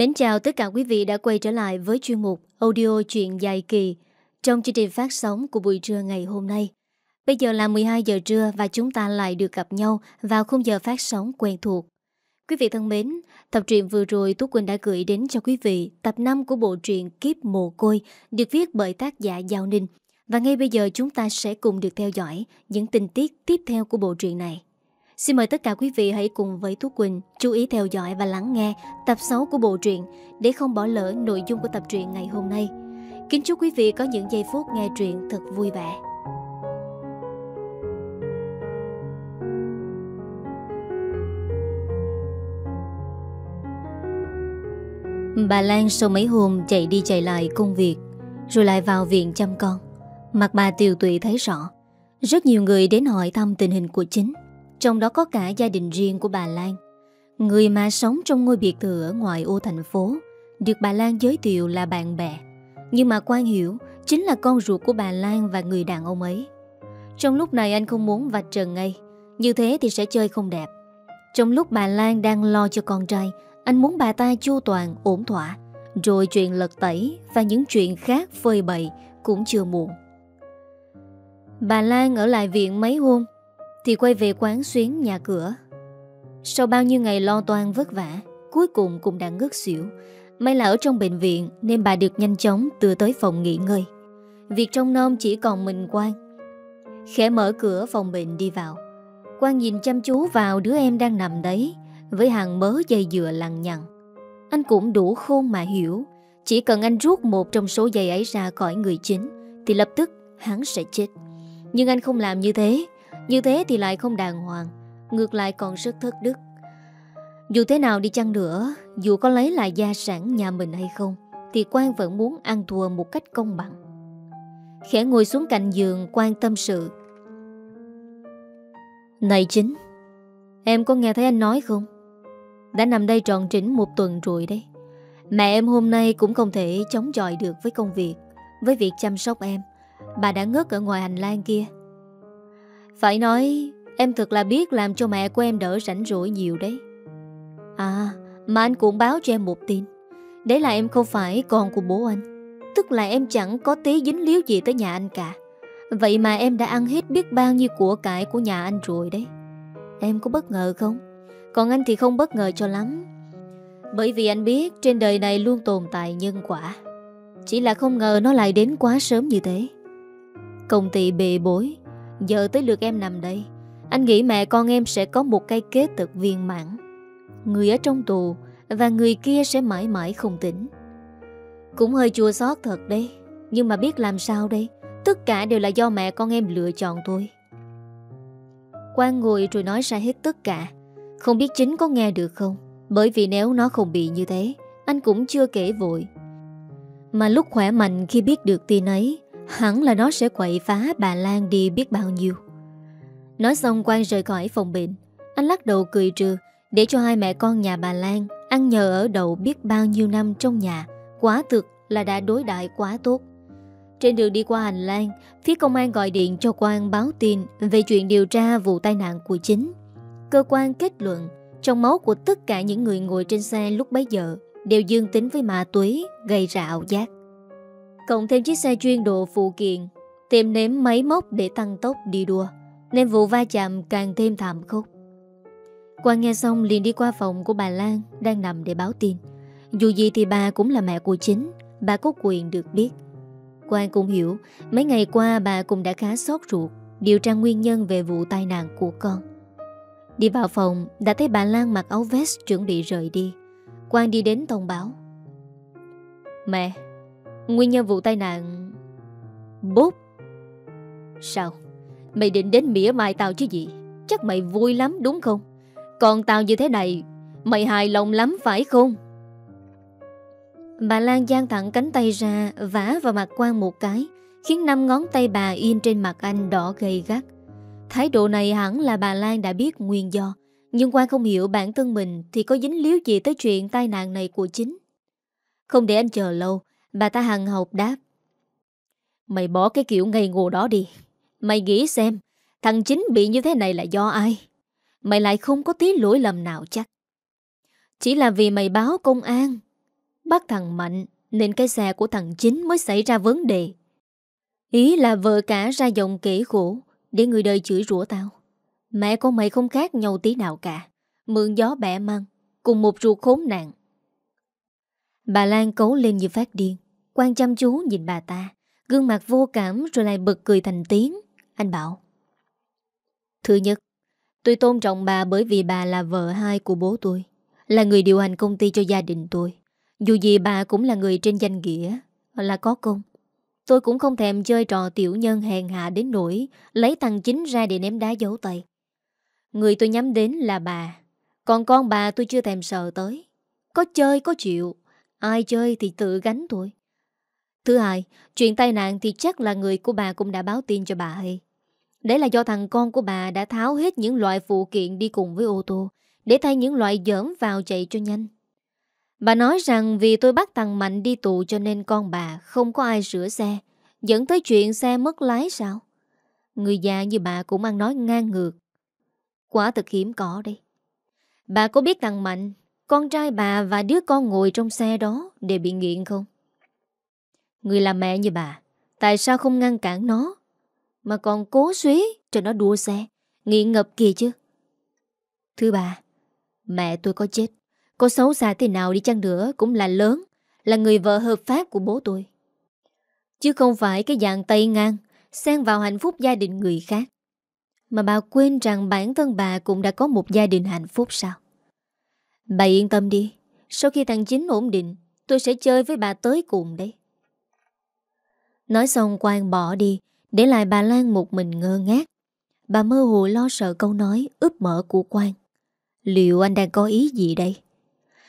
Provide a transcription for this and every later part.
Mến chào tất cả quý vị đã quay trở lại với chuyên mục audio chuyện dài kỳ trong chương trình phát sóng của buổi trưa ngày hôm nay. Bây giờ là 12 giờ trưa và chúng ta lại được gặp nhau vào khung giờ phát sóng quen thuộc. Quý vị thân mến, tập truyện vừa rồi Tú Quỳnh đã gửi đến cho quý vị tập 5 của bộ truyện Kiếp Mồ Côi được viết bởi tác giả Giao Ninh. Và ngay bây giờ chúng ta sẽ cùng được theo dõi những tình tiết tiếp theo của bộ truyện này. Xin mời tất cả quý vị hãy cùng với thú Quỳnh chú ý theo dõi và lắng nghe tập 6 của bộ truyện để không bỏ lỡ nội dung của tập truyện ngày hôm nay. Kính chúc quý vị có những giây phút nghe truyện thật vui vẻ. Bà Lan sau mấy hôm chạy đi chạy lại công việc Rồi lại vào viện chăm con Mặt bà tiều tụy thấy rõ Rất nhiều người đến hỏi thăm tình hình của chính trong đó có cả gia đình riêng của bà Lan Người mà sống trong ngôi biệt thự ở ngoài ô thành phố Được bà Lan giới thiệu là bạn bè Nhưng mà Quang Hiểu Chính là con ruột của bà Lan và người đàn ông ấy Trong lúc này anh không muốn vạch trần ngay Như thế thì sẽ chơi không đẹp Trong lúc bà Lan đang lo cho con trai Anh muốn bà ta chu toàn, ổn thỏa Rồi chuyện lật tẩy Và những chuyện khác phơi bày Cũng chưa muộn Bà Lan ở lại viện mấy hôm thì quay về quán xuyến nhà cửa Sau bao nhiêu ngày lo toan vất vả Cuối cùng cũng đã ngất xỉu May là ở trong bệnh viện Nên bà được nhanh chóng đưa tới phòng nghỉ ngơi Việc trong nom chỉ còn mình Quang Khẽ mở cửa phòng bệnh đi vào Quang nhìn chăm chú vào đứa em đang nằm đấy Với hàng mớ dây dừa lằn nhằn Anh cũng đủ khôn mà hiểu Chỉ cần anh rút một trong số dây ấy ra khỏi người chính Thì lập tức hắn sẽ chết Nhưng anh không làm như thế như thế thì lại không đàng hoàng Ngược lại còn rất thất đức Dù thế nào đi chăng nữa Dù có lấy lại gia sản nhà mình hay không Thì Quang vẫn muốn ăn thua một cách công bằng Khẽ ngồi xuống cạnh giường Quang tâm sự Này chính Em có nghe thấy anh nói không Đã nằm đây trọn trĩnh một tuần rồi đấy Mẹ em hôm nay cũng không thể chống chọi được với công việc Với việc chăm sóc em Bà đã ngất ở ngoài hành lang kia phải nói em thật là biết làm cho mẹ của em đỡ rảnh rỗi nhiều đấy À mà anh cũng báo cho em một tin Đấy là em không phải con của bố anh Tức là em chẳng có tí dính líu gì tới nhà anh cả Vậy mà em đã ăn hết biết bao nhiêu của cải của nhà anh rồi đấy Em có bất ngờ không? Còn anh thì không bất ngờ cho lắm Bởi vì anh biết trên đời này luôn tồn tại nhân quả Chỉ là không ngờ nó lại đến quá sớm như thế Công ty bề bối Giờ tới lượt em nằm đây Anh nghĩ mẹ con em sẽ có một cây kết thật viên mãn Người ở trong tù Và người kia sẽ mãi mãi không tỉnh Cũng hơi chua xót thật đấy Nhưng mà biết làm sao đây Tất cả đều là do mẹ con em lựa chọn tôi Quang ngồi rồi nói ra hết tất cả Không biết chính có nghe được không Bởi vì nếu nó không bị như thế Anh cũng chưa kể vội Mà lúc khỏe mạnh khi biết được tin ấy Hẳn là nó sẽ quậy phá bà Lan đi biết bao nhiêu Nói xong Quang rời khỏi phòng bệnh Anh lắc đầu cười trừ Để cho hai mẹ con nhà bà Lan Ăn nhờ ở đậu biết bao nhiêu năm trong nhà Quá thực là đã đối đại quá tốt Trên đường đi qua hành lang Phía công an gọi điện cho Quang báo tin Về chuyện điều tra vụ tai nạn của chính Cơ quan kết luận Trong máu của tất cả những người ngồi trên xe lúc bấy giờ Đều dương tính với ma túy Gây ra ảo giác cộng thêm chiếc xe chuyên độ phụ kiện, tìm nếm máy móc để tăng tốc đi đua, nên vụ va chạm càng thêm thảm khốc. Quang nghe xong liền đi qua phòng của bà Lan đang nằm để báo tin. Dù gì thì bà cũng là mẹ của chính, bà có quyền được biết. Quang cũng hiểu, mấy ngày qua bà cũng đã khá sốt ruột, điều tra nguyên nhân về vụ tai nạn của con. Đi vào phòng, đã thấy bà Lan mặc áo vest chuẩn bị rời đi. Quang đi đến thông báo. Mẹ, Nguyên nhân vụ tai nạn Bốp Sao Mày định đến mỉa mai tao chứ gì Chắc mày vui lắm đúng không Còn tao như thế này Mày hài lòng lắm phải không Bà Lan giang thẳng cánh tay ra Vả vào mặt Quang một cái Khiến năm ngón tay bà in trên mặt anh đỏ gây gắt Thái độ này hẳn là bà Lan đã biết nguyên do Nhưng Quang không hiểu bản thân mình Thì có dính líu gì tới chuyện tai nạn này của chính Không để anh chờ lâu Bà ta hằng học đáp Mày bỏ cái kiểu ngây ngô đó đi Mày nghĩ xem Thằng chính bị như thế này là do ai Mày lại không có tí lỗi lầm nào chắc Chỉ là vì mày báo công an Bắt thằng Mạnh Nên cái xe của thằng chính mới xảy ra vấn đề Ý là vợ cả ra dòng kể khổ Để người đời chửi rủa tao Mẹ con mày không khác nhau tí nào cả Mượn gió bẻ măng Cùng một ruột khốn nạn Bà Lan cấu lên như phát điên quan chăm chú nhìn bà ta Gương mặt vô cảm rồi lại bật cười thành tiếng Anh bảo Thứ nhất Tôi tôn trọng bà bởi vì bà là vợ hai của bố tôi Là người điều hành công ty cho gia đình tôi Dù gì bà cũng là người trên danh nghĩa Là có công Tôi cũng không thèm chơi trò tiểu nhân hèn hạ đến nỗi Lấy thằng chính ra để ném đá dấu tay Người tôi nhắm đến là bà Còn con bà tôi chưa thèm sợ tới Có chơi có chịu Ai chơi thì tự gánh thôi Thứ hai Chuyện tai nạn thì chắc là người của bà cũng đã báo tin cho bà hay Đấy là do thằng con của bà đã tháo hết những loại phụ kiện đi cùng với ô tô Để thay những loại dởm vào chạy cho nhanh Bà nói rằng vì tôi bắt thằng Mạnh đi tù cho nên con bà không có ai sửa xe Dẫn tới chuyện xe mất lái sao Người già như bà cũng ăn nói ngang ngược Quá thật hiểm có đi Bà có biết thằng Mạnh con trai bà và đứa con ngồi trong xe đó Để bị nghiện không Người là mẹ như bà Tại sao không ngăn cản nó Mà còn cố suý cho nó đua xe Nghiện ngập kìa chứ thưa bà Mẹ tôi có chết Có xấu xa thế nào đi chăng nữa Cũng là lớn Là người vợ hợp pháp của bố tôi Chứ không phải cái dạng tay ngang Xen vào hạnh phúc gia đình người khác Mà bà quên rằng bản thân bà cũng đã có một gia đình hạnh phúc sao Bà yên tâm đi Sau khi thằng Chính ổn định Tôi sẽ chơi với bà tới cùng đấy Nói xong Quang bỏ đi Để lại bà Lan một mình ngơ ngác Bà mơ hồ lo sợ câu nói ướp mở của Quang Liệu anh đang có ý gì đây?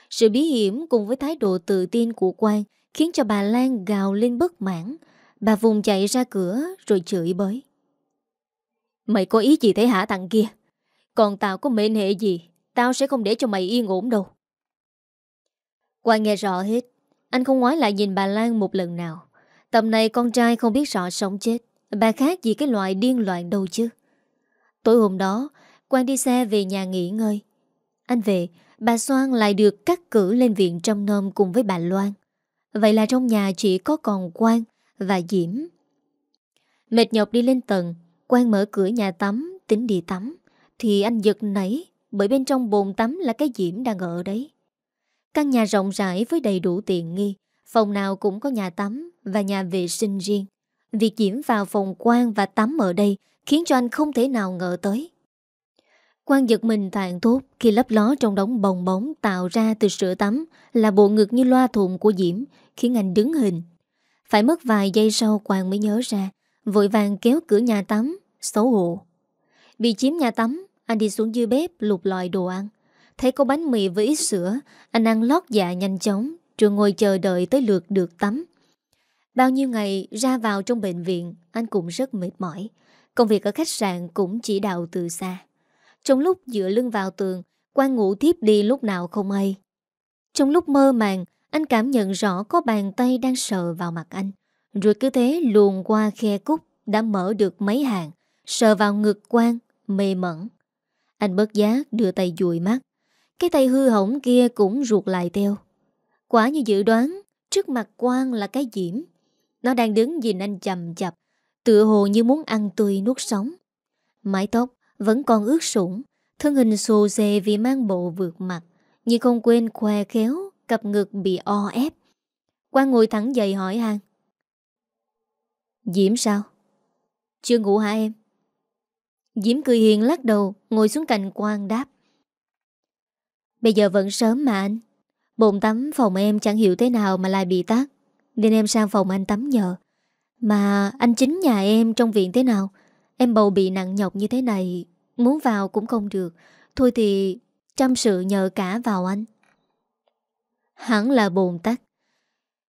Sự bí hiểm cùng với thái độ tự tin của Quang Khiến cho bà Lan gào lên bất mãn Bà vùng chạy ra cửa rồi chửi bới Mày có ý gì thế hả thằng kia? Còn tao có mệnh hệ gì Tao sẽ không để cho mày yên ổn đâu Quang nghe rõ hết Anh không ngoái lại nhìn bà Lan một lần nào Tầm này con trai không biết rõ sống chết Bà khác gì cái loại điên loạn đâu chứ Tối hôm đó Quang đi xe về nhà nghỉ ngơi Anh về Bà Soan lại được cắt cử lên viện trong nôm cùng với bà Loan Vậy là trong nhà chỉ có còn Quang và Diễm Mệt nhọc đi lên tầng Quang mở cửa nhà tắm Tính đi tắm Thì anh giật nảy bởi bên trong bồn tắm là cái Diễm đang ở đấy. Căn nhà rộng rãi với đầy đủ tiện nghi, phòng nào cũng có nhà tắm và nhà vệ sinh riêng. Việc Diễm vào phòng quan và tắm ở đây khiến cho anh không thể nào ngờ tới. quan giật mình thạng thốt khi lấp ló trong đống bồng bóng tạo ra từ sữa tắm là bộ ngực như loa thùng của Diễm khiến anh đứng hình. Phải mất vài giây sau quan mới nhớ ra, vội vàng kéo cửa nhà tắm, xấu hổ. Bị chiếm nhà tắm anh đi xuống dưới bếp lục lọi đồ ăn Thấy có bánh mì với ít sữa Anh ăn lót dạ nhanh chóng Rồi ngồi chờ đợi tới lượt được tắm Bao nhiêu ngày ra vào trong bệnh viện Anh cũng rất mệt mỏi Công việc ở khách sạn cũng chỉ đạo từ xa Trong lúc dựa lưng vào tường Quang ngủ thiếp đi lúc nào không hay Trong lúc mơ màng Anh cảm nhận rõ có bàn tay đang sờ vào mặt anh Rồi cứ thế luồn qua khe cúc Đã mở được mấy hàng Sờ vào ngực Quang Mê mẩn anh bất giác đưa tay dụi mắt Cái tay hư hỏng kia cũng ruột lại theo Quả như dự đoán Trước mặt quan là cái diễm Nó đang đứng nhìn anh chầm chập Tựa hồ như muốn ăn tươi nuốt sống Mái tóc vẫn còn ướt sũng Thân hình xô xê vì mang bộ vượt mặt Nhưng không quên khoe khéo Cặp ngực bị o ép Quang ngồi thẳng dậy hỏi hàng Diễm sao? Chưa ngủ hả em? Diễm cười hiền lắc đầu Ngồi xuống cạnh Quang đáp Bây giờ vẫn sớm mà anh Bồn tắm phòng em chẳng hiểu thế nào mà lại bị tắt Nên em sang phòng anh tắm nhờ Mà anh chính nhà em trong viện thế nào Em bầu bị nặng nhọc như thế này Muốn vào cũng không được Thôi thì chăm sự nhờ cả vào anh Hẳn là bồn tắc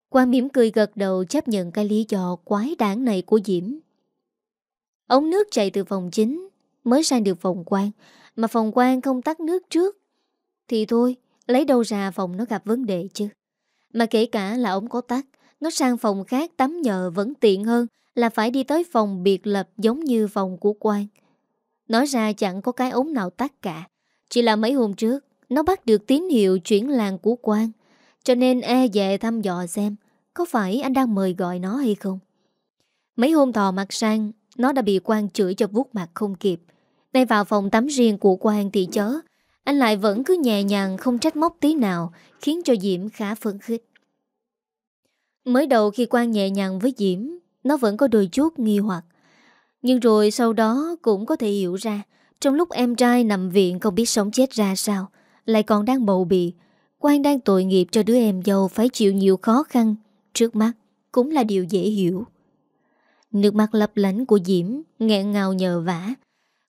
Quang mỉm cười gật đầu chấp nhận cái lý do quái đáng này của Diễm Ống nước chạy từ phòng chính Mới sang được phòng quan Mà phòng quan không tắt nước trước Thì thôi lấy đâu ra phòng nó gặp vấn đề chứ Mà kể cả là ống có tắt Nó sang phòng khác tắm nhờ vẫn tiện hơn Là phải đi tới phòng biệt lập giống như phòng của quan Nói ra chẳng có cái ống nào tắt cả Chỉ là mấy hôm trước Nó bắt được tín hiệu chuyển làng của quan Cho nên e về thăm dò xem Có phải anh đang mời gọi nó hay không Mấy hôm thò mặt sang nó đã bị Quang chửi cho vuốt mặt không kịp Nay vào phòng tắm riêng của Quang thì chớ Anh lại vẫn cứ nhẹ nhàng không trách móc tí nào Khiến cho Diễm khá phấn khích Mới đầu khi Quang nhẹ nhàng với Diễm Nó vẫn có đôi chút nghi hoặc Nhưng rồi sau đó cũng có thể hiểu ra Trong lúc em trai nằm viện không biết sống chết ra sao Lại còn đang bầu bị Quang đang tội nghiệp cho đứa em giàu phải chịu nhiều khó khăn Trước mắt cũng là điều dễ hiểu Nước mắt lấp lánh của Diễm nghẹn ngào nhờ vả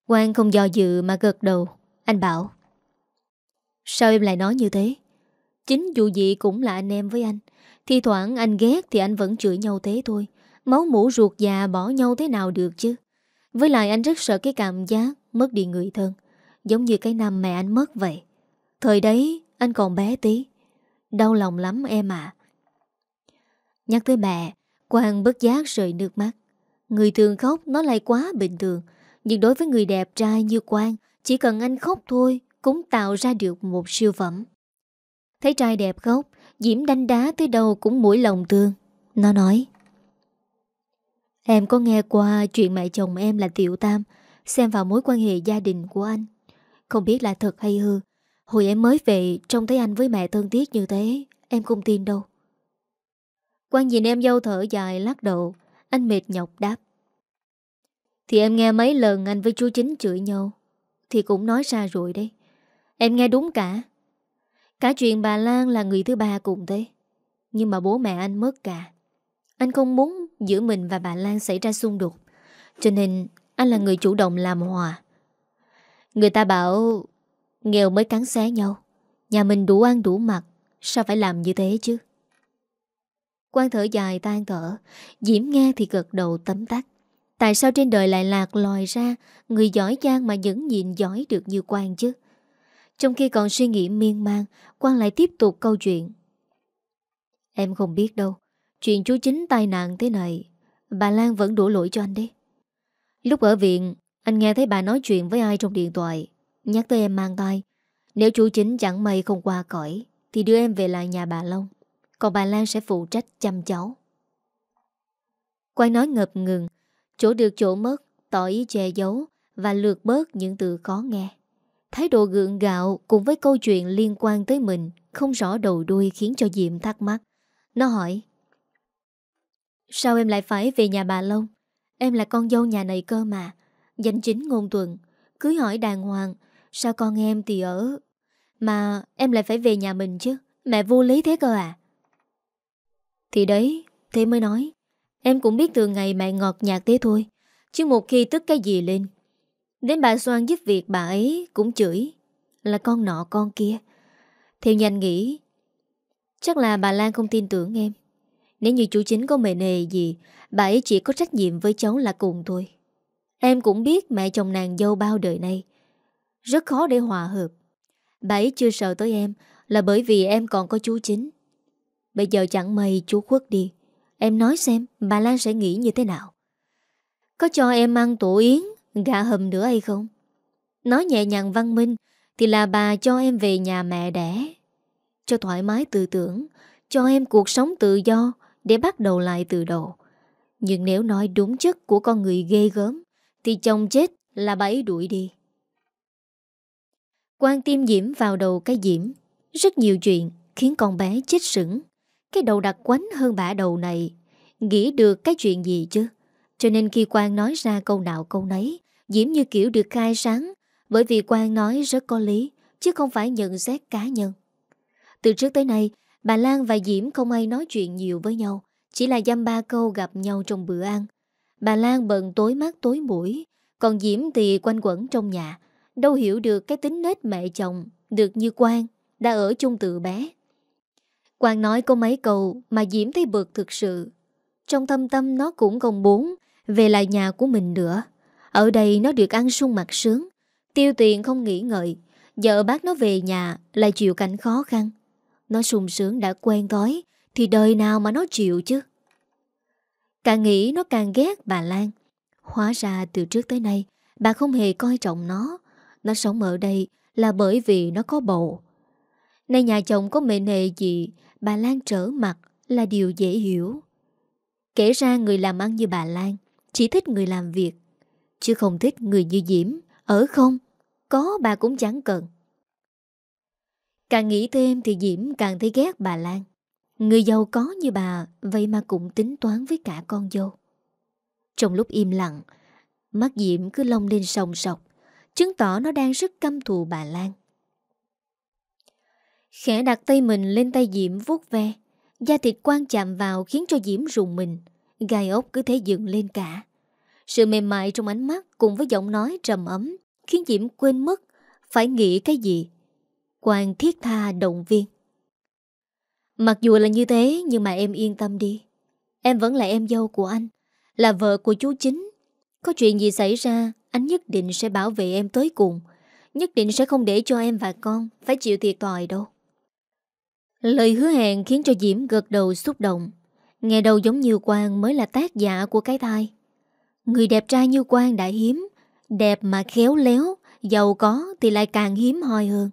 Quang không do dự mà gật đầu Anh bảo Sao em lại nói như thế Chính dù gì cũng là anh em với anh Thì thoảng anh ghét thì anh vẫn chửi nhau thế thôi Máu mũ ruột già bỏ nhau thế nào được chứ Với lại anh rất sợ cái cảm giác Mất đi người thân Giống như cái năm mẹ anh mất vậy Thời đấy anh còn bé tí Đau lòng lắm em ạ Nhắc tới mẹ Quang bất giác rời nước mắt Người thường khóc nó lại quá bình thường Nhưng đối với người đẹp trai như Quang Chỉ cần anh khóc thôi Cũng tạo ra được một siêu phẩm Thấy trai đẹp khóc Diễm đánh đá tới đâu cũng mũi lòng thương Nó nói Em có nghe qua chuyện mẹ chồng em là Tiểu Tam Xem vào mối quan hệ gia đình của anh Không biết là thật hay hư Hồi em mới về Trông thấy anh với mẹ thân thiết như thế Em không tin đâu quang nhìn em dâu thở dài lắc đầu anh mệt nhọc đáp Thì em nghe mấy lần anh với chú Chính chửi nhau Thì cũng nói ra rồi đấy Em nghe đúng cả Cả chuyện bà Lan là người thứ ba cùng thế Nhưng mà bố mẹ anh mất cả Anh không muốn giữa mình và bà Lan xảy ra xung đột Cho nên anh là người chủ động làm hòa Người ta bảo Nghèo mới cắn xé nhau Nhà mình đủ ăn đủ mặt Sao phải làm như thế chứ Quang thở dài tan thở Diễm nghe thì gật đầu tấm tắc Tại sao trên đời lại lạc lòi ra Người giỏi giang mà vẫn nhìn giỏi được như Quang chứ Trong khi còn suy nghĩ miên man Quang lại tiếp tục câu chuyện Em không biết đâu Chuyện chú chính tai nạn thế này Bà Lan vẫn đổ lỗi cho anh đấy Lúc ở viện Anh nghe thấy bà nói chuyện với ai trong điện thoại Nhắc tới em mang tay Nếu chú chính chẳng may không qua cõi Thì đưa em về lại nhà bà Long còn bà Lan sẽ phụ trách chăm cháu Quang nói ngập ngừng Chỗ được chỗ mất Tỏ ý che giấu Và lượt bớt những từ khó nghe Thái độ gượng gạo cùng với câu chuyện liên quan tới mình Không rõ đầu đuôi khiến cho Diệm thắc mắc Nó hỏi Sao em lại phải về nhà bà Long Em là con dâu nhà này cơ mà Danh chính ngôn tuần cứ hỏi đàng hoàng Sao con em thì ở Mà em lại phải về nhà mình chứ Mẹ vô lý thế cơ à thì đấy, thế mới nói Em cũng biết từ ngày mẹ ngọt nhạt thế thôi Chứ một khi tức cái gì lên Đến bà Soan giúp việc bà ấy cũng chửi Là con nọ con kia Theo nhanh nghĩ Chắc là bà Lan không tin tưởng em Nếu như chú chính có mề nề gì Bà ấy chỉ có trách nhiệm với cháu là cùng thôi Em cũng biết mẹ chồng nàng dâu bao đời nay Rất khó để hòa hợp Bà ấy chưa sợ tới em Là bởi vì em còn có chú chính Bây giờ chẳng may chú khuất đi Em nói xem bà Lan sẽ nghĩ như thế nào Có cho em ăn tổ yến Gà hầm nữa hay không Nói nhẹ nhàng văn minh Thì là bà cho em về nhà mẹ đẻ Cho thoải mái tư tưởng Cho em cuộc sống tự do Để bắt đầu lại từ đầu Nhưng nếu nói đúng chất của con người ghê gớm Thì chồng chết là bà ấy đuổi đi Quan tiêm diễm vào đầu cái diễm Rất nhiều chuyện khiến con bé chết sững cái đầu đặc quánh hơn bả đầu này Nghĩ được cái chuyện gì chứ Cho nên khi Quang nói ra câu nào câu nấy Diễm như kiểu được khai sáng Bởi vì Quang nói rất có lý Chứ không phải nhận xét cá nhân Từ trước tới nay Bà Lan và Diễm không ai nói chuyện nhiều với nhau Chỉ là dăm ba câu gặp nhau trong bữa ăn Bà Lan bận tối mắt tối mũi Còn Diễm thì quanh quẩn trong nhà Đâu hiểu được cái tính nết mẹ chồng Được như Quang Đã ở chung từ bé Quang nói có mấy câu mà Diễm thấy bực thực sự. Trong thâm tâm nó cũng không muốn về lại nhà của mình nữa. Ở đây nó được ăn sung mặt sướng. Tiêu tiền không nghĩ ngợi. Vợ bác nó về nhà lại chịu cảnh khó khăn. Nó sung sướng đã quen thói thì đời nào mà nó chịu chứ. Càng nghĩ nó càng ghét bà Lan. Hóa ra từ trước tới nay bà không hề coi trọng nó. Nó sống ở đây là bởi vì nó có bầu. Nay nhà chồng có mệnh hệ gì bà Lan trở mặt là điều dễ hiểu. Kể ra người làm ăn như bà Lan chỉ thích người làm việc, chứ không thích người như Diễm, ở không, có bà cũng chẳng cần. Càng nghĩ thêm thì Diễm càng thấy ghét bà Lan. Người giàu có như bà vậy mà cũng tính toán với cả con dâu. Trong lúc im lặng, mắt Diễm cứ lông lên sòng sọc, chứng tỏ nó đang rất căm thù bà Lan. Khẽ đặt tay mình lên tay Diễm vuốt ve Da thịt quan chạm vào khiến cho Diễm rùng mình Gai ốc cứ thế dựng lên cả Sự mềm mại trong ánh mắt cùng với giọng nói trầm ấm Khiến Diễm quên mất Phải nghĩ cái gì Quang thiết tha động viên Mặc dù là như thế nhưng mà em yên tâm đi Em vẫn là em dâu của anh Là vợ của chú chính Có chuyện gì xảy ra Anh nhất định sẽ bảo vệ em tới cùng Nhất định sẽ không để cho em và con Phải chịu thiệt tòi đâu Lời hứa hẹn khiến cho Diễm gật đầu xúc động Nghe đầu giống như Quang mới là tác giả của cái tai Người đẹp trai như Quang đã hiếm Đẹp mà khéo léo Giàu có thì lại càng hiếm hoi hơn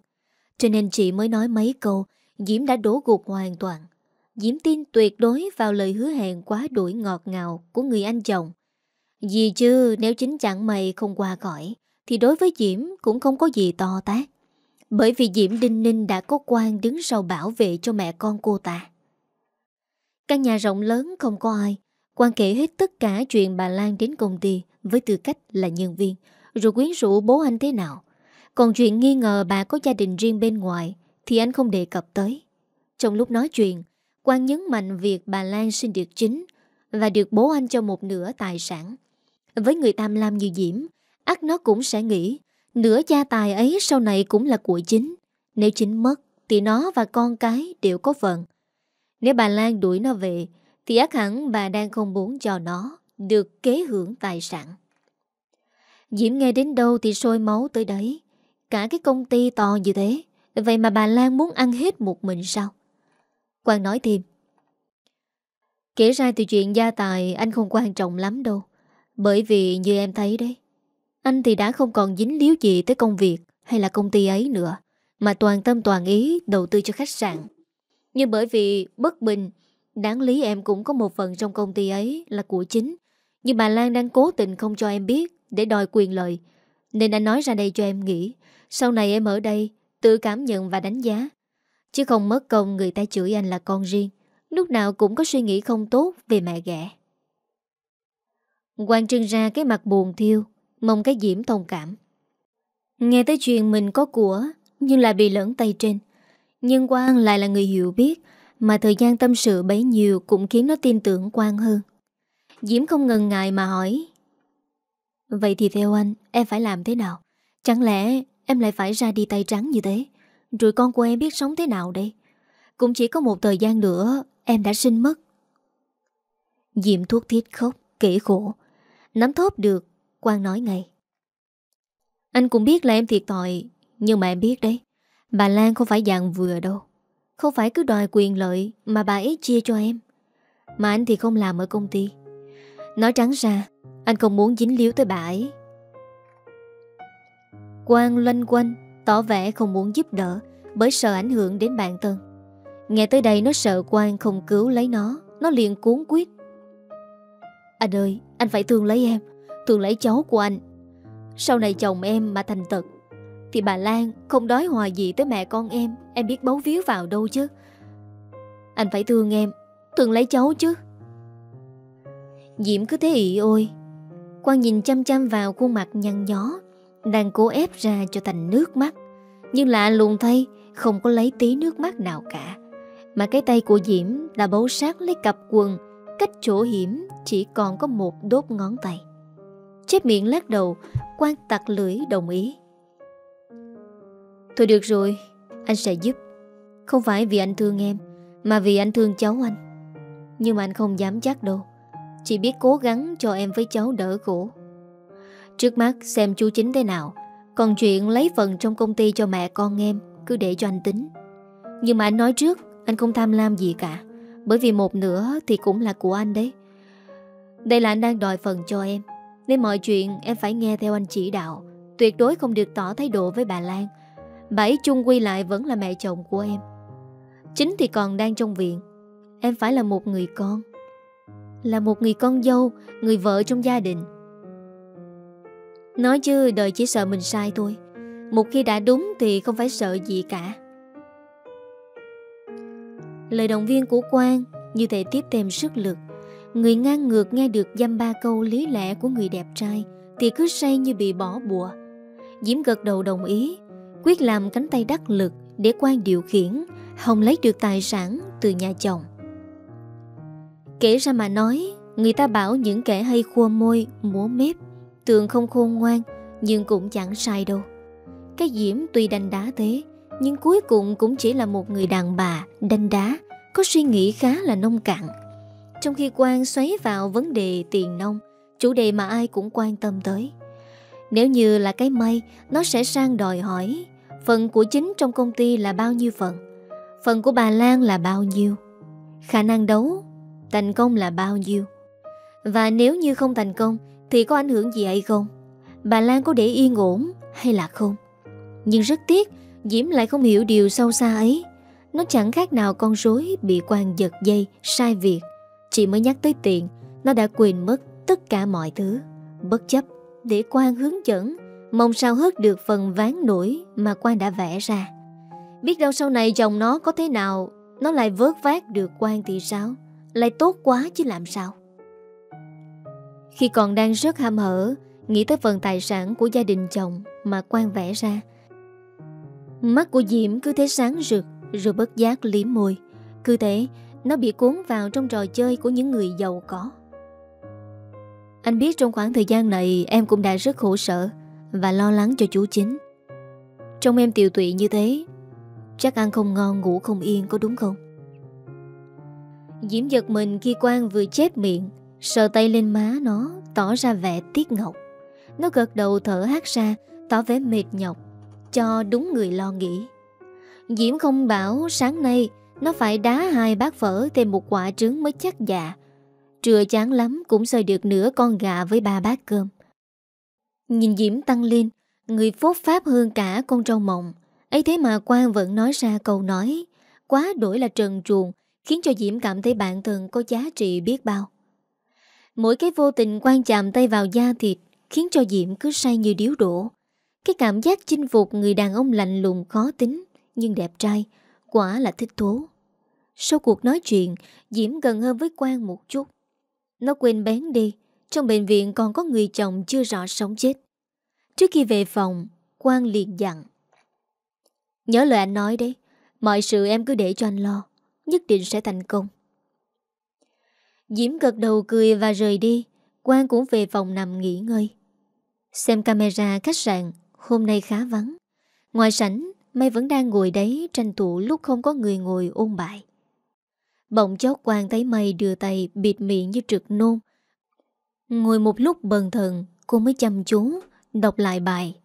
Cho nên chị mới nói mấy câu Diễm đã đổ gục hoàn toàn Diễm tin tuyệt đối vào lời hứa hẹn quá đuổi ngọt ngào của người anh chồng Gì chứ nếu chính chẳng mày không qua cõi Thì đối với Diễm cũng không có gì to tát bởi vì Diễm Đinh Ninh đã có quan đứng sau bảo vệ cho mẹ con cô ta Căn nhà rộng lớn không có ai Quan kể hết tất cả chuyện bà Lan đến công ty Với tư cách là nhân viên Rồi quyến rũ bố anh thế nào Còn chuyện nghi ngờ bà có gia đình riêng bên ngoài Thì anh không đề cập tới Trong lúc nói chuyện Quan nhấn mạnh việc bà Lan xin được chính Và được bố anh cho một nửa tài sản Với người tam lam như Diễm ắt nó cũng sẽ nghĩ Nửa gia tài ấy sau này cũng là của chính. Nếu chính mất, thì nó và con cái đều có phận. Nếu bà Lan đuổi nó về, thì ác hẳn bà đang không muốn cho nó được kế hưởng tài sản. Diễm nghe đến đâu thì sôi máu tới đấy. Cả cái công ty to như thế, vậy mà bà Lan muốn ăn hết một mình sao? Quang nói thêm. Kể ra từ chuyện gia tài anh không quan trọng lắm đâu. Bởi vì như em thấy đấy, anh thì đã không còn dính líu gì tới công việc hay là công ty ấy nữa, mà toàn tâm toàn ý đầu tư cho khách sạn. Nhưng bởi vì bất bình, đáng lý em cũng có một phần trong công ty ấy là của chính, nhưng bà Lan đang cố tình không cho em biết để đòi quyền lợi, nên anh nói ra đây cho em nghĩ, sau này em ở đây tự cảm nhận và đánh giá. Chứ không mất công người ta chửi anh là con riêng Lúc nào cũng có suy nghĩ không tốt về mẹ ghẻ Quang trưng ra cái mặt buồn thiêu Mong cái Diễm thông cảm Nghe tới chuyện mình có của Nhưng lại bị lẫn tay trên Nhưng Quang lại là người hiểu biết Mà thời gian tâm sự bấy nhiêu Cũng khiến nó tin tưởng Quang hơn Diễm không ngần ngại mà hỏi Vậy thì theo anh Em phải làm thế nào Chẳng lẽ em lại phải ra đi tay trắng như thế Rồi con của em biết sống thế nào đây Cũng chỉ có một thời gian nữa Em đã sinh mất Diễm thuốc thiết khóc, kể khổ Nắm thóp được Quang nói ngay Anh cũng biết là em thiệt tội Nhưng mà em biết đấy Bà Lan không phải dạng vừa đâu Không phải cứ đòi quyền lợi Mà bà ấy chia cho em Mà anh thì không làm ở công ty Nói trắng ra Anh không muốn dính líu tới bà ấy Quang loanh quanh Tỏ vẻ không muốn giúp đỡ Bởi sợ ảnh hưởng đến bạn thân. Nghe tới đây nó sợ Quang không cứu lấy nó Nó liền cuốn quyết Anh ơi anh phải thương lấy em Thường lấy cháu của anh Sau này chồng em mà thành tật Thì bà Lan không đói hoài gì tới mẹ con em Em biết bấu víu vào đâu chứ Anh phải thương em Thường lấy cháu chứ Diễm cứ thế ị ôi Quang nhìn chăm chăm vào khuôn mặt nhăn nhó Đang cố ép ra cho thành nước mắt Nhưng lạ lùng thay Không có lấy tí nước mắt nào cả Mà cái tay của Diễm đã bấu sát lấy cặp quần Cách chỗ hiểm chỉ còn có một đốt ngón tay Chép miệng lắc đầu quan tặc lưỡi đồng ý Thôi được rồi Anh sẽ giúp Không phải vì anh thương em Mà vì anh thương cháu anh Nhưng mà anh không dám chắc đâu Chỉ biết cố gắng cho em với cháu đỡ khổ Trước mắt xem chú chính thế nào Còn chuyện lấy phần trong công ty cho mẹ con em Cứ để cho anh tính Nhưng mà anh nói trước Anh không tham lam gì cả Bởi vì một nửa thì cũng là của anh đấy Đây là anh đang đòi phần cho em nên mọi chuyện em phải nghe theo anh chỉ đạo Tuyệt đối không được tỏ thái độ với bà Lan Bà ấy chung quy lại vẫn là mẹ chồng của em Chính thì còn đang trong viện Em phải là một người con Là một người con dâu Người vợ trong gia đình Nói chứ đời chỉ sợ mình sai thôi Một khi đã đúng thì không phải sợ gì cả Lời động viên của Quang Như thể tiếp thêm sức lực Người ngang ngược nghe được dăm ba câu lý lẽ của người đẹp trai Thì cứ say như bị bỏ bùa Diễm gật đầu đồng ý Quyết làm cánh tay đắc lực để quan điều khiển Hồng lấy được tài sản từ nhà chồng Kể ra mà nói Người ta bảo những kẻ hay khua môi, múa mép Tường không khôn ngoan Nhưng cũng chẳng sai đâu Cái Diễm tuy đành đá thế Nhưng cuối cùng cũng chỉ là một người đàn bà Đanh đá Có suy nghĩ khá là nông cạn trong khi quan xoáy vào vấn đề tiền nông Chủ đề mà ai cũng quan tâm tới Nếu như là cái may Nó sẽ sang đòi hỏi Phần của chính trong công ty là bao nhiêu phần Phần của bà Lan là bao nhiêu Khả năng đấu Thành công là bao nhiêu Và nếu như không thành công Thì có ảnh hưởng gì hay không Bà Lan có để yên ổn hay là không Nhưng rất tiếc Diễm lại không hiểu điều sâu xa ấy Nó chẳng khác nào con rối bị quan giật dây Sai việc chị mới nhắc tới tiền Nó đã quyền mất tất cả mọi thứ Bất chấp để quan hướng dẫn Mong sao hớt được phần ván nổi Mà quan đã vẽ ra Biết đâu sau này chồng nó có thế nào Nó lại vớt vát được quan thì sao Lại tốt quá chứ làm sao Khi còn đang rất ham hở Nghĩ tới phần tài sản của gia đình chồng Mà quan vẽ ra Mắt của Diễm cứ thế sáng rực Rồi bất giác liếm môi Cứ thế nó bị cuốn vào trong trò chơi của những người giàu có Anh biết trong khoảng thời gian này Em cũng đã rất khổ sở Và lo lắng cho chú chính Trong em tiều tụy như thế Chắc ăn không ngon ngủ không yên có đúng không Diễm giật mình khi Quang vừa chép miệng Sờ tay lên má nó Tỏ ra vẻ tiếc ngọc Nó gật đầu thở hát ra Tỏ vẻ mệt nhọc Cho đúng người lo nghĩ Diễm không bảo sáng nay nó phải đá hai bát phở thêm một quả trứng mới chắc dạ. Trưa chán lắm cũng xơi được nửa con gà với ba bát cơm. Nhìn Diễm tăng lên, người phốt pháp hơn cả con trâu mộng. ấy thế mà Quang vẫn nói ra câu nói, quá đổi là trần truồng, khiến cho Diễm cảm thấy bản thân có giá trị biết bao. Mỗi cái vô tình quan chạm tay vào da thịt khiến cho Diễm cứ say như điếu đổ. Cái cảm giác chinh phục người đàn ông lạnh lùng khó tính nhưng đẹp trai Quả là thích thú Sau cuộc nói chuyện Diễm gần hơn với Quang một chút Nó quên bén đi Trong bệnh viện còn có người chồng chưa rõ sống chết Trước khi về phòng Quang liền dặn Nhớ lời anh nói đấy Mọi sự em cứ để cho anh lo Nhất định sẽ thành công Diễm gật đầu cười và rời đi Quang cũng về phòng nằm nghỉ ngơi Xem camera khách sạn Hôm nay khá vắng Ngoài sảnh Mai vẫn đang ngồi đấy tranh thủ lúc không có người ngồi ôn bài. Bỗng chốc quan thấy mây đưa tay bịt miệng như trực nôn. Ngồi một lúc bần thần, cô mới chăm chú, đọc lại bài.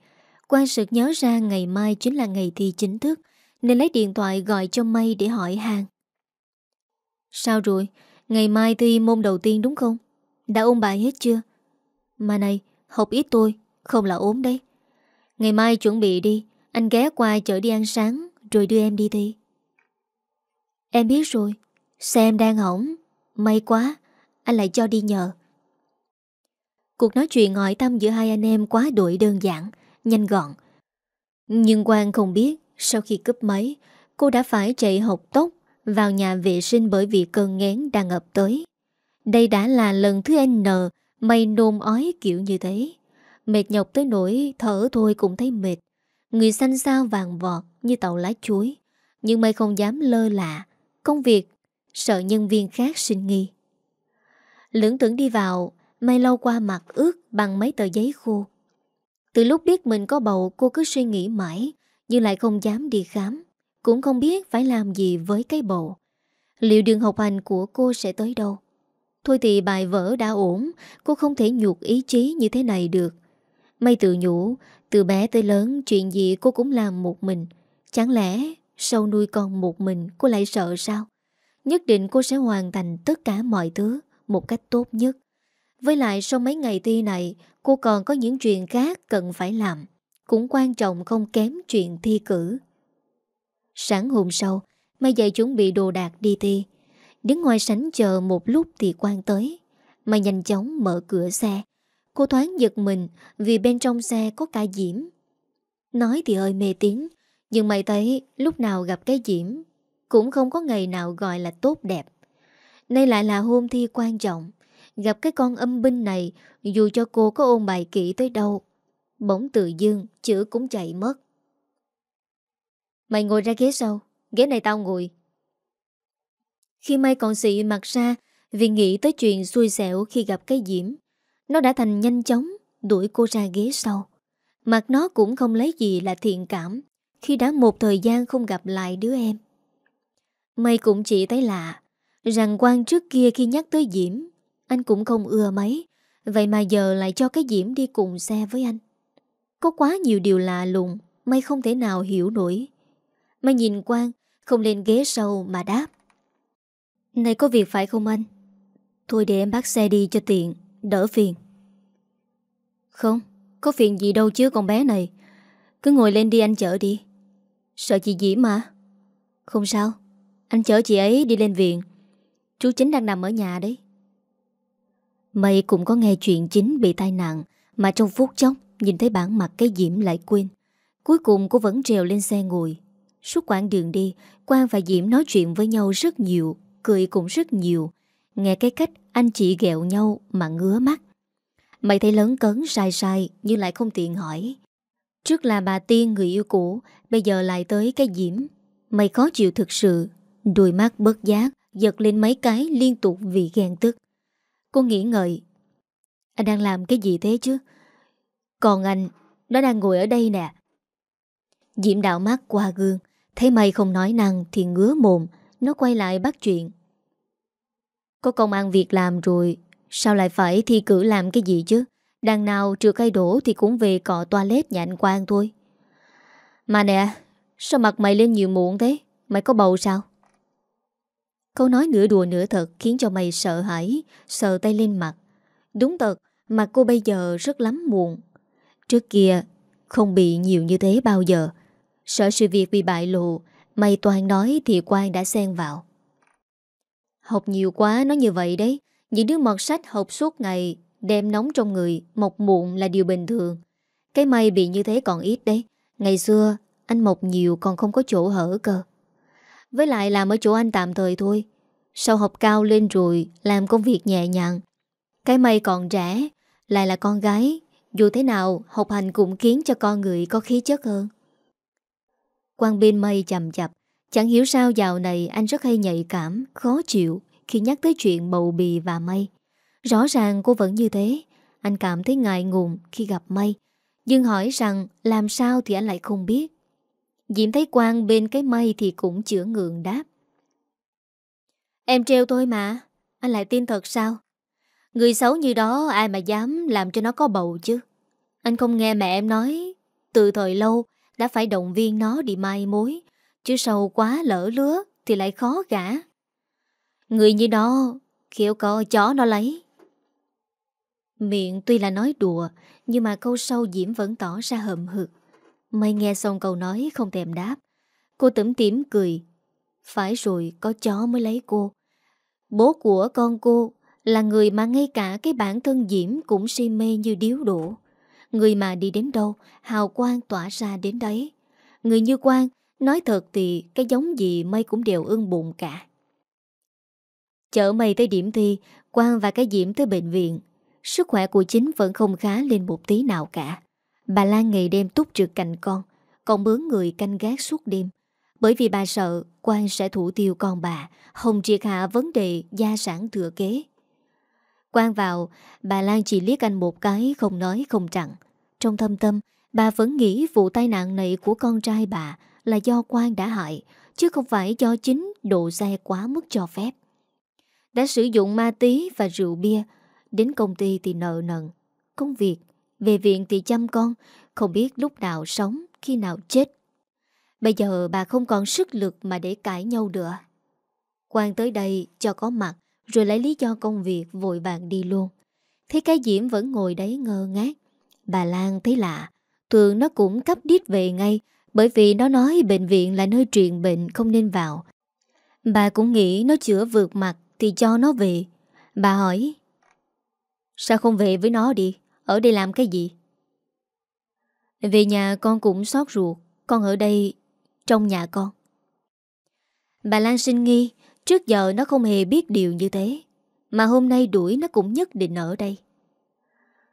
Quan sực nhớ ra ngày mai chính là ngày thi chính thức, nên lấy điện thoại gọi cho mây để hỏi hàng. Sao rồi? Ngày mai thi môn đầu tiên đúng không? Đã ôn bài hết chưa? Mà này, học ít tôi, không là ốm đấy. Ngày mai chuẩn bị đi, anh ghé qua chở đi ăn sáng Rồi đưa em đi thi Em biết rồi Xe em đang hỏng May quá Anh lại cho đi nhờ Cuộc nói chuyện ngoại tâm giữa hai anh em quá đổi đơn giản Nhanh gọn Nhưng Quang không biết Sau khi cướp máy Cô đã phải chạy học tốc Vào nhà vệ sinh bởi vì cơn ngén đang ập tới Đây đã là lần thứ N mày nôn ói kiểu như thế Mệt nhọc tới nỗi thở thôi cũng thấy mệt Người xanh xao vàng vọt như tàu lá chuối Nhưng mày không dám lơ lạ Công việc Sợ nhân viên khác sinh nghi Lưỡng tưởng đi vào May lau qua mặt ướt bằng mấy tờ giấy khô Từ lúc biết mình có bầu Cô cứ suy nghĩ mãi Nhưng lại không dám đi khám Cũng không biết phải làm gì với cái bầu Liệu đường học hành của cô sẽ tới đâu Thôi thì bài vở đã ổn Cô không thể nhụt ý chí như thế này được May tự nhủ từ bé tới lớn chuyện gì cô cũng làm một mình Chẳng lẽ sau nuôi con một mình cô lại sợ sao Nhất định cô sẽ hoàn thành tất cả mọi thứ Một cách tốt nhất Với lại sau mấy ngày thi này Cô còn có những chuyện khác cần phải làm Cũng quan trọng không kém chuyện thi cử Sáng hôm sau Mai dậy chuẩn bị đồ đạc đi thi Đứng ngoài sảnh chờ một lúc thì quan tới Mai nhanh chóng mở cửa xe Cô thoáng giật mình vì bên trong xe có cả Diễm. Nói thì hơi mê tín, nhưng mày thấy lúc nào gặp cái Diễm cũng không có ngày nào gọi là tốt đẹp. Nay lại là hôm thi quan trọng, gặp cái con âm binh này dù cho cô có ôn bài kỹ tới đâu. Bỗng tự dương, chữ cũng chạy mất. Mày ngồi ra ghế sau, ghế này tao ngồi. Khi mày còn xị mặt ra vì nghĩ tới chuyện xui xẻo khi gặp cái Diễm, nó đã thành nhanh chóng đuổi cô ra ghế sau. Mặt nó cũng không lấy gì là thiện cảm khi đã một thời gian không gặp lại đứa em. Mày cũng chỉ thấy lạ rằng Quang trước kia khi nhắc tới Diễm anh cũng không ưa mấy vậy mà giờ lại cho cái Diễm đi cùng xe với anh. Có quá nhiều điều lạ lùng mày không thể nào hiểu nổi. Mày nhìn Quang không lên ghế sau mà đáp. Này có việc phải không anh? Thôi để em bắt xe đi cho tiện đỡ phiền Không, có phiền gì đâu chứ con bé này Cứ ngồi lên đi anh chở đi Sợ chị dĩ mà Không sao, anh chở chị ấy đi lên viện Chú chính đang nằm ở nhà đấy Mày cũng có nghe chuyện chính bị tai nạn Mà trong phút chốc Nhìn thấy bản mặt cái Diễm lại quên Cuối cùng cô vẫn trèo lên xe ngồi Suốt quãng đường đi Quang và Diễm nói chuyện với nhau rất nhiều Cười cũng rất nhiều Nghe cái cách anh chị ghẹo nhau mà ngứa mắt Mày thấy lớn cấn sai sai Nhưng lại không tiện hỏi Trước là bà Tiên người yêu cũ Bây giờ lại tới cái diễm Mày khó chịu thực sự Đôi mắt bớt giác Giật lên mấy cái liên tục vì ghen tức Cô nghĩ ngợi Anh đang làm cái gì thế chứ Còn anh Nó đang ngồi ở đây nè Diễm đạo mắt qua gương Thấy mày không nói năng thì ngứa mồm Nó quay lại bắt chuyện có công an việc làm rồi Sao lại phải thi cử làm cái gì chứ Đằng nào trừ cây đổ thì cũng về cọ toilet nhà anh Quang thôi Mà nè Sao mặt mày lên nhiều muộn thế Mày có bầu sao Câu nói nửa đùa nửa thật Khiến cho mày sợ hãi Sờ tay lên mặt Đúng thật Mặt cô bây giờ rất lắm muộn Trước kia Không bị nhiều như thế bao giờ Sợ sự việc bị bại lộ Mày toàn nói thì Quang đã xen vào Học nhiều quá nó như vậy đấy Những đứa mọt sách học suốt ngày Đem nóng trong người Mọc muộn là điều bình thường Cái may bị như thế còn ít đấy Ngày xưa anh mọc nhiều còn không có chỗ hở cơ Với lại làm ở chỗ anh tạm thời thôi Sau học cao lên rồi Làm công việc nhẹ nhàng Cái may còn trẻ Lại là con gái Dù thế nào học hành cũng khiến cho con người có khí chất hơn Quang bên mây chầm chập Chẳng hiểu sao dạo này anh rất hay nhạy cảm, khó chịu khi nhắc tới chuyện bầu bì và mây Rõ ràng cô vẫn như thế, anh cảm thấy ngại ngùng khi gặp mây Nhưng hỏi rằng làm sao thì anh lại không biết. Diễm thấy Quang bên cái mây thì cũng chữa ngượng đáp. Em treo tôi mà, anh lại tin thật sao? Người xấu như đó ai mà dám làm cho nó có bầu chứ? Anh không nghe mẹ em nói, từ thời lâu đã phải động viên nó đi mai mối, Chứ sầu quá lỡ lứa Thì lại khó gã Người như đó Kiểu có chó nó lấy Miệng tuy là nói đùa Nhưng mà câu sâu Diễm vẫn tỏ ra hậm hực May nghe xong câu nói không thèm đáp Cô tẩm tím cười Phải rồi có chó mới lấy cô Bố của con cô Là người mà ngay cả cái bản thân Diễm Cũng si mê như điếu đổ Người mà đi đến đâu Hào quang tỏa ra đến đấy Người như quang Nói thật thì cái giống gì mây cũng đều ưng bụng cả. Chở mây tới điểm thi, Quang và cái Diễm tới bệnh viện. Sức khỏe của chính vẫn không khá lên một tí nào cả. Bà Lan ngày đêm túc trực cạnh con, còn bướng người canh gác suốt đêm. Bởi vì bà sợ Quang sẽ thủ tiêu con bà, không triệt hạ vấn đề gia sản thừa kế. Quang vào, bà Lan chỉ liếc anh một cái không nói không chẳng. Trong thâm tâm, bà vẫn nghĩ vụ tai nạn này của con trai bà là do quan đã hại, chứ không phải do chính độ xe quá mức cho phép. Đã sử dụng ma túy và rượu bia, đến công ty thì nợ nần, công việc, về viện thì chăm con, không biết lúc nào sống, khi nào chết. Bây giờ bà không còn sức lực mà để cãi nhau nữa. quan tới đây cho có mặt, rồi lấy lý do công việc vội vàng đi luôn. Thấy cái Diễm vẫn ngồi đấy ngơ ngác. Bà Lan thấy lạ, thường nó cũng cấp đít về ngay, bởi vì nó nói bệnh viện là nơi truyền bệnh không nên vào Bà cũng nghĩ nó chữa vượt mặt Thì cho nó về Bà hỏi Sao không về với nó đi Ở đây làm cái gì Về nhà con cũng xót ruột Con ở đây Trong nhà con Bà Lan sinh nghi Trước giờ nó không hề biết điều như thế Mà hôm nay đuổi nó cũng nhất định ở đây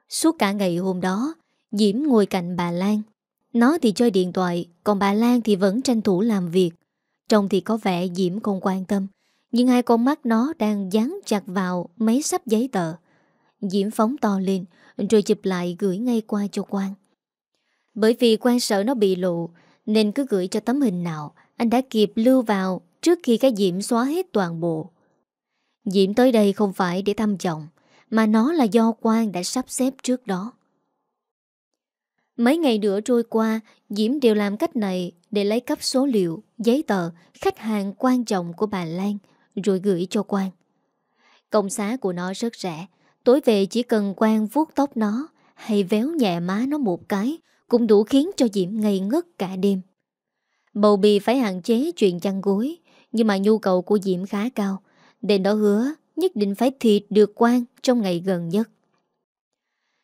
Suốt cả ngày hôm đó Diễm ngồi cạnh bà Lan nó thì chơi điện thoại Còn bà Lan thì vẫn tranh thủ làm việc Trông thì có vẻ Diễm không quan tâm Nhưng hai con mắt nó đang dán chặt vào Mấy sắp giấy tờ Diễm phóng to lên Rồi chụp lại gửi ngay qua cho Quang Bởi vì Quang sợ nó bị lộ Nên cứ gửi cho tấm hình nào Anh đã kịp lưu vào Trước khi cái Diễm xóa hết toàn bộ Diễm tới đây không phải để thăm chồng Mà nó là do Quang đã sắp xếp trước đó Mấy ngày nữa trôi qua, Diễm đều làm cách này để lấy cắp số liệu, giấy tờ, khách hàng quan trọng của bà Lan rồi gửi cho Quang. Công xá của nó rất rẻ, tối về chỉ cần Quang vuốt tóc nó hay véo nhẹ má nó một cái cũng đủ khiến cho Diễm ngây ngất cả đêm. Bầu bì phải hạn chế chuyện chăn gối, nhưng mà nhu cầu của Diễm khá cao, nên nó hứa nhất định phải thịt được Quang trong ngày gần nhất.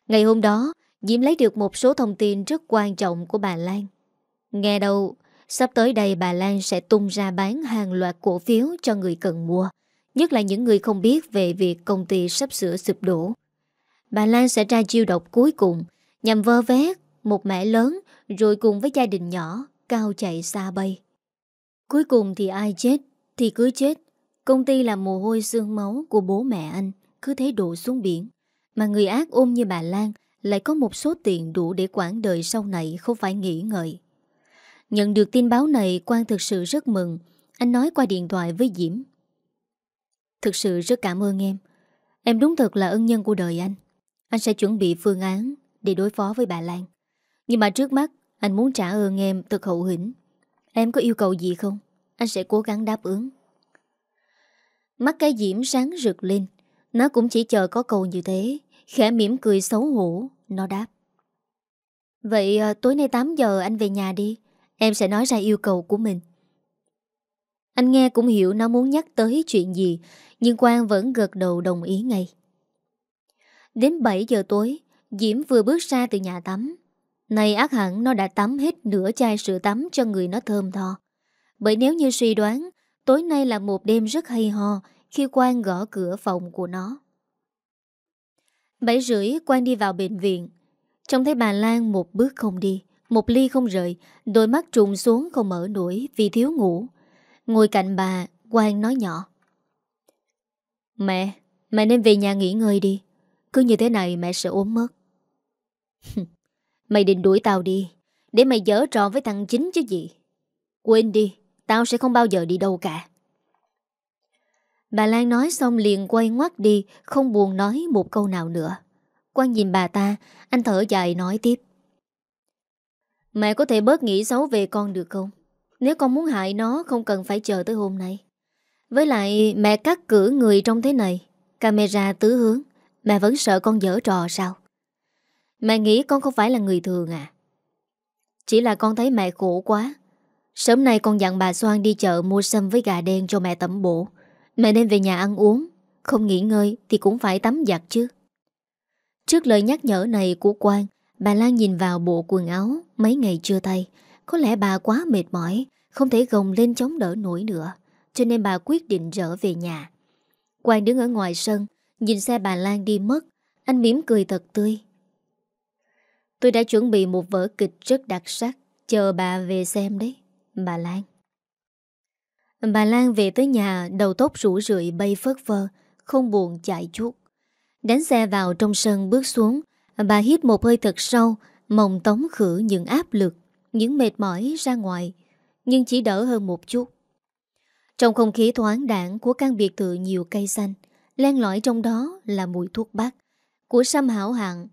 Ngày hôm đó, Diễm lấy được một số thông tin rất quan trọng của bà Lan. Nghe đâu, sắp tới đây bà Lan sẽ tung ra bán hàng loạt cổ phiếu cho người cần mua, nhất là những người không biết về việc công ty sắp sửa sụp đổ. Bà Lan sẽ ra chiêu độc cuối cùng, nhằm vơ vét một mẻ lớn rồi cùng với gia đình nhỏ cao chạy xa bay. Cuối cùng thì ai chết thì cứ chết. Công ty là mồ hôi xương máu của bố mẹ anh cứ thế đổ xuống biển. Mà người ác ôm như bà Lan lại có một số tiền đủ để quãng đời sau này không phải nghỉ ngợi. Nhận được tin báo này, quan thực sự rất mừng. Anh nói qua điện thoại với Diễm. Thực sự rất cảm ơn em. Em đúng thật là ân nhân của đời anh. Anh sẽ chuẩn bị phương án để đối phó với bà Lan. Nhưng mà trước mắt, anh muốn trả ơn em thật hậu hĩnh. Em có yêu cầu gì không? Anh sẽ cố gắng đáp ứng. Mắt cái Diễm sáng rực lên. Nó cũng chỉ chờ có cầu như thế. Khẽ mỉm cười xấu hổ nó đáp Vậy ờ, tối nay 8 giờ anh về nhà đi Em sẽ nói ra yêu cầu của mình Anh nghe cũng hiểu nó muốn nhắc tới chuyện gì Nhưng Quang vẫn gật đầu đồng ý ngay Đến 7 giờ tối Diễm vừa bước ra từ nhà tắm Này ác hẳn nó đã tắm hết nửa chai sữa tắm cho người nó thơm tho Bởi nếu như suy đoán Tối nay là một đêm rất hay ho Khi Quang gõ cửa phòng của nó Bảy rưỡi Quang đi vào bệnh viện Trông thấy bà Lan một bước không đi Một ly không rời Đôi mắt trùng xuống không mở nổi vì thiếu ngủ Ngồi cạnh bà Quang nói nhỏ Mẹ, mẹ nên về nhà nghỉ ngơi đi Cứ như thế này mẹ sẽ ốm mất Mày định đuổi tao đi Để mày dở trò với thằng chính chứ gì Quên đi Tao sẽ không bao giờ đi đâu cả Bà Lan nói xong liền quay ngoắt đi Không buồn nói một câu nào nữa Quang nhìn bà ta Anh thở dài nói tiếp Mẹ có thể bớt nghĩ xấu về con được không Nếu con muốn hại nó Không cần phải chờ tới hôm nay Với lại mẹ cắt cử người trong thế này Camera tứ hướng Mẹ vẫn sợ con dở trò sao Mẹ nghĩ con không phải là người thường à Chỉ là con thấy mẹ khổ quá Sớm nay con dặn bà Soan đi chợ mua sâm với gà đen cho mẹ tẩm bổ Mẹ nên về nhà ăn uống Không nghỉ ngơi thì cũng phải tắm giặt chứ Trước lời nhắc nhở này của Quang Bà Lan nhìn vào bộ quần áo Mấy ngày chưa tay Có lẽ bà quá mệt mỏi Không thể gồng lên chống đỡ nổi nữa Cho nên bà quyết định trở về nhà Quang đứng ở ngoài sân Nhìn xe bà Lan đi mất Anh mỉm cười thật tươi Tôi đã chuẩn bị một vở kịch rất đặc sắc Chờ bà về xem đấy Bà Lan Bà Lan về tới nhà Đầu tóc rủ rượi bay phớt phơ Không buồn chạy chút Đánh xe vào trong sân bước xuống Bà hít một hơi thật sâu Mồng tống khử những áp lực Những mệt mỏi ra ngoài Nhưng chỉ đỡ hơn một chút Trong không khí thoáng đảng Của căn biệt thự nhiều cây xanh Len lõi trong đó là mùi thuốc bắc Của Sam Hảo Hạng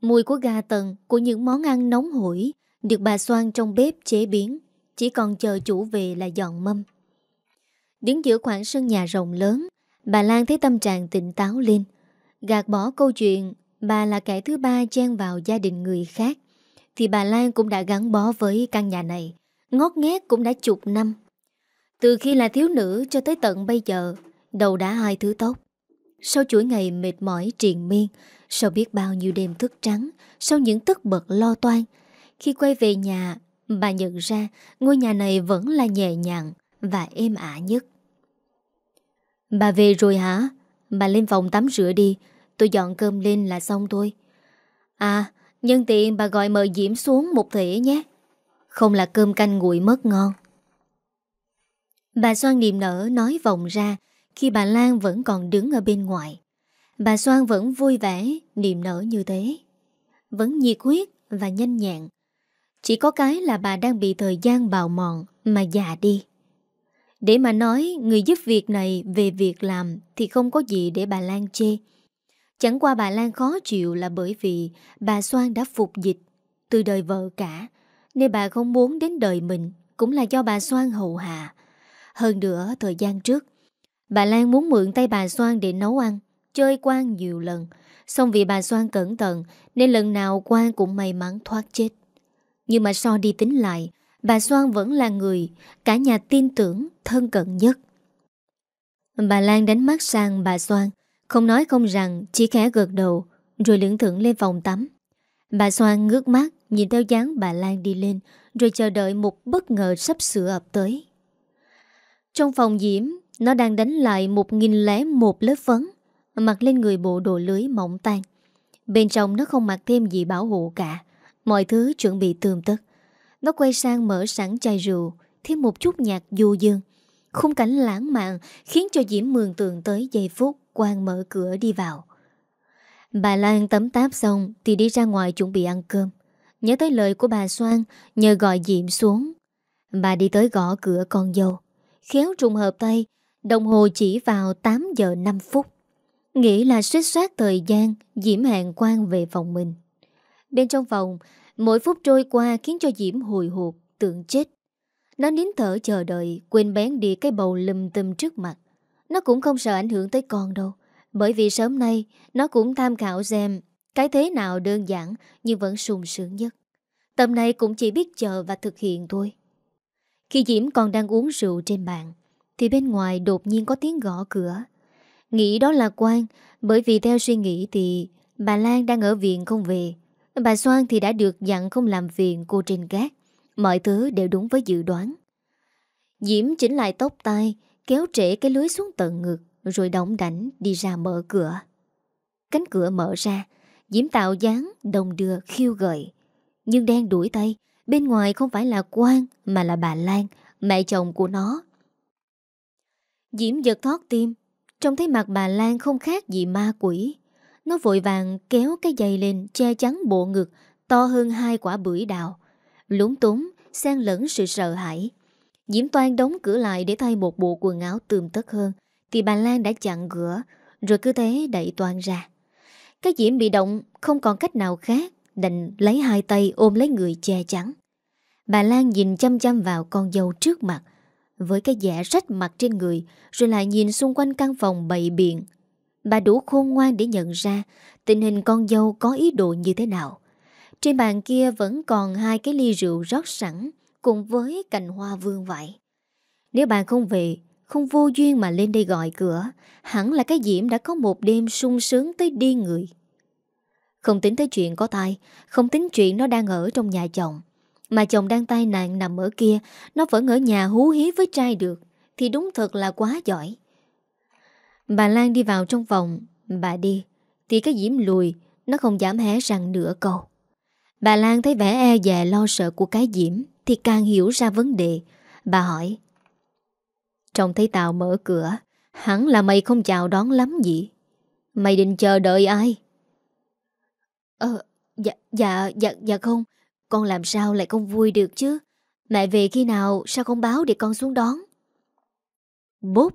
Mùi của gà tần Của những món ăn nóng hổi Được bà xoan trong bếp chế biến Chỉ còn chờ chủ về là dọn mâm Đứng giữa khoảng sân nhà rộng lớn Bà Lan thấy tâm trạng tỉnh táo lên Gạt bỏ câu chuyện Bà là kẻ thứ ba chen vào gia đình người khác Thì bà Lan cũng đã gắn bó với căn nhà này Ngót nghét cũng đã chục năm Từ khi là thiếu nữ cho tới tận bây giờ Đầu đã hai thứ tốt? Sau chuỗi ngày mệt mỏi triền miên Sau biết bao nhiêu đêm thức trắng Sau những tức bật lo toan Khi quay về nhà Bà nhận ra ngôi nhà này vẫn là nhẹ nhàng Và êm ả nhất Bà về rồi hả? Bà lên phòng tắm rửa đi Tôi dọn cơm lên là xong thôi À nhân tiện bà gọi mời Diễm xuống một thể nhé Không là cơm canh nguội mất ngon Bà Soan niềm nở nói vòng ra Khi bà Lan vẫn còn đứng ở bên ngoài Bà Soan vẫn vui vẻ Niềm nở như thế Vẫn nhiệt huyết và nhanh nhẹn Chỉ có cái là bà đang bị thời gian bào mòn Mà già đi để mà nói người giúp việc này về việc làm thì không có gì để bà Lan chê. Chẳng qua bà Lan khó chịu là bởi vì bà Soan đã phục dịch từ đời vợ cả, nên bà không muốn đến đời mình cũng là do bà Soan hậu hạ. Hơn nữa, thời gian trước, bà Lan muốn mượn tay bà Soan để nấu ăn, chơi quan nhiều lần. Xong vì bà Soan cẩn thận nên lần nào quan cũng may mắn thoát chết. Nhưng mà so đi tính lại, bà Soan vẫn là người cả nhà tin tưởng, thân cận nhất. Bà Lan đánh mắt sang bà Soan, không nói không rằng, chỉ khẽ gợt đầu, rồi lưỡng thưởng lên phòng tắm. Bà Soan ngước mắt, nhìn theo dáng bà Lan đi lên, rồi chờ đợi một bất ngờ sắp sửa ập tới. Trong phòng diễm, nó đang đánh lại một nghìn lẻ một lớp phấn, mặc lên người bộ đồ lưới mỏng tan. Bên trong nó không mặc thêm gì bảo hộ cả, mọi thứ chuẩn bị tươm tất. Nó quay sang mở sẵn chai rượu Thêm một chút nhạc du dương Khung cảnh lãng mạn Khiến cho Diễm mường tượng tới giây phút Quang mở cửa đi vào Bà Lan tấm táp xong Thì đi ra ngoài chuẩn bị ăn cơm Nhớ tới lời của bà Soan Nhờ gọi Diễm xuống Bà đi tới gõ cửa con dâu Khéo trùng hợp tay Đồng hồ chỉ vào 8 giờ 5 phút Nghĩ là suýt soát thời gian Diễm hẹn Quang về phòng mình Bên trong phòng Mỗi phút trôi qua khiến cho Diễm hồi hộp, tưởng chết. Nó nín thở chờ đợi, quên bén đi cái bầu lùm tùm trước mặt. Nó cũng không sợ ảnh hưởng tới con đâu. Bởi vì sớm nay, nó cũng tham khảo xem cái thế nào đơn giản nhưng vẫn sùng sướng nhất. Tầm này cũng chỉ biết chờ và thực hiện thôi. Khi Diễm còn đang uống rượu trên bàn, thì bên ngoài đột nhiên có tiếng gõ cửa. Nghĩ đó là quan, bởi vì theo suy nghĩ thì bà Lan đang ở viện không về. Bà Soan thì đã được dặn không làm phiền cô trên gác. Mọi thứ đều đúng với dự đoán. Diễm chỉnh lại tóc tai, kéo trễ cái lưới xuống tận ngực, rồi đóng đảnh đi ra mở cửa. Cánh cửa mở ra, Diễm tạo dáng, đồng đưa, khiêu gợi. Nhưng đang đuổi tay, bên ngoài không phải là quan mà là bà Lan, mẹ chồng của nó. Diễm giật thoát tim, trông thấy mặt bà Lan không khác gì ma quỷ. Nó vội vàng kéo cái dây lên che chắn bộ ngực to hơn hai quả bưởi đào. Lúng túng, xen lẫn sự sợ hãi. Diễm Toan đóng cửa lại để thay một bộ quần áo tươm tất hơn thì bà Lan đã chặn cửa rồi cứ thế đẩy Toan ra. Cái Diễm bị động không còn cách nào khác đành lấy hai tay ôm lấy người che chắn. Bà Lan nhìn chăm chăm vào con dâu trước mặt với cái vẻ rách mặt trên người rồi lại nhìn xung quanh căn phòng bầy biện Bà đủ khôn ngoan để nhận ra tình hình con dâu có ý đồ như thế nào. Trên bàn kia vẫn còn hai cái ly rượu rót sẵn cùng với cành hoa vương vậy Nếu bà không về, không vô duyên mà lên đây gọi cửa, hẳn là cái Diễm đã có một đêm sung sướng tới điên người. Không tính tới chuyện có tai, không tính chuyện nó đang ở trong nhà chồng. Mà chồng đang tai nạn nằm ở kia, nó vẫn ở nhà hú hí với trai được, thì đúng thật là quá giỏi. Bà Lan đi vào trong phòng Bà đi Thì cái diễm lùi Nó không dám hé răng nửa câu Bà Lan thấy vẻ e dè lo sợ của cái diễm Thì càng hiểu ra vấn đề Bà hỏi Trông thấy tàu mở cửa Hẳn là mày không chào đón lắm gì Mày định chờ đợi ai Ờ Dạ dạ dạ dạ không Con làm sao lại không vui được chứ Mẹ về khi nào sao không báo để con xuống đón Bốp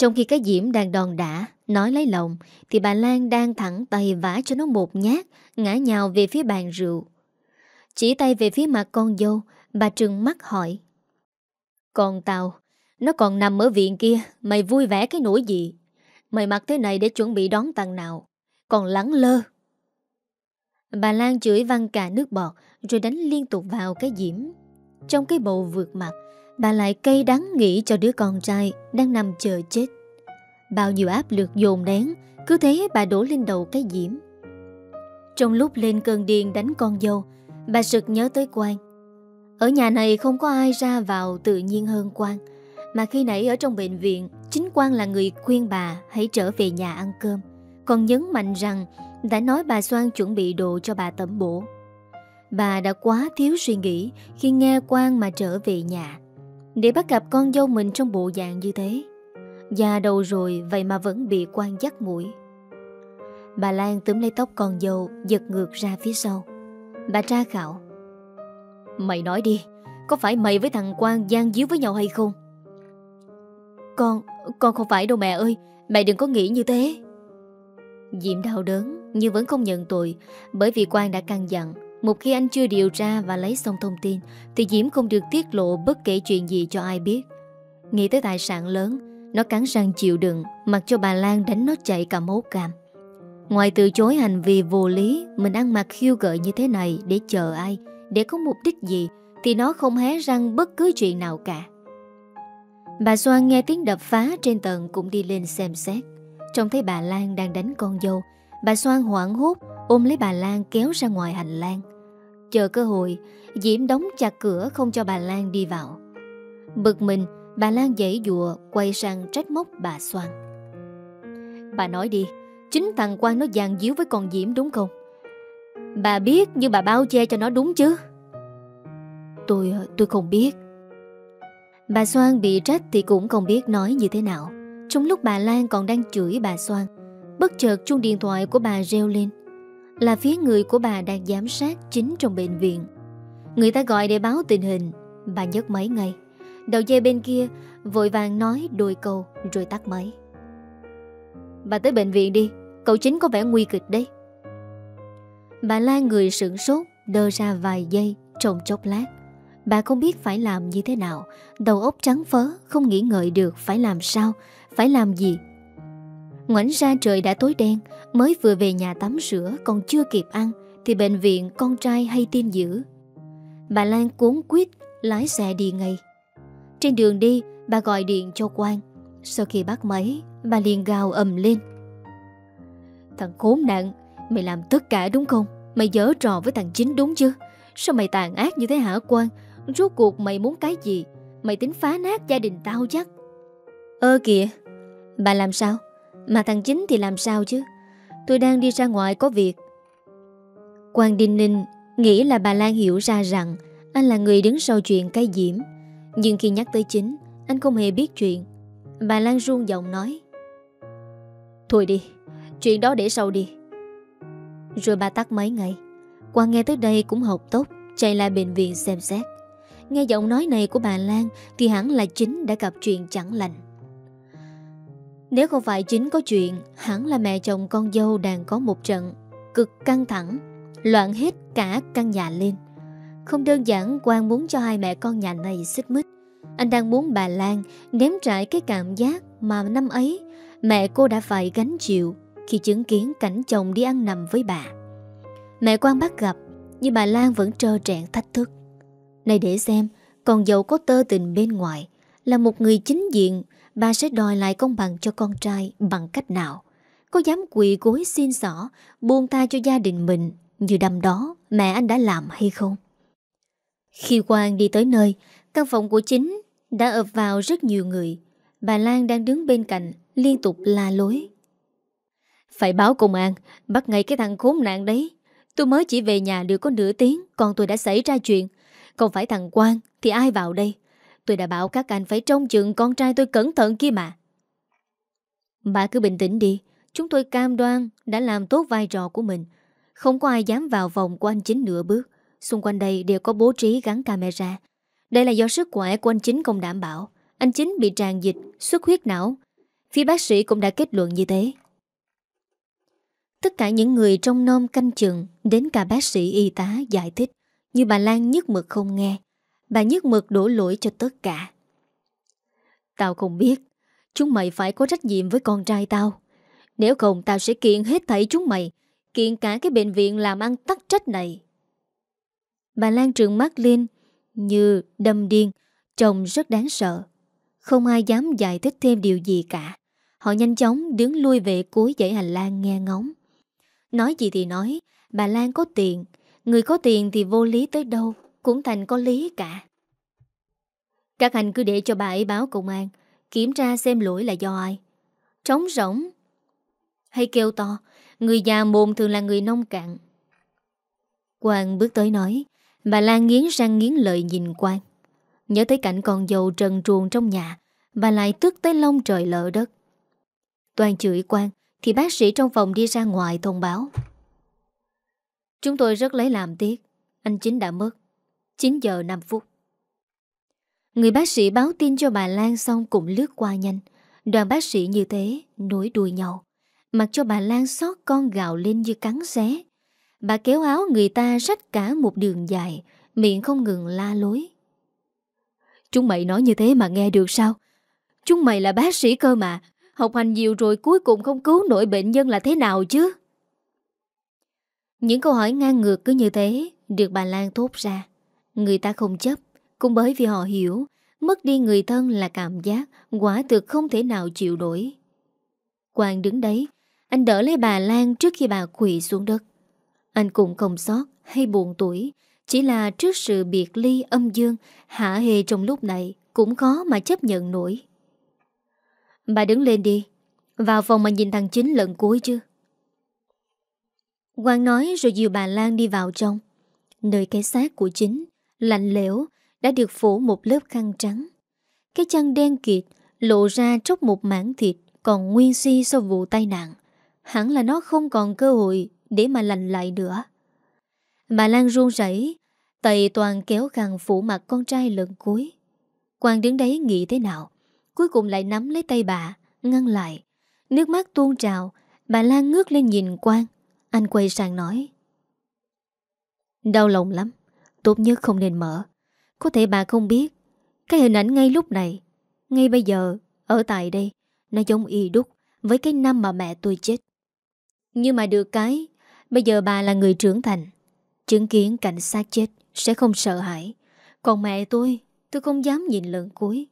trong khi cái Diễm đang đòn đã Nói lấy lòng Thì bà Lan đang thẳng tay vả cho nó một nhát Ngã nhào về phía bàn rượu Chỉ tay về phía mặt con dâu Bà trừng mắt hỏi Còn tao Nó còn nằm ở viện kia Mày vui vẻ cái nỗi gì Mày mặc thế này để chuẩn bị đón tăng nào Còn lắng lơ Bà Lan chửi văng cả nước bọt Rồi đánh liên tục vào cái Diễm Trong cái bầu vượt mặt Bà lại cay đắng nghĩ cho đứa con trai Đang nằm chờ chết Bao nhiêu áp lực dồn nén Cứ thế bà đổ lên đầu cái diễm Trong lúc lên cơn điên đánh con dâu Bà sực nhớ tới Quang Ở nhà này không có ai ra vào tự nhiên hơn Quang Mà khi nãy ở trong bệnh viện Chính Quang là người khuyên bà Hãy trở về nhà ăn cơm Còn nhấn mạnh rằng Đã nói bà Soan chuẩn bị đồ cho bà tẩm bổ Bà đã quá thiếu suy nghĩ Khi nghe Quang mà trở về nhà để bắt gặp con dâu mình trong bộ dạng như thế Già đầu rồi vậy mà vẫn bị quan dắt mũi Bà Lan túm lấy tóc con dâu Giật ngược ra phía sau Bà tra khảo Mày nói đi Có phải mày với thằng Quang gian díu với nhau hay không Con Con không phải đâu mẹ ơi Mẹ đừng có nghĩ như thế Diệm đau đớn Nhưng vẫn không nhận tội Bởi vì Quang đã căng dặn một khi anh chưa điều tra và lấy xong thông tin Thì Diễm không được tiết lộ bất kể chuyện gì cho ai biết Nghĩ tới tài sản lớn Nó cắn răng chịu đựng Mặc cho bà Lan đánh nó chạy cả máu cam Ngoài từ chối hành vi vô lý Mình ăn mặc khiêu gợi như thế này Để chờ ai Để có mục đích gì Thì nó không hé răng bất cứ chuyện nào cả Bà Soan nghe tiếng đập phá trên tầng Cũng đi lên xem xét Trông thấy bà Lan đang đánh con dâu Bà Soan hoảng hốt ôm lấy bà Lan kéo ra ngoài hành lang Chờ cơ hội, Diễm đóng chặt cửa không cho bà Lan đi vào. Bực mình, bà Lan dãy dùa quay sang trách móc bà Soan. Bà nói đi, chính thằng Quang nó dàn díu với con Diễm đúng không? Bà biết nhưng bà bao che cho nó đúng chứ? Tôi, tôi không biết. Bà Soan bị trách thì cũng không biết nói như thế nào. Trong lúc bà Lan còn đang chửi bà Soan, bất chợt chuông điện thoại của bà reo lên là phía người của bà đang giám sát chính trong bệnh viện. Người ta gọi để báo tình hình, bà nhấc máy ngay. Đầu dây bên kia vội vàng nói đôi câu rồi tắt máy. Bà tới bệnh viện đi, cậu chính có vẻ nguy kịch đấy. Bà Lan người sửng sốt, đơ ra vài giây trong chốc lát. Bà không biết phải làm như thế nào, đầu óc trắng phớ, không nghĩ ngợi được phải làm sao, phải làm gì. Ngoảnh ra trời đã tối đen, Mới vừa về nhà tắm rửa còn chưa kịp ăn Thì bệnh viện con trai hay tim dữ Bà Lan cuốn quyết lái xe đi ngay Trên đường đi bà gọi điện cho Quang Sau khi bắt máy bà liền gào ầm lên Thằng khốn nạn Mày làm tất cả đúng không Mày dở trò với thằng Chính đúng chứ Sao mày tàn ác như thế hả Quang Rốt cuộc mày muốn cái gì Mày tính phá nát gia đình tao chắc Ơ kìa Bà làm sao Mà thằng Chính thì làm sao chứ Tôi đang đi ra ngoài có việc Quang Đinh Ninh Nghĩ là bà Lan hiểu ra rằng Anh là người đứng sau chuyện cây diễm Nhưng khi nhắc tới chính Anh không hề biết chuyện Bà Lan run giọng nói Thôi đi Chuyện đó để sau đi Rồi bà tắt máy ngay Quang nghe tới đây cũng học tốt Chạy lại bệnh viện xem xét Nghe giọng nói này của bà Lan Thì hẳn là chính đã gặp chuyện chẳng lành nếu không phải chính có chuyện, hẳn là mẹ chồng con dâu đang có một trận cực căng thẳng, loạn hết cả căn nhà lên. Không đơn giản Quang muốn cho hai mẹ con nhà này xích mít. Anh đang muốn bà Lan nếm trải cái cảm giác mà năm ấy mẹ cô đã phải gánh chịu khi chứng kiến cảnh chồng đi ăn nằm với bà. Mẹ Quang bắt gặp, nhưng bà Lan vẫn trơ trẹn thách thức. Này để xem, còn dâu có tơ tình bên ngoài là một người chính diện bà sẽ đòi lại công bằng cho con trai bằng cách nào? Có dám quỳ gối xin xỏ, buông tay cho gia đình mình như đâm đó mẹ anh đã làm hay không? Khi Quang đi tới nơi, căn phòng của chính đã ập vào rất nhiều người. Bà Lan đang đứng bên cạnh, liên tục la lối. Phải báo công an, bắt ngay cái thằng khốn nạn đấy. Tôi mới chỉ về nhà được có nửa tiếng, còn tôi đã xảy ra chuyện. Còn phải thằng Quang, thì ai vào đây? Tôi đã bảo các anh phải trông chừng con trai tôi cẩn thận kia mà Bà cứ bình tĩnh đi Chúng tôi cam đoan đã làm tốt vai trò của mình Không có ai dám vào vòng của anh chính nửa bước Xung quanh đây đều có bố trí gắn camera Đây là do sức khỏe của anh chính không đảm bảo Anh chính bị tràn dịch, xuất huyết não Phía bác sĩ cũng đã kết luận như thế Tất cả những người trong non canh chừng Đến cả bác sĩ y tá giải thích Như bà Lan nhất mực không nghe Bà nhất mực đổ lỗi cho tất cả Tao không biết Chúng mày phải có trách nhiệm với con trai tao Nếu không tao sẽ kiện hết thảy chúng mày Kiện cả cái bệnh viện làm ăn tắc trách này Bà Lan trừng mắt lên Như đâm điên Trông rất đáng sợ Không ai dám giải thích thêm điều gì cả Họ nhanh chóng đứng lui về cuối dãy hành lang nghe ngóng Nói gì thì nói Bà Lan có tiền Người có tiền thì vô lý tới đâu cũng thành có lý cả. Các anh cứ để cho bà ấy báo công an, kiểm tra xem lỗi là do ai. Trống rỗng. Hay kêu to, người già mồm thường là người nông cạn. Quang bước tới nói, bà Lan nghiến răng nghiến lợi nhìn Quang. Nhớ tới cảnh còn dầu trần truồng trong nhà, bà lại tức tới lông trời lỡ đất. Toàn chửi Quang, thì bác sĩ trong phòng đi ra ngoài thông báo. Chúng tôi rất lấy làm tiếc, anh chính đã mất. 9 giờ 5 phút. Người bác sĩ báo tin cho bà Lan xong cũng lướt qua nhanh. Đoàn bác sĩ như thế, nối đuôi nhau. Mặc cho bà Lan xót con gạo lên như cắn xé. Bà kéo áo người ta rách cả một đường dài, miệng không ngừng la lối. Chúng mày nói như thế mà nghe được sao? Chúng mày là bác sĩ cơ mà, học hành nhiều rồi cuối cùng không cứu nổi bệnh nhân là thế nào chứ? Những câu hỏi ngang ngược cứ như thế được bà Lan thốt ra. Người ta không chấp Cũng bởi vì họ hiểu Mất đi người thân là cảm giác Quả thực không thể nào chịu đổi Quang đứng đấy Anh đỡ lấy bà Lan trước khi bà quỳ xuống đất Anh cũng không sót hay buồn tuổi Chỉ là trước sự biệt ly âm dương Hạ hề trong lúc này Cũng khó mà chấp nhận nổi Bà đứng lên đi Vào phòng mà nhìn thằng chính lần cuối chứ Quang nói rồi dìu bà Lan đi vào trong Nơi cái xác của chính lạnh lẽo đã được phủ một lớp khăn trắng. Cái chân đen kịt lộ ra tróc một mảng thịt còn nguyên si sau vụ tai nạn. Hẳn là nó không còn cơ hội để mà lành lại nữa. Bà Lan run rẩy tay toàn kéo khăn phủ mặt con trai lần cuối. Quang đứng đấy nghĩ thế nào, cuối cùng lại nắm lấy tay bà, ngăn lại. Nước mắt tuôn trào, bà Lan ngước lên nhìn Quang. Anh quay sang nói. Đau lòng lắm. Tốt nhất không nên mở Có thể bà không biết Cái hình ảnh ngay lúc này Ngay bây giờ Ở tại đây Nó giống y đúc Với cái năm mà mẹ tôi chết Nhưng mà được cái Bây giờ bà là người trưởng thành Chứng kiến cảnh sát chết Sẽ không sợ hãi Còn mẹ tôi Tôi không dám nhìn lần cuối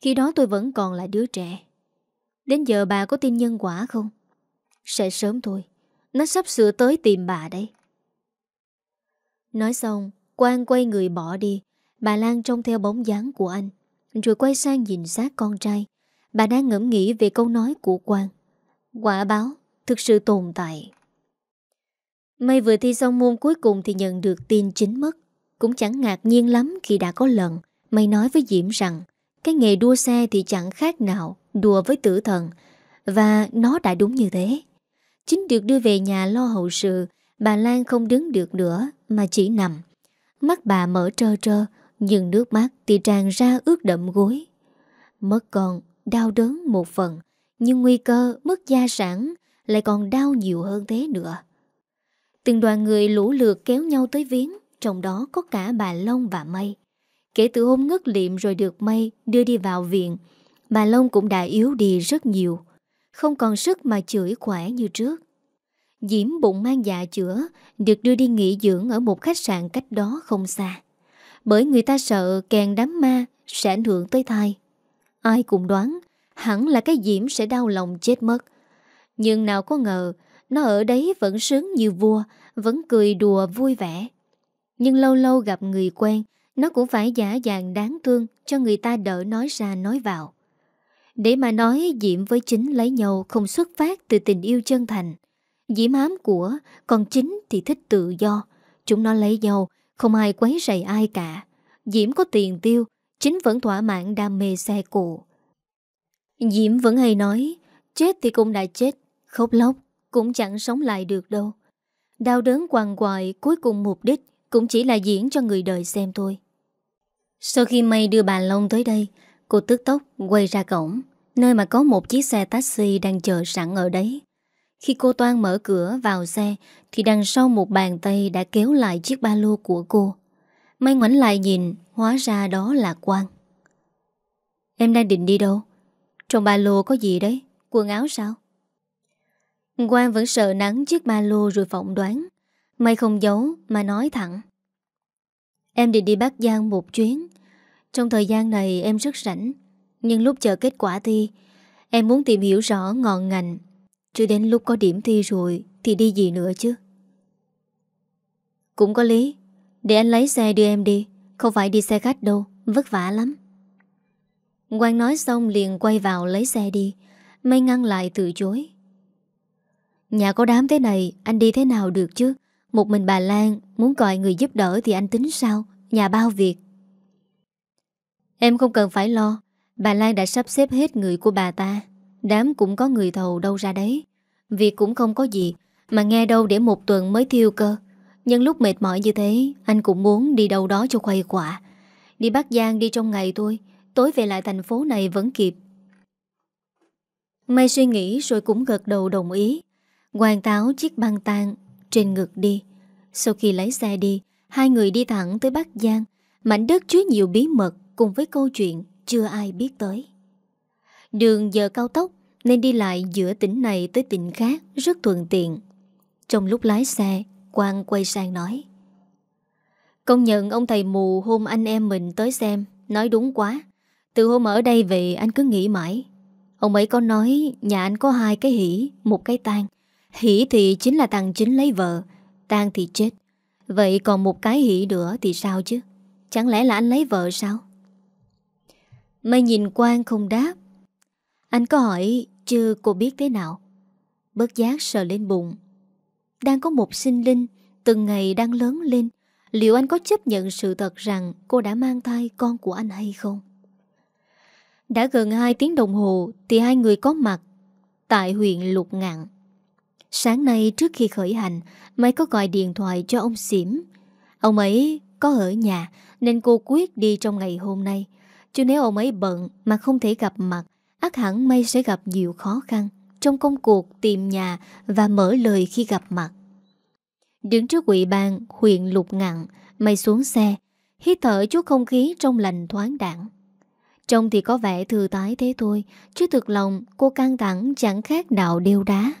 Khi đó tôi vẫn còn là đứa trẻ Đến giờ bà có tin nhân quả không? Sẽ sớm thôi Nó sắp sửa tới tìm bà đấy. Nói xong Quang quay người bỏ đi Bà Lan trông theo bóng dáng của anh Rồi quay sang nhìn sát con trai Bà đang ngẫm nghĩ về câu nói của Quang Quả báo Thực sự tồn tại Mây vừa thi xong môn cuối cùng Thì nhận được tin chính mất Cũng chẳng ngạc nhiên lắm khi đã có lần Mày nói với Diễm rằng Cái nghề đua xe thì chẳng khác nào Đùa với tử thần Và nó đã đúng như thế Chính được đưa về nhà lo hậu sự Bà Lan không đứng được nữa Mà chỉ nằm Mắt bà mở trơ trơ, nhưng nước mắt thì tràn ra ướt đậm gối. Mất con, đau đớn một phần, nhưng nguy cơ mất gia sản lại còn đau nhiều hơn thế nữa. Từng đoàn người lũ lượt kéo nhau tới viếng, trong đó có cả bà Long và Mây. Kể từ hôm ngất liệm rồi được Mây đưa đi vào viện, bà Long cũng đã yếu đi rất nhiều, không còn sức mà chửi khỏe như trước. Diễm bụng mang dạ chữa Được đưa đi nghỉ dưỡng ở một khách sạn cách đó không xa Bởi người ta sợ kèn đám ma Sẽ ảnh hưởng tới thai Ai cũng đoán Hẳn là cái Diễm sẽ đau lòng chết mất Nhưng nào có ngờ Nó ở đấy vẫn sướng như vua Vẫn cười đùa vui vẻ Nhưng lâu lâu gặp người quen Nó cũng phải giả dạng đáng thương Cho người ta đỡ nói ra nói vào Để mà nói Diễm với Chính lấy nhau Không xuất phát từ tình yêu chân thành Diễm ám của Còn chính thì thích tự do Chúng nó lấy nhau Không ai quấy rầy ai cả Diễm có tiền tiêu Chính vẫn thỏa mãn đam mê xe cổ Diễm vẫn hay nói Chết thì cũng đã chết Khóc lóc cũng chẳng sống lại được đâu Đau đớn quằn quại Cuối cùng mục đích cũng chỉ là diễn cho người đời xem thôi Sau khi May đưa bà Long tới đây Cô tức tốc quay ra cổng Nơi mà có một chiếc xe taxi đang chờ sẵn ở đấy khi cô Toan mở cửa vào xe Thì đằng sau một bàn tay đã kéo lại chiếc ba lô của cô May ngoảnh lại nhìn Hóa ra đó là Quang Em đang định đi đâu? Trong ba lô có gì đấy? Quần áo sao? Quang vẫn sợ nắng chiếc ba lô rồi phỏng đoán May không giấu mà nói thẳng Em định đi Bắc Giang một chuyến Trong thời gian này em rất rảnh Nhưng lúc chờ kết quả thi Em muốn tìm hiểu rõ ngọn ngành Chứ đến lúc có điểm thi rồi Thì đi gì nữa chứ Cũng có lý Để anh lấy xe đưa em đi Không phải đi xe khách đâu Vất vả lắm Quang nói xong liền quay vào lấy xe đi Mây ngăn lại từ chối Nhà có đám thế này Anh đi thế nào được chứ Một mình bà Lan muốn gọi người giúp đỡ Thì anh tính sao Nhà bao việc Em không cần phải lo Bà Lan đã sắp xếp hết người của bà ta Đám cũng có người thầu đâu ra đấy Việc cũng không có gì Mà nghe đâu để một tuần mới thiêu cơ Nhưng lúc mệt mỏi như thế Anh cũng muốn đi đâu đó cho khuây quả Đi Bắc Giang đi trong ngày thôi Tối về lại thành phố này vẫn kịp Mai suy nghĩ rồi cũng gật đầu đồng ý Hoàng táo chiếc băng tang Trên ngực đi Sau khi lấy xe đi Hai người đi thẳng tới Bắc Giang Mảnh đất chứa nhiều bí mật Cùng với câu chuyện chưa ai biết tới Đường giờ cao tốc nên đi lại giữa tỉnh này tới tỉnh khác rất thuận tiện. Trong lúc lái xe, Quang quay sang nói. Công nhận ông thầy mù hôm anh em mình tới xem, nói đúng quá. Từ hôm ở đây về anh cứ nghĩ mãi. Ông ấy có nói nhà anh có hai cái hỷ, một cái tang. Hỷ thì chính là thằng chính lấy vợ, tang thì chết. Vậy còn một cái hỷ nữa thì sao chứ? Chẳng lẽ là anh lấy vợ sao? Mây nhìn Quang không đáp anh có hỏi chứ cô biết thế nào Bất giác sờ lên bụng Đang có một sinh linh Từng ngày đang lớn lên Liệu anh có chấp nhận sự thật rằng Cô đã mang thai con của anh hay không Đã gần 2 tiếng đồng hồ Thì hai người có mặt Tại huyện Lục Ngạn Sáng nay trước khi khởi hành Máy có gọi điện thoại cho ông Xỉm Ông ấy có ở nhà Nên cô quyết đi trong ngày hôm nay Chứ nếu ông ấy bận mà không thể gặp mặt ác hẳn May sẽ gặp nhiều khó khăn trong công cuộc tìm nhà và mở lời khi gặp mặt. Đứng trước quỷ bang huyện lục ngạn, May xuống xe, hít thở chút không khí trong lành thoáng đẳng. Trông thì có vẻ thư tái thế thôi, chứ thực lòng cô căng thẳng chẳng khác đạo đeo đá.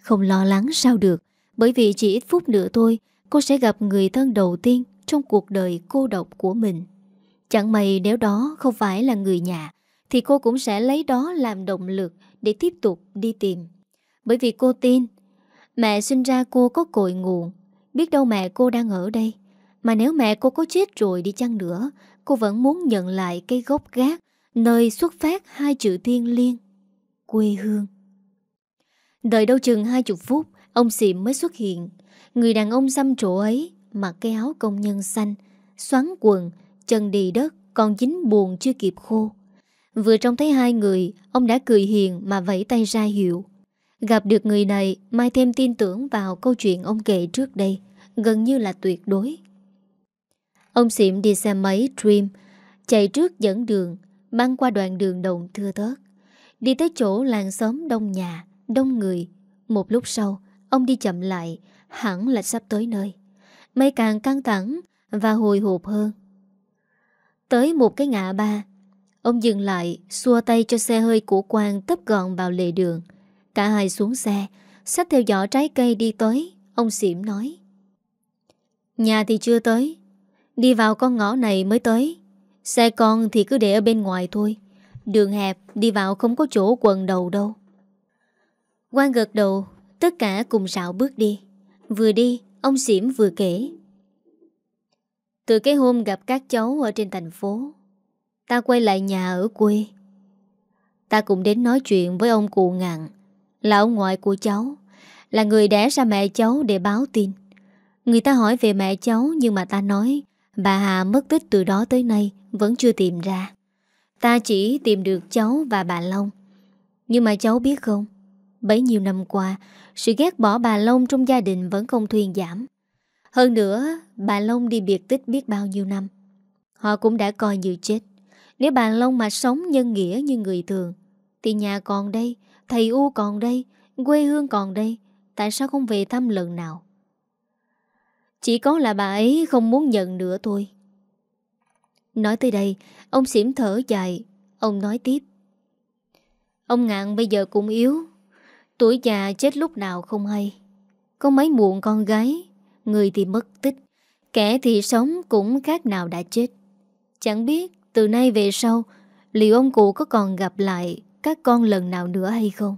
Không lo lắng sao được, bởi vì chỉ ít phút nữa thôi, cô sẽ gặp người thân đầu tiên trong cuộc đời cô độc của mình. Chẳng may nếu đó không phải là người nhà, thì cô cũng sẽ lấy đó làm động lực để tiếp tục đi tìm. Bởi vì cô tin, mẹ sinh ra cô có cội nguồn, biết đâu mẹ cô đang ở đây. Mà nếu mẹ cô có chết rồi đi chăng nữa, cô vẫn muốn nhận lại cái gốc gác, nơi xuất phát hai chữ thiên liêng, quê hương. Đợi đâu chừng hai chục phút, ông xịm mới xuất hiện. Người đàn ông xăm trổ ấy mặc cái áo công nhân xanh, xoắn quần, chân đi đất còn dính buồn chưa kịp khô. Vừa trông thấy hai người Ông đã cười hiền mà vẫy tay ra hiệu Gặp được người này Mai thêm tin tưởng vào câu chuyện ông kể trước đây Gần như là tuyệt đối Ông xịm đi xe máy Dream Chạy trước dẫn đường Băng qua đoạn đường đồng thưa thớt Đi tới chỗ làng xóm đông nhà Đông người Một lúc sau Ông đi chậm lại Hẳn là sắp tới nơi Mây càng căng thẳng Và hồi hộp hơn Tới một cái ngã ba Ông dừng lại, xua tay cho xe hơi của Quang tấp gọn vào lề đường. Cả hai xuống xe, xách theo giỏ trái cây đi tới, ông xỉm nói. Nhà thì chưa tới, đi vào con ngõ này mới tới. Xe con thì cứ để ở bên ngoài thôi. Đường hẹp, đi vào không có chỗ quần đầu đâu. Quang gật đầu, tất cả cùng rạo bước đi. Vừa đi, ông xỉm vừa kể. Từ cái hôm gặp các cháu ở trên thành phố, Ta quay lại nhà ở quê Ta cũng đến nói chuyện với ông cụ ngạn Là ông ngoại của cháu Là người đẻ ra mẹ cháu để báo tin Người ta hỏi về mẹ cháu Nhưng mà ta nói Bà Hà mất tích từ đó tới nay Vẫn chưa tìm ra Ta chỉ tìm được cháu và bà Long Nhưng mà cháu biết không Bấy nhiêu năm qua Sự ghét bỏ bà Long trong gia đình vẫn không thuyên giảm Hơn nữa Bà Long đi biệt tích biết bao nhiêu năm Họ cũng đã coi như chết nếu bà Long mà sống nhân nghĩa như người thường Thì nhà còn đây Thầy U còn đây Quê hương còn đây Tại sao không về thăm lần nào Chỉ có là bà ấy không muốn nhận nữa thôi Nói tới đây Ông xỉm thở dài Ông nói tiếp Ông ngạn bây giờ cũng yếu Tuổi già chết lúc nào không hay Có mấy muộn con gái Người thì mất tích Kẻ thì sống cũng khác nào đã chết Chẳng biết từ nay về sau Liệu ông cụ có còn gặp lại Các con lần nào nữa hay không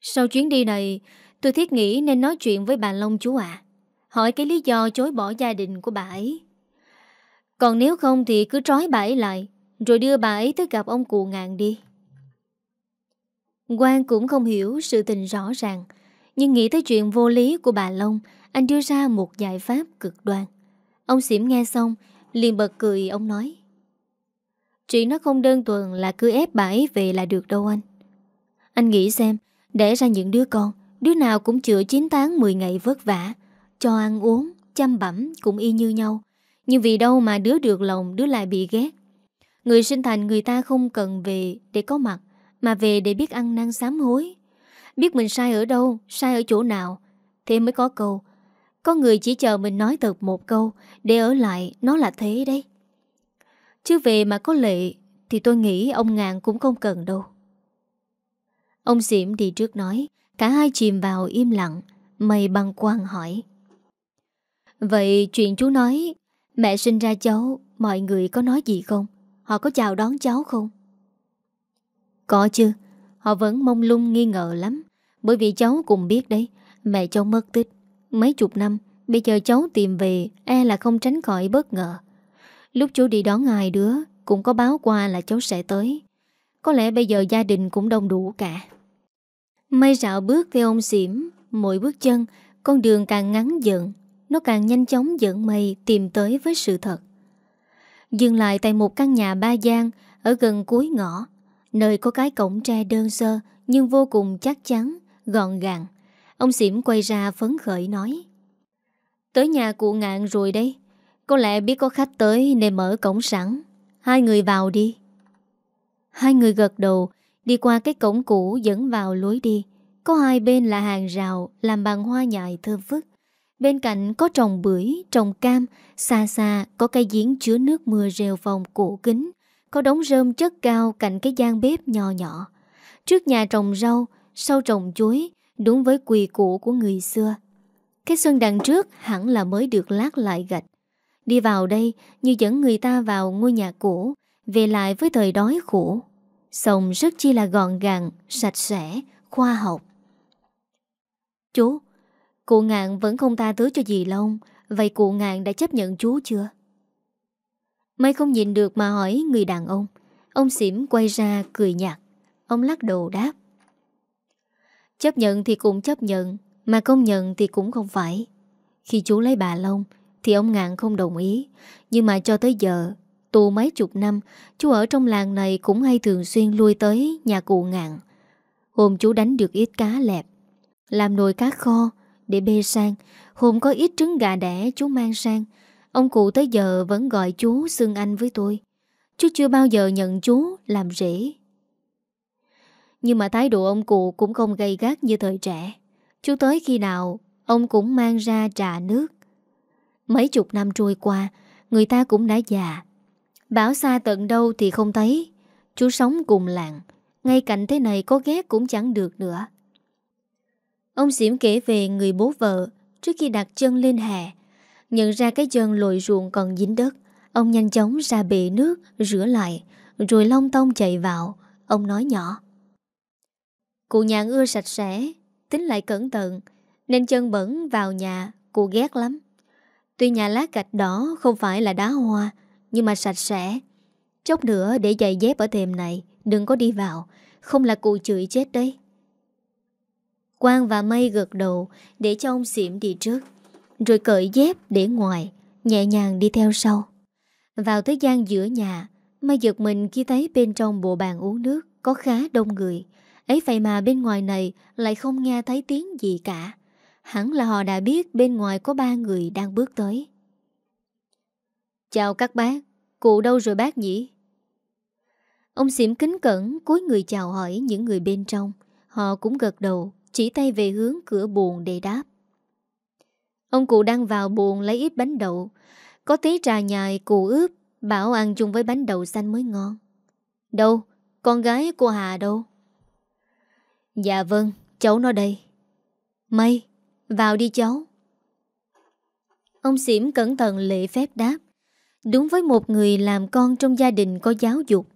Sau chuyến đi này Tôi thiết nghĩ nên nói chuyện với bà Long chú ạ à, Hỏi cái lý do chối bỏ gia đình của bà ấy Còn nếu không thì cứ trói bà ấy lại Rồi đưa bà ấy tới gặp ông cụ ngàn đi Quang cũng không hiểu sự tình rõ ràng Nhưng nghĩ tới chuyện vô lý của bà Long Anh đưa ra một giải pháp cực đoan Ông xỉm nghe xong Liền bật cười ông nói Chuyện nó không đơn thuần là cứ ép bà ấy về là được đâu anh Anh nghĩ xem Để ra những đứa con Đứa nào cũng chữa 9 tháng 10 ngày vất vả Cho ăn uống, chăm bẩm cũng y như nhau Nhưng vì đâu mà đứa được lòng đứa lại bị ghét Người sinh thành người ta không cần về để có mặt Mà về để biết ăn năn sám hối Biết mình sai ở đâu, sai ở chỗ nào Thế mới có câu có người chỉ chờ mình nói thật một câu Để ở lại nó là thế đấy Chứ về mà có lệ Thì tôi nghĩ ông Ngàn cũng không cần đâu Ông Diễm đi trước nói Cả hai chìm vào im lặng Mày băng quan hỏi Vậy chuyện chú nói Mẹ sinh ra cháu Mọi người có nói gì không Họ có chào đón cháu không Có chứ Họ vẫn mông lung nghi ngờ lắm Bởi vì cháu cũng biết đấy Mẹ cháu mất tích mấy chục năm, bây giờ cháu tìm về, e là không tránh khỏi bất ngờ. Lúc chú đi đón hai đứa, cũng có báo qua là cháu sẽ tới. Có lẽ bây giờ gia đình cũng đông đủ cả. Mây rạo bước theo ông xỉm, mỗi bước chân, con đường càng ngắn dần, nó càng nhanh chóng dẫn mây tìm tới với sự thật. Dừng lại tại một căn nhà ba gian ở gần cuối ngõ, nơi có cái cổng tre đơn sơ nhưng vô cùng chắc chắn, gọn gàng. Ông xỉm quay ra phấn khởi nói Tới nhà cụ ngạn rồi đấy Có lẽ biết có khách tới nên mở cổng sẵn Hai người vào đi Hai người gật đầu Đi qua cái cổng cũ dẫn vào lối đi Có hai bên là hàng rào Làm bằng hoa nhại thơm phức Bên cạnh có trồng bưởi, trồng cam Xa xa có cây giếng chứa nước mưa rêu vòng cổ kính Có đống rơm chất cao cạnh cái gian bếp nhỏ nhỏ Trước nhà trồng rau Sau trồng chuối đúng với quỳ cũ của người xưa. Cái sân đằng trước hẳn là mới được lát lại gạch. Đi vào đây như dẫn người ta vào ngôi nhà cũ, về lại với thời đói khổ. Xong rất chi là gọn gàng, sạch sẽ, khoa học. Chú, cụ ngạn vẫn không tha thứ cho dì Long, vậy cụ ngạn đã chấp nhận chú chưa? Mấy không nhìn được mà hỏi người đàn ông. Ông xỉm quay ra cười nhạt. Ông lắc đầu đáp. Chấp nhận thì cũng chấp nhận Mà không nhận thì cũng không phải Khi chú lấy bà Long Thì ông Ngạn không đồng ý Nhưng mà cho tới giờ Tù mấy chục năm Chú ở trong làng này cũng hay thường xuyên lui tới nhà cụ Ngạn Hôm chú đánh được ít cá lẹp Làm nồi cá kho Để bê sang Hôm có ít trứng gà đẻ chú mang sang Ông cụ tới giờ vẫn gọi chú xưng anh với tôi Chú chưa bao giờ nhận chú làm rể nhưng mà thái độ ông cụ cũng không gây gắt như thời trẻ Chú tới khi nào Ông cũng mang ra trà nước Mấy chục năm trôi qua Người ta cũng đã già Bảo xa tận đâu thì không thấy Chú sống cùng làng Ngay cạnh thế này có ghét cũng chẳng được nữa Ông xỉm kể về người bố vợ Trước khi đặt chân lên hè Nhận ra cái chân lồi ruộng còn dính đất Ông nhanh chóng ra bể nước Rửa lại Rồi long tông chạy vào Ông nói nhỏ Cụ nhạn ưa sạch sẽ Tính lại cẩn thận Nên chân bẩn vào nhà Cụ ghét lắm Tuy nhà lá gạch đỏ không phải là đá hoa Nhưng mà sạch sẽ Chốc nữa để giày dép ở thềm này Đừng có đi vào Không là cụ chửi chết đấy Quang và mây gật đầu Để cho ông xỉm đi trước Rồi cởi dép để ngoài Nhẹ nhàng đi theo sau Vào tới gian giữa nhà Mây giật mình khi thấy bên trong bộ bàn uống nước Có khá đông người Ấy vậy mà bên ngoài này lại không nghe thấy tiếng gì cả. Hẳn là họ đã biết bên ngoài có ba người đang bước tới. Chào các bác, cụ đâu rồi bác nhỉ? Ông xỉm kính cẩn cúi người chào hỏi những người bên trong. Họ cũng gật đầu, chỉ tay về hướng cửa buồn để đáp. Ông cụ đang vào buồn lấy ít bánh đậu. Có tí trà nhài cụ ướp, bảo ăn chung với bánh đậu xanh mới ngon. Đâu, con gái của Hà đâu? Dạ vâng, cháu nó đây Mây, vào đi cháu Ông xỉm cẩn thận lễ phép đáp Đúng với một người làm con trong gia đình có giáo dục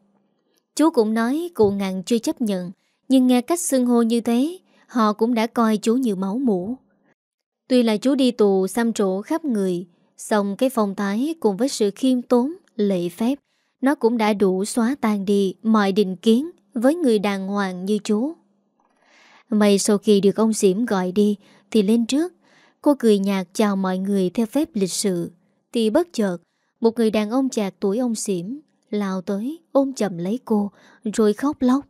Chú cũng nói cụ ngàn chưa chấp nhận Nhưng nghe cách xưng hô như thế Họ cũng đã coi chú như máu mũ Tuy là chú đi tù xăm trổ khắp người Xong cái phong thái cùng với sự khiêm tốn, lễ phép Nó cũng đã đủ xóa tan đi mọi định kiến với người đàng hoàng như chú May sau khi được ông Diễm gọi đi Thì lên trước Cô cười nhạt chào mọi người theo phép lịch sự Thì bất chợt Một người đàn ông chạc tuổi ông Diễm Lào tới ôm chậm lấy cô Rồi khóc lóc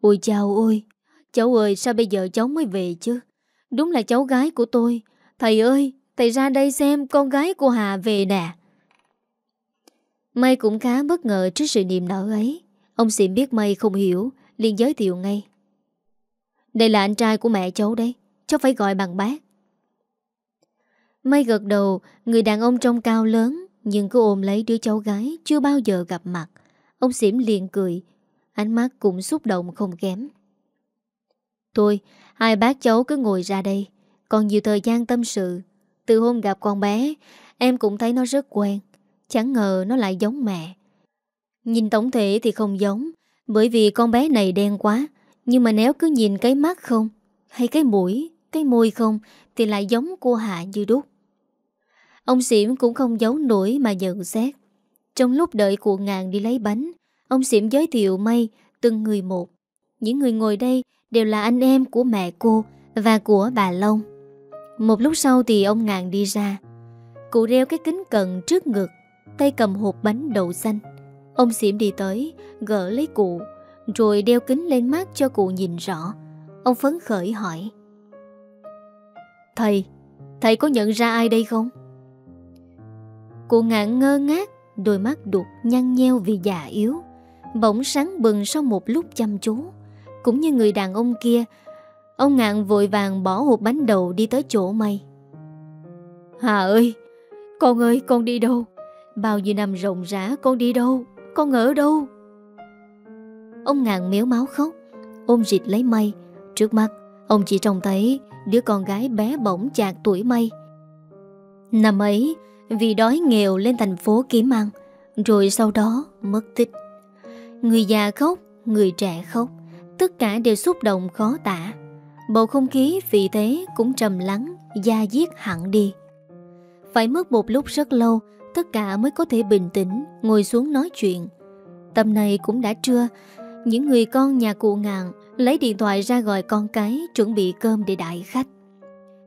Ôi chào ôi Cháu ơi sao bây giờ cháu mới về chứ Đúng là cháu gái của tôi Thầy ơi thầy ra đây xem Con gái của Hà về nè Mây cũng khá bất ngờ trước sự niềm nở ấy Ông xỉm biết mây không hiểu liền giới thiệu ngay đây là anh trai của mẹ cháu đấy Cháu phải gọi bằng bác Mây gật đầu Người đàn ông trông cao lớn Nhưng cứ ôm lấy đứa cháu gái Chưa bao giờ gặp mặt Ông xỉm liền cười Ánh mắt cũng xúc động không kém Thôi Hai bác cháu cứ ngồi ra đây Còn nhiều thời gian tâm sự Từ hôm gặp con bé Em cũng thấy nó rất quen Chẳng ngờ nó lại giống mẹ Nhìn tổng thể thì không giống Bởi vì con bé này đen quá nhưng mà nếu cứ nhìn cái mắt không Hay cái mũi, cái môi không Thì lại giống cô Hạ như đúc Ông Xỉm cũng không giấu nổi mà nhận xét Trong lúc đợi cụ ngàn đi lấy bánh Ông Xỉm giới thiệu May từng người một Những người ngồi đây đều là anh em của mẹ cô Và của bà Long Một lúc sau thì ông ngàn đi ra Cụ đeo cái kính cận trước ngực Tay cầm hộp bánh đậu xanh Ông xỉm đi tới Gỡ lấy cụ rồi đeo kính lên mắt cho cụ nhìn rõ Ông phấn khởi hỏi Thầy, thầy có nhận ra ai đây không? Cụ ngạn ngơ ngác Đôi mắt đục nhăn nheo vì già yếu Bỗng sáng bừng sau một lúc chăm chú Cũng như người đàn ông kia Ông ngạn vội vàng bỏ hộp bánh đầu đi tới chỗ mây Hà ơi Con ơi con đi đâu Bao nhiêu năm rộng rã con đi đâu Con ở đâu Ông ngàn méo máu khóc Ôm rịt lấy mây Trước mắt ông chỉ trông thấy Đứa con gái bé bỏng chạc tuổi mây Năm ấy Vì đói nghèo lên thành phố kiếm ăn Rồi sau đó mất tích Người già khóc Người trẻ khóc Tất cả đều xúc động khó tả Bầu không khí vì thế cũng trầm lắng Da diết hẳn đi Phải mất một lúc rất lâu Tất cả mới có thể bình tĩnh Ngồi xuống nói chuyện Tầm này cũng đã trưa những người con nhà cụ ngạn Lấy điện thoại ra gọi con cái Chuẩn bị cơm để đại khách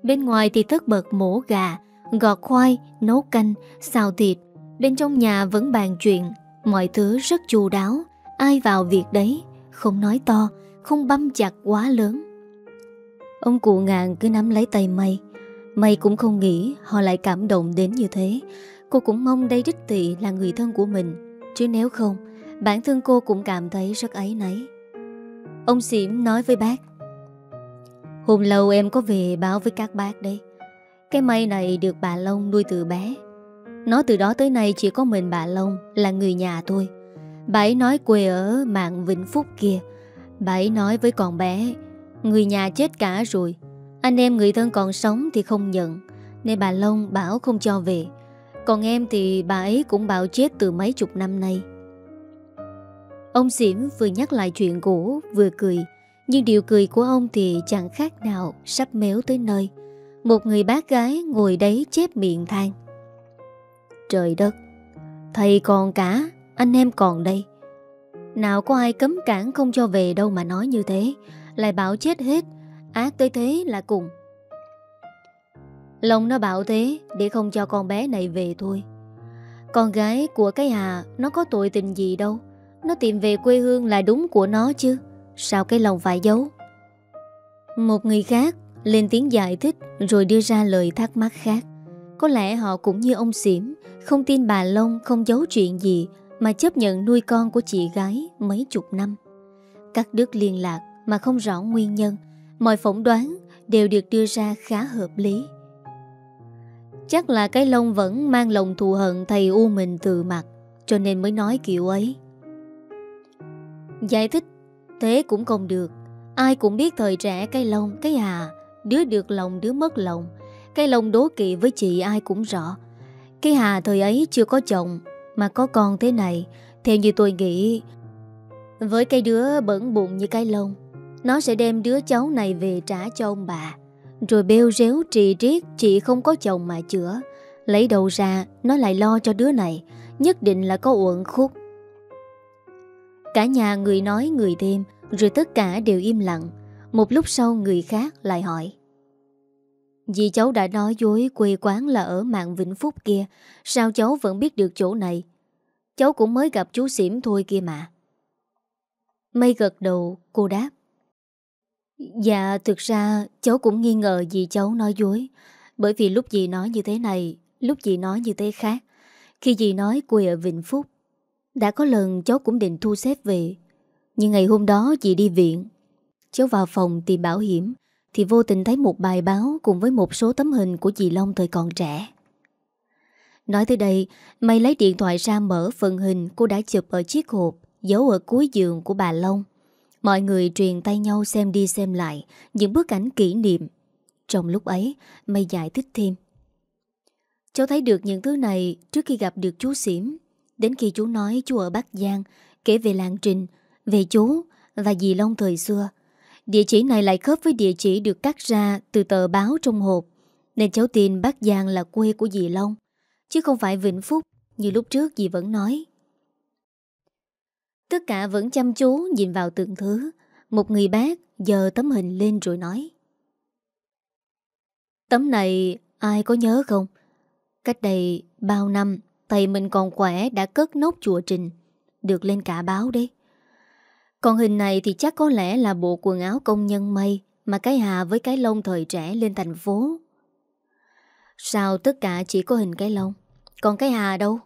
Bên ngoài thì tất bật mổ gà Gọt khoai, nấu canh, xào thịt Bên trong nhà vẫn bàn chuyện Mọi thứ rất chu đáo Ai vào việc đấy Không nói to, không băm chặt quá lớn Ông cụ ngạn cứ nắm lấy tay mây mây cũng không nghĩ họ lại cảm động đến như thế Cô cũng mong đây đích tị là người thân của mình Chứ nếu không Bản thân cô cũng cảm thấy rất ấy nấy Ông xỉm nói với bác Hôm lâu em có về báo với các bác đây, Cái mây này được bà Long nuôi từ bé Nó từ đó tới nay chỉ có mình bà Long là người nhà thôi Bà ấy nói quê ở mạng Vĩnh Phúc kia Bà ấy nói với con bé Người nhà chết cả rồi Anh em người thân còn sống thì không nhận Nên bà Long bảo không cho về Còn em thì bà ấy cũng bảo chết từ mấy chục năm nay Ông Diễm vừa nhắc lại chuyện cũ vừa cười Nhưng điều cười của ông thì chẳng khác nào sắp méo tới nơi Một người bác gái ngồi đấy chép miệng than Trời đất Thầy còn cả Anh em còn đây Nào có ai cấm cản không cho về đâu mà nói như thế Lại bảo chết hết Ác tới thế là cùng Lòng nó bảo thế Để không cho con bé này về thôi Con gái của cái Hà Nó có tội tình gì đâu nó tìm về quê hương là đúng của nó chứ Sao cái lòng phải giấu Một người khác lên tiếng giải thích Rồi đưa ra lời thắc mắc khác Có lẽ họ cũng như ông xỉm Không tin bà Long không giấu chuyện gì Mà chấp nhận nuôi con của chị gái mấy chục năm các đứt liên lạc mà không rõ nguyên nhân Mọi phỏng đoán đều được đưa ra khá hợp lý Chắc là cái lông vẫn mang lòng thù hận thầy U mình từ mặt Cho nên mới nói kiểu ấy Giải thích Thế cũng không được Ai cũng biết thời trẻ cái lông cái hà Đứa được lòng đứa mất lòng Cái lông đố kỵ với chị ai cũng rõ Cái Hà thời ấy chưa có chồng Mà có con thế này Theo như tôi nghĩ Với cái đứa bẩn bụng như cái lông Nó sẽ đem đứa cháu này về trả cho ông bà Rồi bêu réo trì triết Chị không có chồng mà chữa Lấy đầu ra Nó lại lo cho đứa này Nhất định là có uẩn khúc Cả nhà người nói người thêm Rồi tất cả đều im lặng Một lúc sau người khác lại hỏi Dì cháu đã nói dối quê quán là ở mạng Vĩnh Phúc kia Sao cháu vẫn biết được chỗ này Cháu cũng mới gặp chú xỉm thôi kia mà Mây gật đầu cô đáp Dạ thực ra cháu cũng nghi ngờ dì cháu nói dối Bởi vì lúc dì nói như thế này Lúc dì nói như thế khác Khi dì nói quê ở Vĩnh Phúc đã có lần cháu cũng định thu xếp về Nhưng ngày hôm đó chị đi viện Cháu vào phòng tìm bảo hiểm Thì vô tình thấy một bài báo Cùng với một số tấm hình của chị Long thời còn trẻ Nói tới đây Mày lấy điện thoại ra mở phần hình Cô đã chụp ở chiếc hộp Giấu ở cuối giường của bà Long Mọi người truyền tay nhau xem đi xem lại Những bức ảnh kỷ niệm Trong lúc ấy Mày giải thích thêm Cháu thấy được những thứ này Trước khi gặp được chú xỉm Đến khi chú nói chú ở Bắc Giang Kể về làng Trình Về chú và dì Long thời xưa Địa chỉ này lại khớp với địa chỉ được cắt ra Từ tờ báo trong hộp Nên cháu tin Bắc Giang là quê của dì Long Chứ không phải Vĩnh Phúc Như lúc trước dì vẫn nói Tất cả vẫn chăm chú nhìn vào từng thứ Một người bác giờ tấm hình lên rồi nói Tấm này ai có nhớ không? Cách đây bao năm Thầy mình còn khỏe đã cất nốt chùa trình Được lên cả báo đấy Còn hình này thì chắc có lẽ là bộ quần áo công nhân mây Mà cái Hà với cái lông thời trẻ lên thành phố Sao tất cả chỉ có hình cái lông Còn cái Hà đâu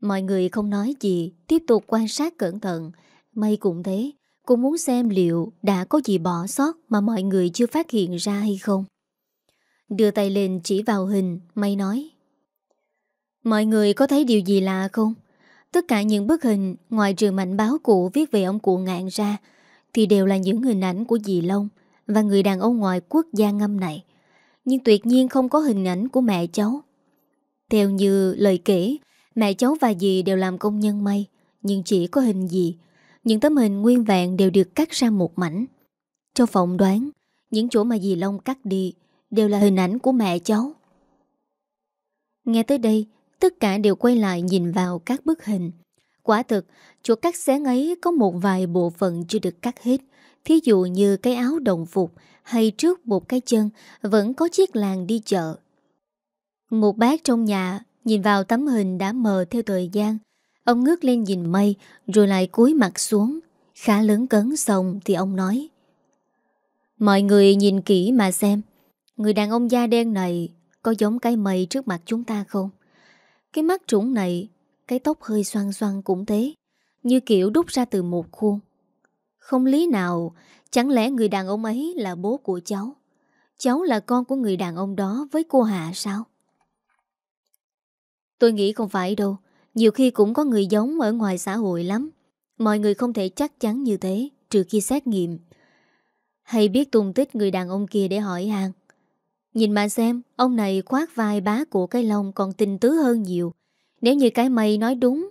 Mọi người không nói gì Tiếp tục quan sát cẩn thận mây cũng thế cũng muốn xem liệu đã có gì bỏ sót Mà mọi người chưa phát hiện ra hay không Đưa tay lên chỉ vào hình mây nói Mọi người có thấy điều gì lạ không? Tất cả những bức hình ngoài trừ mảnh báo cụ viết về ông cụ ngạn ra thì đều là những hình ảnh của dì Long và người đàn ông ngoài quốc gia ngâm này. Nhưng tuyệt nhiên không có hình ảnh của mẹ cháu. Theo như lời kể, mẹ cháu và dì đều làm công nhân may, nhưng chỉ có hình dì. Những tấm hình nguyên vẹn đều được cắt ra một mảnh. Cho phỏng đoán, những chỗ mà dì Long cắt đi đều là hình ảnh của mẹ cháu. Nghe tới đây, Tất cả đều quay lại nhìn vào các bức hình Quả thực, chỗ cắt xén ấy có một vài bộ phận chưa được cắt hết Thí dụ như cái áo đồng phục hay trước một cái chân vẫn có chiếc làng đi chợ. Một bác trong nhà nhìn vào tấm hình đã mờ theo thời gian. Ông ngước lên nhìn mây rồi lại cúi mặt xuống. Khá lớn cấn xong thì ông nói. Mọi người nhìn kỹ mà xem. Người đàn ông da đen này có giống cái mây trước mặt chúng ta không? Cái mắt trũng này, cái tóc hơi xoan xoan cũng thế, như kiểu đúc ra từ một khuôn. Không lý nào, chẳng lẽ người đàn ông ấy là bố của cháu? Cháu là con của người đàn ông đó với cô Hạ sao? Tôi nghĩ không phải đâu, nhiều khi cũng có người giống ở ngoài xã hội lắm. Mọi người không thể chắc chắn như thế, trừ khi xét nghiệm. Hay biết tung tích người đàn ông kia để hỏi hàng. Nhìn mà xem, ông này khoác vai bá của cái lông còn tinh tứ hơn nhiều. Nếu như cái mây nói đúng,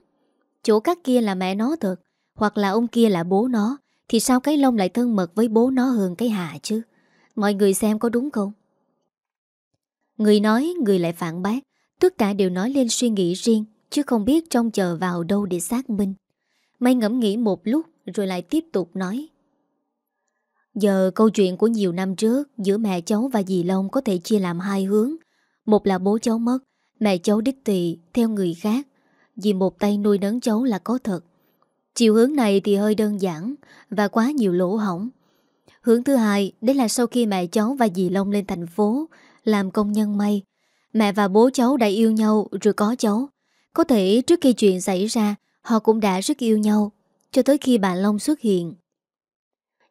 chỗ các kia là mẹ nó thật, hoặc là ông kia là bố nó, thì sao cái lông lại thân mật với bố nó hơn cái hạ chứ? Mọi người xem có đúng không? Người nói, người lại phản bác. Tất cả đều nói lên suy nghĩ riêng, chứ không biết trông chờ vào đâu để xác minh. Mây ngẫm nghĩ một lúc rồi lại tiếp tục nói. Giờ câu chuyện của nhiều năm trước giữa mẹ cháu và dì Long có thể chia làm hai hướng. Một là bố cháu mất, mẹ cháu đích tỳ theo người khác, vì một tay nuôi nấng cháu là có thật. Chiều hướng này thì hơi đơn giản và quá nhiều lỗ hỏng. Hướng thứ hai, đấy là sau khi mẹ cháu và dì Long lên thành phố làm công nhân may, mẹ và bố cháu đã yêu nhau rồi có cháu. Có thể trước khi chuyện xảy ra, họ cũng đã rất yêu nhau, cho tới khi bà Long xuất hiện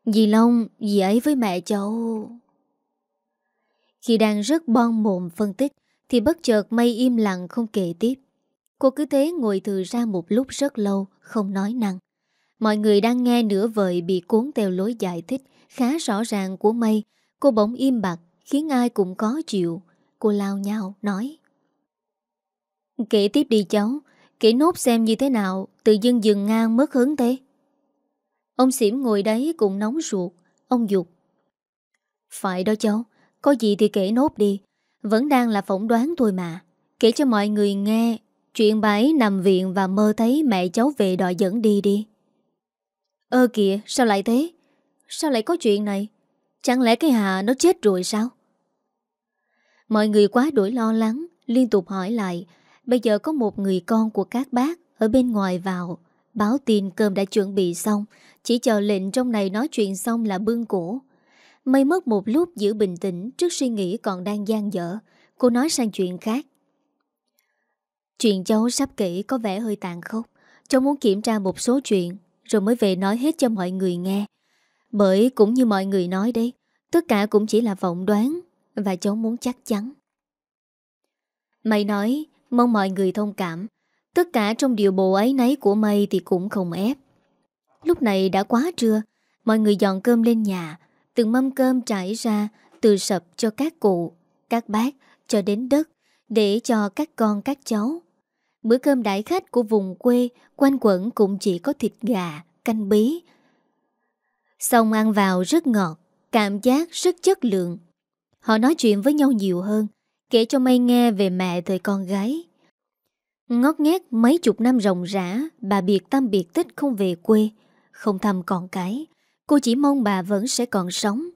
Dì Long, dì ấy với mẹ cháu... Khi đang rất bon mồm phân tích Thì bất chợt mây im lặng không kể tiếp Cô cứ thế ngồi thừ ra một lúc rất lâu Không nói năng Mọi người đang nghe nửa vời Bị cuốn theo lối giải thích Khá rõ ràng của mây Cô bỗng im bặt Khiến ai cũng có chịu Cô lao nhau nói Kể tiếp đi cháu Kể nốt xem như thế nào Tự dưng dừng ngang mất hứng thế Ông xỉm ngồi đấy cũng nóng ruột Ông dục Phải đó cháu Có gì thì kể nốt đi Vẫn đang là phỏng đoán thôi mà Kể cho mọi người nghe Chuyện bà ấy nằm viện và mơ thấy mẹ cháu về đòi dẫn đi đi Ơ kìa sao lại thế Sao lại có chuyện này Chẳng lẽ cái Hà nó chết rồi sao Mọi người quá đuổi lo lắng Liên tục hỏi lại Bây giờ có một người con của các bác Ở bên ngoài vào Báo tin cơm đã chuẩn bị xong chỉ chờ lệnh trong này nói chuyện xong là bưng cổ Mây mất một lúc giữ bình tĩnh Trước suy nghĩ còn đang gian dở Cô nói sang chuyện khác Chuyện cháu sắp kỹ có vẻ hơi tàn khốc Cháu muốn kiểm tra một số chuyện Rồi mới về nói hết cho mọi người nghe Bởi cũng như mọi người nói đấy Tất cả cũng chỉ là vọng đoán Và cháu muốn chắc chắn Mày nói Mong mọi người thông cảm Tất cả trong điều bộ ấy nấy của mày thì cũng không ép Lúc này đã quá trưa, mọi người dọn cơm lên nhà, từng mâm cơm trải ra từ sập cho các cụ, các bác cho đến đất để cho các con các cháu. Bữa cơm đại khách của vùng quê quanh quẩn cũng chỉ có thịt gà, canh bí. Xong ăn vào rất ngọt, cảm giác rất chất lượng. Họ nói chuyện với nhau nhiều hơn, kể cho May nghe về mẹ thời con gái. Ngót nghét mấy chục năm rộng rã, bà biệt tam biệt tích không về quê không thăm con cái. Cô chỉ mong bà vẫn sẽ còn sống.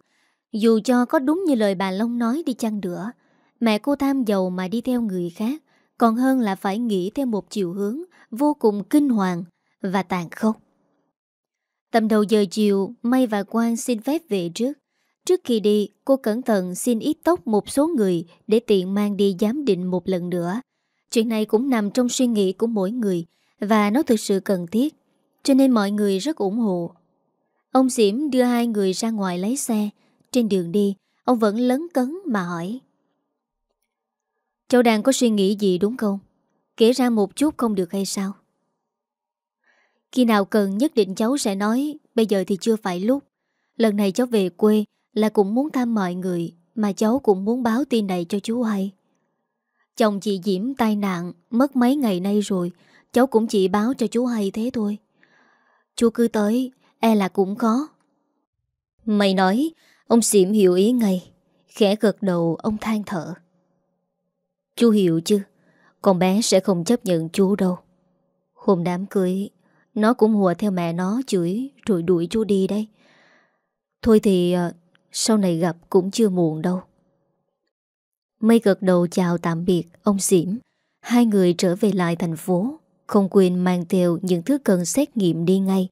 Dù cho có đúng như lời bà Long nói đi chăng nữa, mẹ cô tham giàu mà đi theo người khác, còn hơn là phải nghĩ theo một chiều hướng vô cùng kinh hoàng và tàn khốc. Tầm đầu giờ chiều, May và Quang xin phép về trước. Trước khi đi, cô cẩn thận xin ít tóc một số người để tiện mang đi giám định một lần nữa. Chuyện này cũng nằm trong suy nghĩ của mỗi người và nó thực sự cần thiết cho nên mọi người rất ủng hộ. Ông Diễm đưa hai người ra ngoài lấy xe, trên đường đi, ông vẫn lấn cấn mà hỏi. Cháu đang có suy nghĩ gì đúng không? Kể ra một chút không được hay sao? Khi nào cần nhất định cháu sẽ nói, bây giờ thì chưa phải lúc. Lần này cháu về quê là cũng muốn thăm mọi người, mà cháu cũng muốn báo tin này cho chú hay. Chồng chị Diễm tai nạn, mất mấy ngày nay rồi, cháu cũng chỉ báo cho chú hay thế thôi. Chú cứ tới E là cũng có Mày nói Ông xỉm hiểu ý ngay Khẽ gật đầu ông than thở Chú hiểu chứ Con bé sẽ không chấp nhận chú đâu Hôm đám cưới Nó cũng hùa theo mẹ nó chửi Rồi đuổi chú đi đấy Thôi thì ờ, Sau này gặp cũng chưa muộn đâu Mây gật đầu chào tạm biệt Ông xỉm Hai người trở về lại thành phố không quên mang theo những thứ cần xét nghiệm đi ngay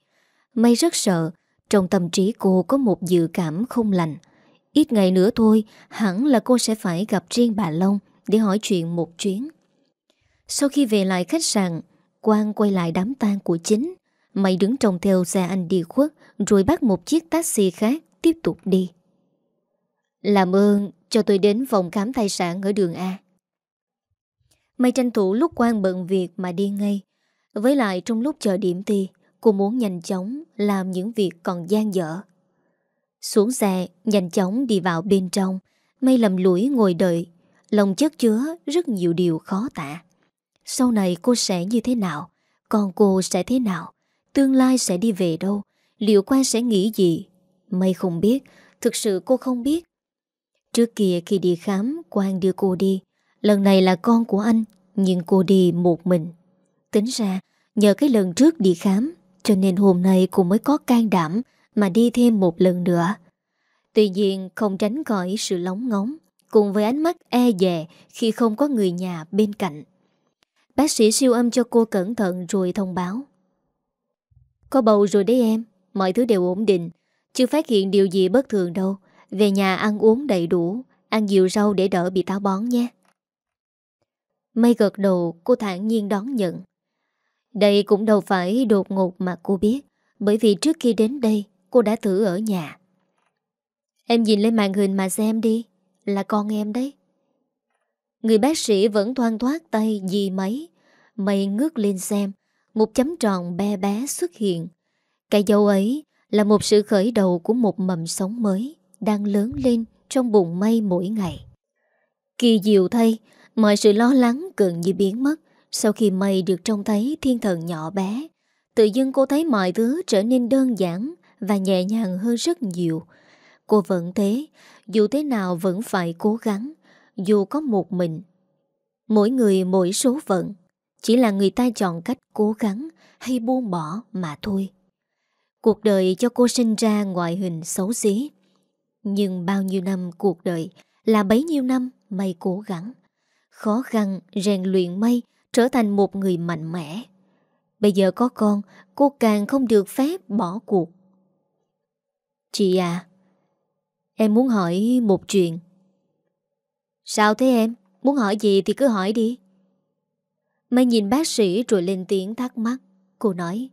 May rất sợ Trong tâm trí cô có một dự cảm không lành Ít ngày nữa thôi Hẳn là cô sẽ phải gặp riêng bà Long Để hỏi chuyện một chuyến Sau khi về lại khách sạn Quang quay lại đám tang của chính Mày đứng trông theo xe anh đi khuất Rồi bắt một chiếc taxi khác Tiếp tục đi Làm ơn cho tôi đến phòng khám thai sản ở đường A Mày tranh thủ lúc quan bận việc mà đi ngay. Với lại trong lúc chờ điểm thi, cô muốn nhanh chóng làm những việc còn gian dở. Xuống xe, nhanh chóng đi vào bên trong. Mây lầm lũi ngồi đợi. Lòng chất chứa rất nhiều điều khó tả. Sau này cô sẽ như thế nào? Còn cô sẽ thế nào? Tương lai sẽ đi về đâu? Liệu quan sẽ nghĩ gì? Mây không biết. Thực sự cô không biết. Trước kia khi đi khám, quan đưa cô đi. Lần này là con của anh Nhưng cô đi một mình Tính ra nhờ cái lần trước đi khám Cho nên hôm nay cô mới có can đảm Mà đi thêm một lần nữa Tuy nhiên không tránh khỏi sự lóng ngóng Cùng với ánh mắt e dè Khi không có người nhà bên cạnh Bác sĩ siêu âm cho cô cẩn thận rồi thông báo Có bầu rồi đấy em Mọi thứ đều ổn định Chưa phát hiện điều gì bất thường đâu Về nhà ăn uống đầy đủ Ăn nhiều rau để đỡ bị táo bón nhé Mây gật đầu cô thản nhiên đón nhận Đây cũng đâu phải đột ngột mà cô biết Bởi vì trước khi đến đây Cô đã thử ở nhà Em nhìn lên màn hình mà xem đi Là con em đấy Người bác sĩ vẫn thoang thoát tay dì mấy, Mây ngước lên xem Một chấm tròn bé bé xuất hiện Cái dấu ấy là một sự khởi đầu của một mầm sống mới Đang lớn lên trong bụng mây mỗi ngày Kỳ diệu thay Mọi sự lo lắng gần như biến mất Sau khi mây được trông thấy thiên thần nhỏ bé Tự dưng cô thấy mọi thứ trở nên đơn giản Và nhẹ nhàng hơn rất nhiều Cô vẫn thế Dù thế nào vẫn phải cố gắng Dù có một mình Mỗi người mỗi số phận Chỉ là người ta chọn cách cố gắng Hay buông bỏ mà thôi Cuộc đời cho cô sinh ra ngoại hình xấu xí Nhưng bao nhiêu năm cuộc đời Là bấy nhiêu năm mày cố gắng khó khăn, rèn luyện mây, trở thành một người mạnh mẽ. Bây giờ có con, cô càng không được phép bỏ cuộc. Chị à, em muốn hỏi một chuyện. Sao thế em? Muốn hỏi gì thì cứ hỏi đi. Mây nhìn bác sĩ rồi lên tiếng thắc mắc. Cô nói.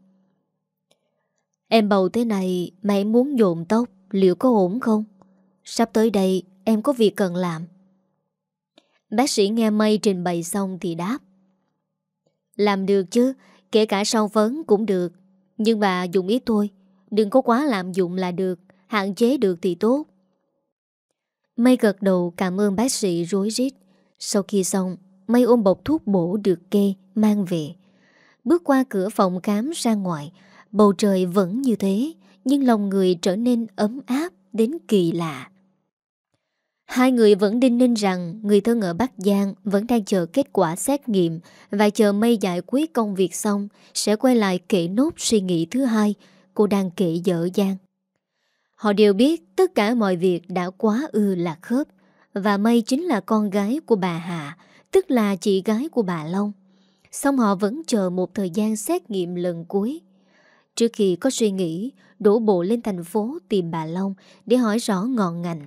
Em bầu thế này mà em muốn nhộn tóc, liệu có ổn không? Sắp tới đây em có việc cần làm. Bác sĩ nghe mây trình bày xong thì đáp Làm được chứ Kể cả sau vấn cũng được Nhưng bà dùng ý tôi Đừng có quá lạm dụng là được Hạn chế được thì tốt Mây gật đầu cảm ơn bác sĩ rối rít Sau khi xong Mây ôm bọc thuốc bổ được kê Mang về Bước qua cửa phòng khám ra ngoài Bầu trời vẫn như thế Nhưng lòng người trở nên ấm áp đến kỳ lạ Hai người vẫn đinh ninh rằng người thân ở Bắc Giang vẫn đang chờ kết quả xét nghiệm và chờ mây giải quyết công việc xong sẽ quay lại kể nốt suy nghĩ thứ hai cô đang kể dở dang. Họ đều biết tất cả mọi việc đã quá ư là khớp và mây chính là con gái của bà Hạ, tức là chị gái của bà Long. Xong họ vẫn chờ một thời gian xét nghiệm lần cuối. Trước khi có suy nghĩ, đổ bộ lên thành phố tìm bà Long để hỏi rõ ngọn ngành.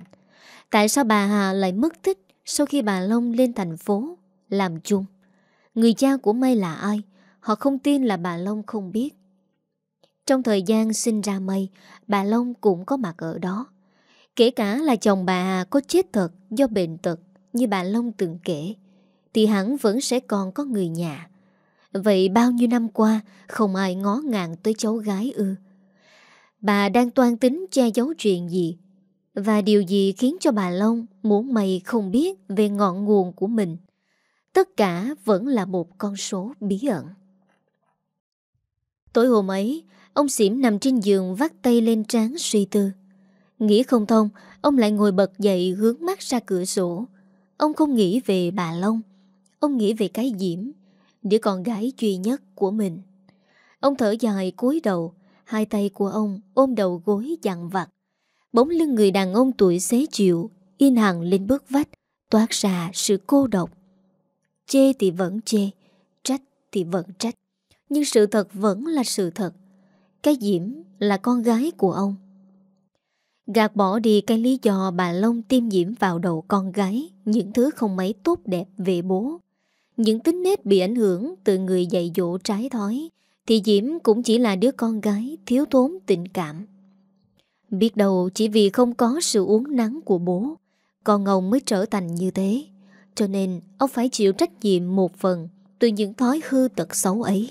Tại sao bà Hà lại mất tích sau khi bà Long lên thành phố làm chung? Người cha của mây là ai? Họ không tin là bà Long không biết. Trong thời gian sinh ra mây, bà Long cũng có mặt ở đó. Kể cả là chồng bà Hà có chết thật do bệnh tật như bà Long từng kể, thì hắn vẫn sẽ còn có người nhà. Vậy bao nhiêu năm qua không ai ngó ngàng tới cháu gái ư? Bà đang toan tính che giấu chuyện gì và điều gì khiến cho bà Long muốn mày không biết về ngọn nguồn của mình Tất cả vẫn là một con số bí ẩn Tối hôm ấy, ông xỉm nằm trên giường vắt tay lên trán suy tư Nghĩ không thông, ông lại ngồi bật dậy hướng mắt ra cửa sổ Ông không nghĩ về bà Long Ông nghĩ về cái diễm Đứa con gái duy nhất của mình Ông thở dài cúi đầu Hai tay của ông ôm đầu gối dặn vặt Bóng lưng người đàn ông tuổi xế chịu In hẳn lên bước vách Toát ra sự cô độc Chê thì vẫn chê Trách thì vẫn trách Nhưng sự thật vẫn là sự thật Cái Diễm là con gái của ông Gạt bỏ đi cái lý do bà Long tiêm diễm vào đầu con gái Những thứ không mấy tốt đẹp về bố Những tính nết bị ảnh hưởng từ người dạy dỗ trái thói Thì Diễm cũng chỉ là đứa con gái thiếu thốn tình cảm Biết đâu chỉ vì không có sự uống nắng của bố Con ông mới trở thành như thế Cho nên ông phải chịu trách nhiệm một phần Từ những thói hư tật xấu ấy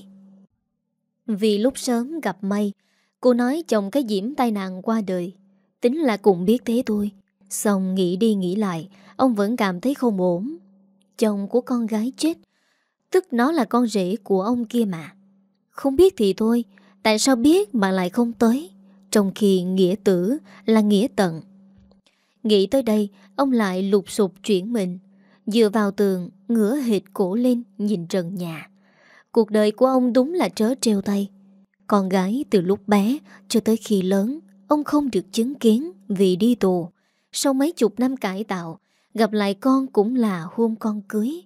Vì lúc sớm gặp may Cô nói chồng cái diễm tai nạn qua đời Tính là cũng biết thế thôi Xong nghĩ đi nghĩ lại Ông vẫn cảm thấy không ổn Chồng của con gái chết Tức nó là con rể của ông kia mà Không biết thì thôi Tại sao biết mà lại không tới trong khi nghĩa tử là nghĩa tận Nghĩ tới đây Ông lại lục sụp chuyển mình Dựa vào tường Ngửa hệt cổ lên nhìn trần nhà Cuộc đời của ông đúng là trớ treo tay Con gái từ lúc bé Cho tới khi lớn Ông không được chứng kiến vì đi tù Sau mấy chục năm cải tạo Gặp lại con cũng là hôn con cưới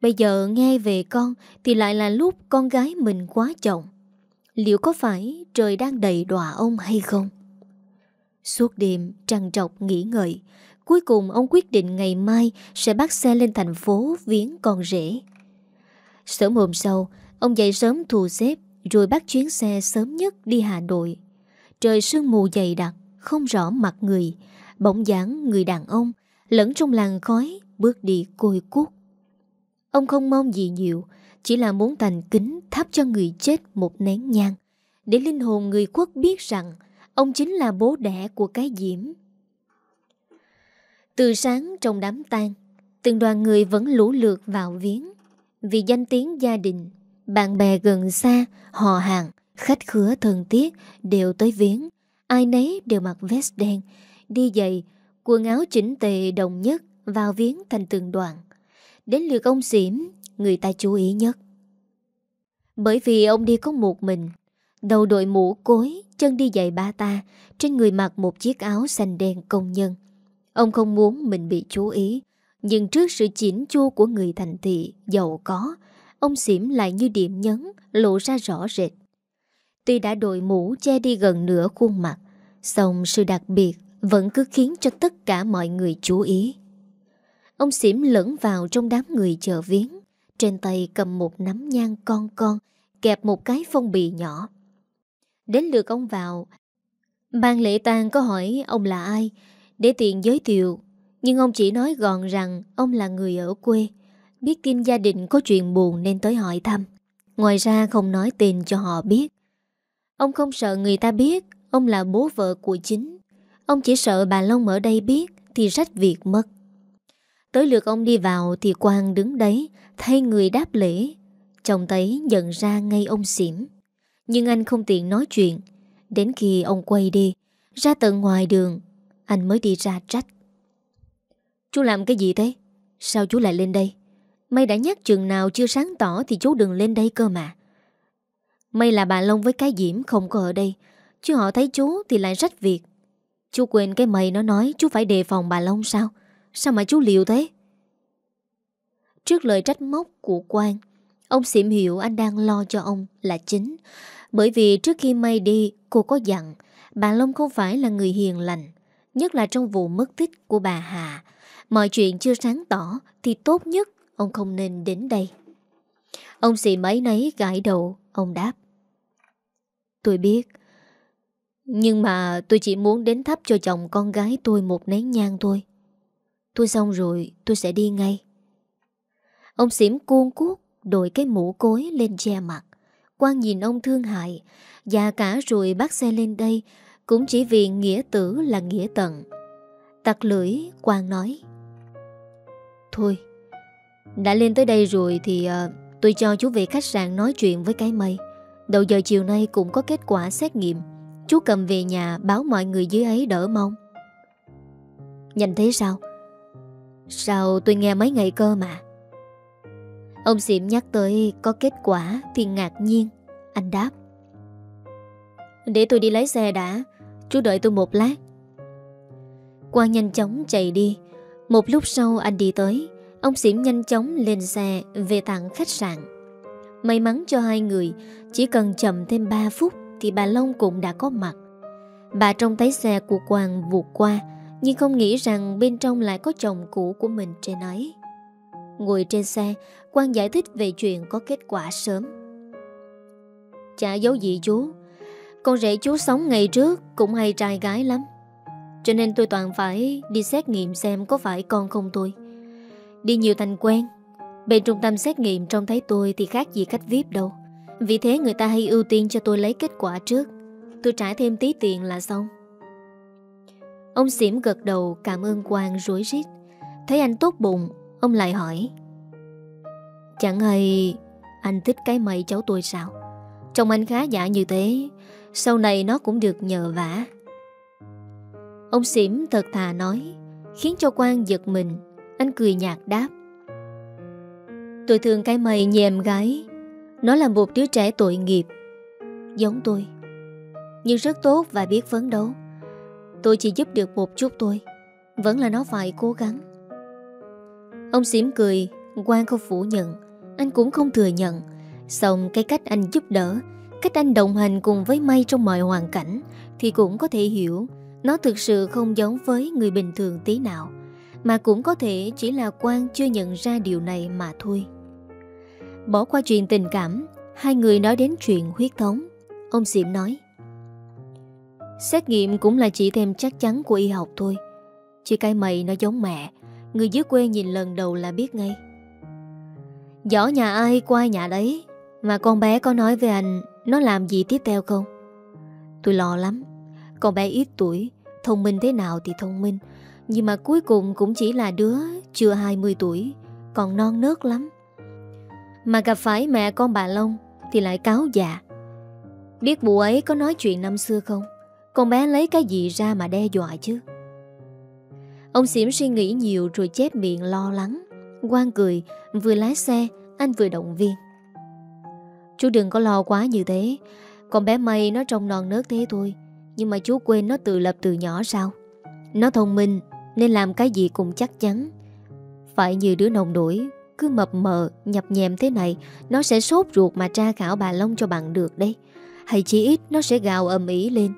Bây giờ nghe về con Thì lại là lúc con gái mình quá chồng Liệu có phải trời đang đầy đọa ông hay không? Suốt đêm trằn trọc nghĩ ngợi Cuối cùng ông quyết định ngày mai Sẽ bắt xe lên thành phố viếng con rể Sớm hôm sau Ông dậy sớm thu xếp Rồi bắt chuyến xe sớm nhất đi Hà Nội Trời sương mù dày đặc Không rõ mặt người Bỗng dáng người đàn ông Lẫn trong làng khói Bước đi côi cút Ông không mong gì nhiều chỉ là muốn thành kính thắp cho người chết một nén nhang, để linh hồn người quốc biết rằng ông chính là bố đẻ của cái diễm. Từ sáng trong đám tang, từng đoàn người vẫn lũ lượt vào viếng. Vì danh tiếng gia đình, bạn bè gần xa, họ hàng, khách khứa thân thiết đều tới viếng. Ai nấy đều mặc vest đen, đi giày, quần áo chỉnh tề đồng nhất vào viếng thành từng đoàn. Đến lượt ông Diễm Người ta chú ý nhất Bởi vì ông đi có một mình Đầu đội mũ cối Chân đi giày ba ta Trên người mặc một chiếc áo xanh đen công nhân Ông không muốn mình bị chú ý Nhưng trước sự chỉn chua của người thành thị Giàu có Ông Diễm lại như điểm nhấn Lộ ra rõ rệt Tuy đã đội mũ che đi gần nửa khuôn mặt song sự đặc biệt Vẫn cứ khiến cho tất cả mọi người chú ý Ông xỉm lẫn vào trong đám người chờ viếng Trên tay cầm một nắm nhang con con Kẹp một cái phong bì nhỏ Đến lượt ông vào Ban lễ tang có hỏi ông là ai Để tiện giới thiệu Nhưng ông chỉ nói gọn rằng Ông là người ở quê Biết tin gia đình có chuyện buồn nên tới hỏi thăm Ngoài ra không nói tên cho họ biết Ông không sợ người ta biết Ông là bố vợ của chính Ông chỉ sợ bà Long ở đây biết Thì rách việc mất Tới lượt ông đi vào thì Quang đứng đấy, thay người đáp lễ. Chồng thấy nhận ra ngay ông xỉm. Nhưng anh không tiện nói chuyện. Đến khi ông quay đi, ra tận ngoài đường, anh mới đi ra trách. Chú làm cái gì thế? Sao chú lại lên đây? Mày đã nhắc chừng nào chưa sáng tỏ thì chú đừng lên đây cơ mà. May là bà Long với cái Diễm không có ở đây Chứ họ thấy chú thì lại rách việc Chú quên cái mày nó nói chú phải đề phòng bà Long sao Sao mà chú liều thế Trước lời trách móc của quan Ông xỉm hiểu anh đang lo cho ông là chính Bởi vì trước khi May đi Cô có dặn Bà Long không phải là người hiền lành Nhất là trong vụ mất tích của bà Hà Mọi chuyện chưa sáng tỏ Thì tốt nhất ông không nên đến đây Ông xì mấy nấy gãi đầu Ông đáp Tôi biết Nhưng mà tôi chỉ muốn đến thắp cho chồng con gái tôi một nén nhang thôi Tôi xong rồi tôi sẽ đi ngay Ông xỉm cuôn cuốc Đội cái mũ cối lên che mặt Quang nhìn ông thương hại Già cả rồi bắt xe lên đây Cũng chỉ vì nghĩa tử là nghĩa tận Tặc lưỡi Quang nói Thôi Đã lên tới đây rồi thì uh, Tôi cho chú về khách sạn nói chuyện với cái mây Đầu giờ chiều nay cũng có kết quả xét nghiệm Chú cầm về nhà báo mọi người dưới ấy đỡ mong nhìn thế sao Sao tôi nghe mấy ngày cơ mà Ông xỉm nhắc tới có kết quả thì ngạc nhiên Anh đáp Để tôi đi lấy xe đã Chú đợi tôi một lát Quang nhanh chóng chạy đi Một lúc sau anh đi tới Ông xỉm nhanh chóng lên xe Về tặng khách sạn May mắn cho hai người Chỉ cần chậm thêm 3 phút Thì bà Long cũng đã có mặt Bà trong tay xe của Quang vụt qua nhưng không nghĩ rằng bên trong lại có chồng cũ của mình trên ấy Ngồi trên xe Quang giải thích về chuyện có kết quả sớm Chả giấu gì chú Con rể chú sống ngày trước Cũng hay trai gái lắm Cho nên tôi toàn phải đi xét nghiệm xem Có phải con không tôi Đi nhiều thành quen Bên trung tâm xét nghiệm trông thấy tôi Thì khác gì khách VIP đâu Vì thế người ta hay ưu tiên cho tôi lấy kết quả trước Tôi trả thêm tí tiền là xong Ông xỉm gật đầu cảm ơn Quang rối rít Thấy anh tốt bụng Ông lại hỏi Chẳng hay anh thích cái mày cháu tôi sao Trông anh khá giả như thế Sau này nó cũng được nhờ vả Ông xỉm thật thà nói Khiến cho Quang giật mình Anh cười nhạt đáp Tôi thương cái mày như em gái Nó là một đứa trẻ tội nghiệp Giống tôi Nhưng rất tốt và biết phấn đấu Tôi chỉ giúp được một chút thôi Vẫn là nó phải cố gắng Ông xỉm cười Quang không phủ nhận Anh cũng không thừa nhận Xong cái cách anh giúp đỡ Cách anh đồng hành cùng với May trong mọi hoàn cảnh Thì cũng có thể hiểu Nó thực sự không giống với người bình thường tí nào Mà cũng có thể chỉ là Quang chưa nhận ra điều này mà thôi Bỏ qua chuyện tình cảm Hai người nói đến chuyện huyết thống Ông Diệm nói Xét nghiệm cũng là chỉ thêm chắc chắn của y học thôi Chỉ cái mày nó giống mẹ Người dưới quê nhìn lần đầu là biết ngay Giỏ nhà ai qua nhà đấy Mà con bé có nói với anh Nó làm gì tiếp theo không Tôi lo lắm Con bé ít tuổi Thông minh thế nào thì thông minh Nhưng mà cuối cùng cũng chỉ là đứa Chưa 20 tuổi Còn non nớt lắm Mà gặp phải mẹ con bà Long Thì lại cáo già Biết bù ấy có nói chuyện năm xưa không con bé lấy cái gì ra mà đe dọa chứ Ông xỉm suy nghĩ nhiều rồi chép miệng lo lắng quan cười Vừa lái xe Anh vừa động viên Chú đừng có lo quá như thế Con bé Mây nó trông non nớt thế thôi Nhưng mà chú quên nó tự lập từ nhỏ sao Nó thông minh Nên làm cái gì cũng chắc chắn Phải như đứa nồng đuổi Cứ mập mờ nhập nhèm thế này Nó sẽ sốt ruột mà tra khảo bà Long cho bạn được đấy Hay chỉ ít nó sẽ gào ầm ý lên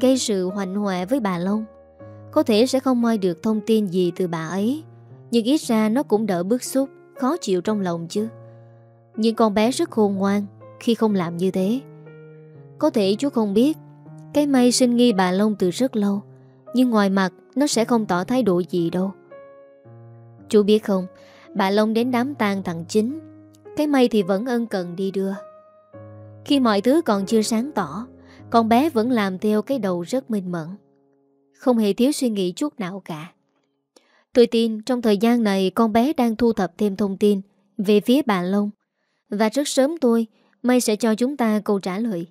gây sự hoành họa với bà Long. Có thể sẽ không moi được thông tin gì từ bà ấy, nhưng ít ra nó cũng đỡ bức xúc, khó chịu trong lòng chứ. Nhưng con bé rất khôn ngoan khi không làm như thế. Có thể chú không biết, cái mây sinh nghi bà Long từ rất lâu, nhưng ngoài mặt nó sẽ không tỏ thái độ gì đâu. Chú biết không, bà Long đến đám tang thằng chính, cái mây thì vẫn ân cần đi đưa. Khi mọi thứ còn chưa sáng tỏ, con bé vẫn làm theo cái đầu rất minh mẫn Không hề thiếu suy nghĩ chút nào cả Tôi tin trong thời gian này con bé đang thu thập thêm thông tin về phía bà Long Và rất sớm tôi May sẽ cho chúng ta câu trả lời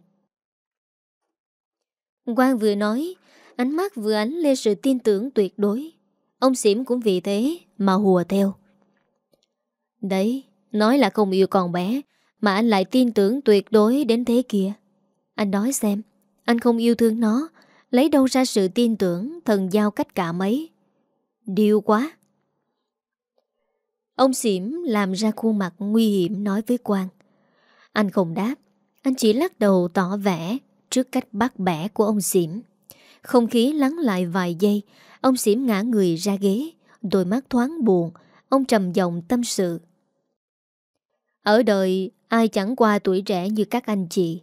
Quang vừa nói Ánh mắt vừa ánh lên sự tin tưởng tuyệt đối Ông xỉm cũng vì thế Mà hùa theo Đấy Nói là không yêu con bé Mà anh lại tin tưởng tuyệt đối đến thế kia Anh nói xem anh không yêu thương nó Lấy đâu ra sự tin tưởng Thần giao cách cả mấy Điêu quá Ông xỉm làm ra khuôn mặt nguy hiểm nói với Quang Anh không đáp Anh chỉ lắc đầu tỏ vẻ Trước cách bắt bẻ của ông xỉm Không khí lắng lại vài giây Ông xỉm ngã người ra ghế Đôi mắt thoáng buồn Ông trầm giọng tâm sự Ở đời ai chẳng qua tuổi trẻ như các anh chị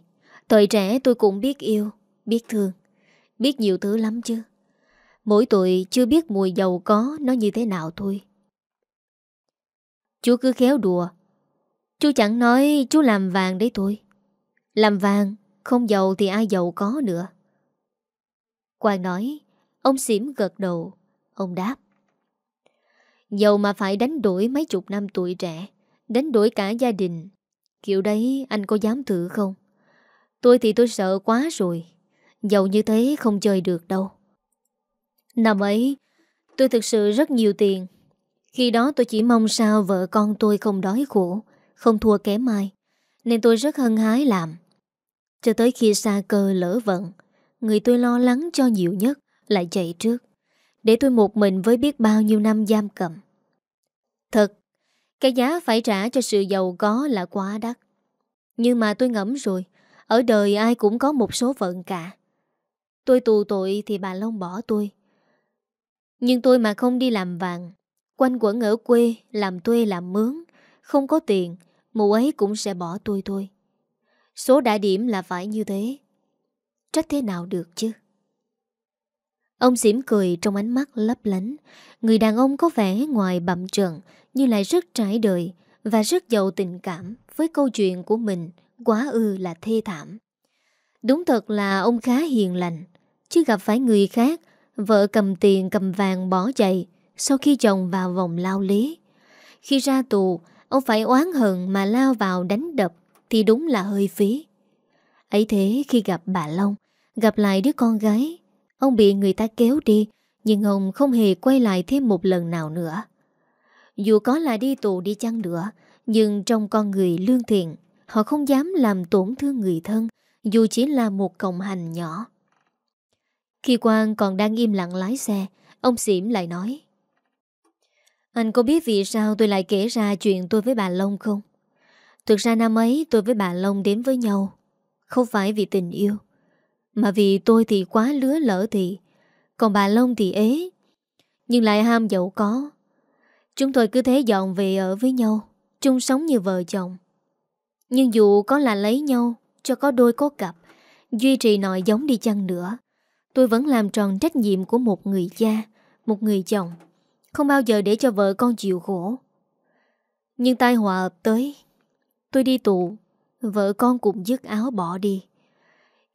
Thời trẻ tôi cũng biết yêu, biết thương, biết nhiều thứ lắm chứ. Mỗi tuổi chưa biết mùi giàu có nó như thế nào thôi. Chú cứ khéo đùa. Chú chẳng nói chú làm vàng đấy thôi. Làm vàng, không giàu thì ai giàu có nữa. Quang nói, ông xỉm gật đầu, ông đáp. Giàu mà phải đánh đổi mấy chục năm tuổi trẻ, đánh đổi cả gia đình. Kiểu đấy anh có dám thử không? Tôi thì tôi sợ quá rồi Dẫu như thế không chơi được đâu Năm ấy Tôi thực sự rất nhiều tiền Khi đó tôi chỉ mong sao vợ con tôi không đói khổ Không thua kém ai Nên tôi rất hân hái làm Cho tới khi xa cơ lỡ vận Người tôi lo lắng cho nhiều nhất Lại chạy trước Để tôi một mình với biết bao nhiêu năm giam cầm Thật Cái giá phải trả cho sự giàu có là quá đắt Nhưng mà tôi ngẫm rồi ở đời ai cũng có một số phận cả Tôi tù tội thì bà Long bỏ tôi Nhưng tôi mà không đi làm vàng Quanh quẩn ở quê Làm thuê làm mướn Không có tiền Mụ ấy cũng sẽ bỏ tôi thôi Số đại điểm là phải như thế Trách thế nào được chứ Ông xỉm cười trong ánh mắt lấp lánh Người đàn ông có vẻ ngoài bậm trợn Nhưng lại rất trải đời Và rất giàu tình cảm Với câu chuyện của mình quá ư là thê thảm. Đúng thật là ông khá hiền lành, chứ gặp phải người khác, vợ cầm tiền cầm vàng bỏ chạy sau khi chồng vào vòng lao lý. Khi ra tù, ông phải oán hận mà lao vào đánh đập thì đúng là hơi phí. Ấy thế khi gặp bà Long, gặp lại đứa con gái, ông bị người ta kéo đi, nhưng ông không hề quay lại thêm một lần nào nữa. Dù có là đi tù đi chăng nữa, nhưng trong con người lương thiện Họ không dám làm tổn thương người thân Dù chỉ là một cộng hành nhỏ Khi Quang còn đang im lặng lái xe Ông Xỉm lại nói Anh có biết vì sao tôi lại kể ra chuyện tôi với bà Long không? Thực ra năm ấy tôi với bà Long đến với nhau Không phải vì tình yêu Mà vì tôi thì quá lứa lỡ thì Còn bà Long thì ế Nhưng lại ham giàu có Chúng tôi cứ thế dọn về ở với nhau chung sống như vợ chồng nhưng dù có là lấy nhau Cho có đôi có cặp Duy trì nội giống đi chăng nữa Tôi vẫn làm tròn trách nhiệm của một người cha Một người chồng Không bao giờ để cho vợ con chịu khổ Nhưng tai họa ập tới Tôi đi tù Vợ con cùng dứt áo bỏ đi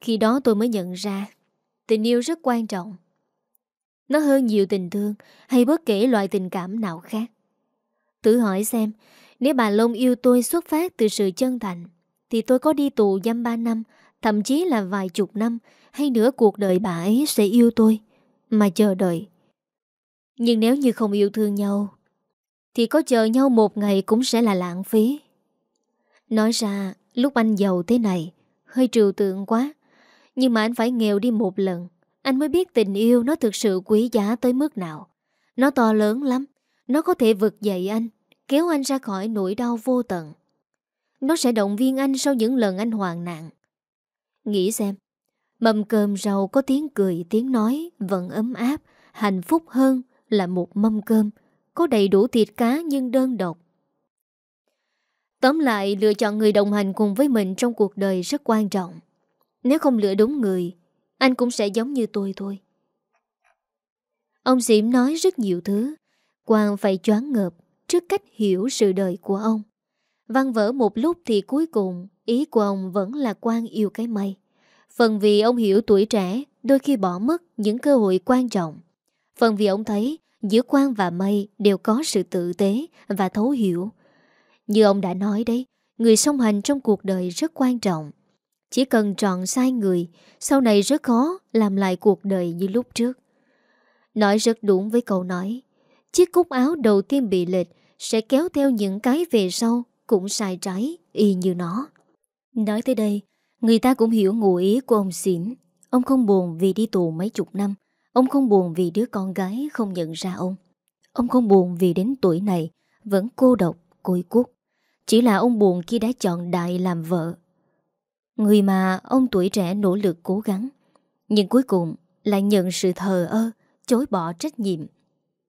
Khi đó tôi mới nhận ra Tình yêu rất quan trọng Nó hơn nhiều tình thương Hay bất kể loại tình cảm nào khác Tự hỏi xem nếu bà Long yêu tôi xuất phát từ sự chân thành Thì tôi có đi tù giam 3 năm Thậm chí là vài chục năm Hay nửa cuộc đời bà ấy sẽ yêu tôi Mà chờ đợi Nhưng nếu như không yêu thương nhau Thì có chờ nhau một ngày cũng sẽ là lãng phí Nói ra lúc anh giàu thế này Hơi trừu tượng quá Nhưng mà anh phải nghèo đi một lần Anh mới biết tình yêu nó thực sự quý giá tới mức nào Nó to lớn lắm Nó có thể vực dậy anh kéo anh ra khỏi nỗi đau vô tận. Nó sẽ động viên anh sau những lần anh hoàn nạn. Nghĩ xem, mầm cơm rau có tiếng cười, tiếng nói, vẫn ấm áp, hạnh phúc hơn là một mâm cơm, có đầy đủ thịt cá nhưng đơn độc. Tóm lại, lựa chọn người đồng hành cùng với mình trong cuộc đời rất quan trọng. Nếu không lựa đúng người, anh cũng sẽ giống như tôi thôi. Ông Diệm nói rất nhiều thứ, Quang phải choáng ngợp trước cách hiểu sự đời của ông. Văn vỡ một lúc thì cuối cùng ý của ông vẫn là quan yêu cái mây. Phần vì ông hiểu tuổi trẻ đôi khi bỏ mất những cơ hội quan trọng. Phần vì ông thấy giữa quan và mây đều có sự tự tế và thấu hiểu. Như ông đã nói đấy, người song hành trong cuộc đời rất quan trọng. Chỉ cần chọn sai người, sau này rất khó làm lại cuộc đời như lúc trước. Nói rất đúng với câu nói, chiếc cúc áo đầu tiên bị lệch sẽ kéo theo những cái về sau cũng sai trái y như nó. Nói tới đây, người ta cũng hiểu ngụ ý của ông xỉn. Ông không buồn vì đi tù mấy chục năm, ông không buồn vì đứa con gái không nhận ra ông. Ông không buồn vì đến tuổi này vẫn cô độc, côi cút. Chỉ là ông buồn khi đã chọn đại làm vợ. Người mà ông tuổi trẻ nỗ lực cố gắng, nhưng cuối cùng lại nhận sự thờ ơ, chối bỏ trách nhiệm.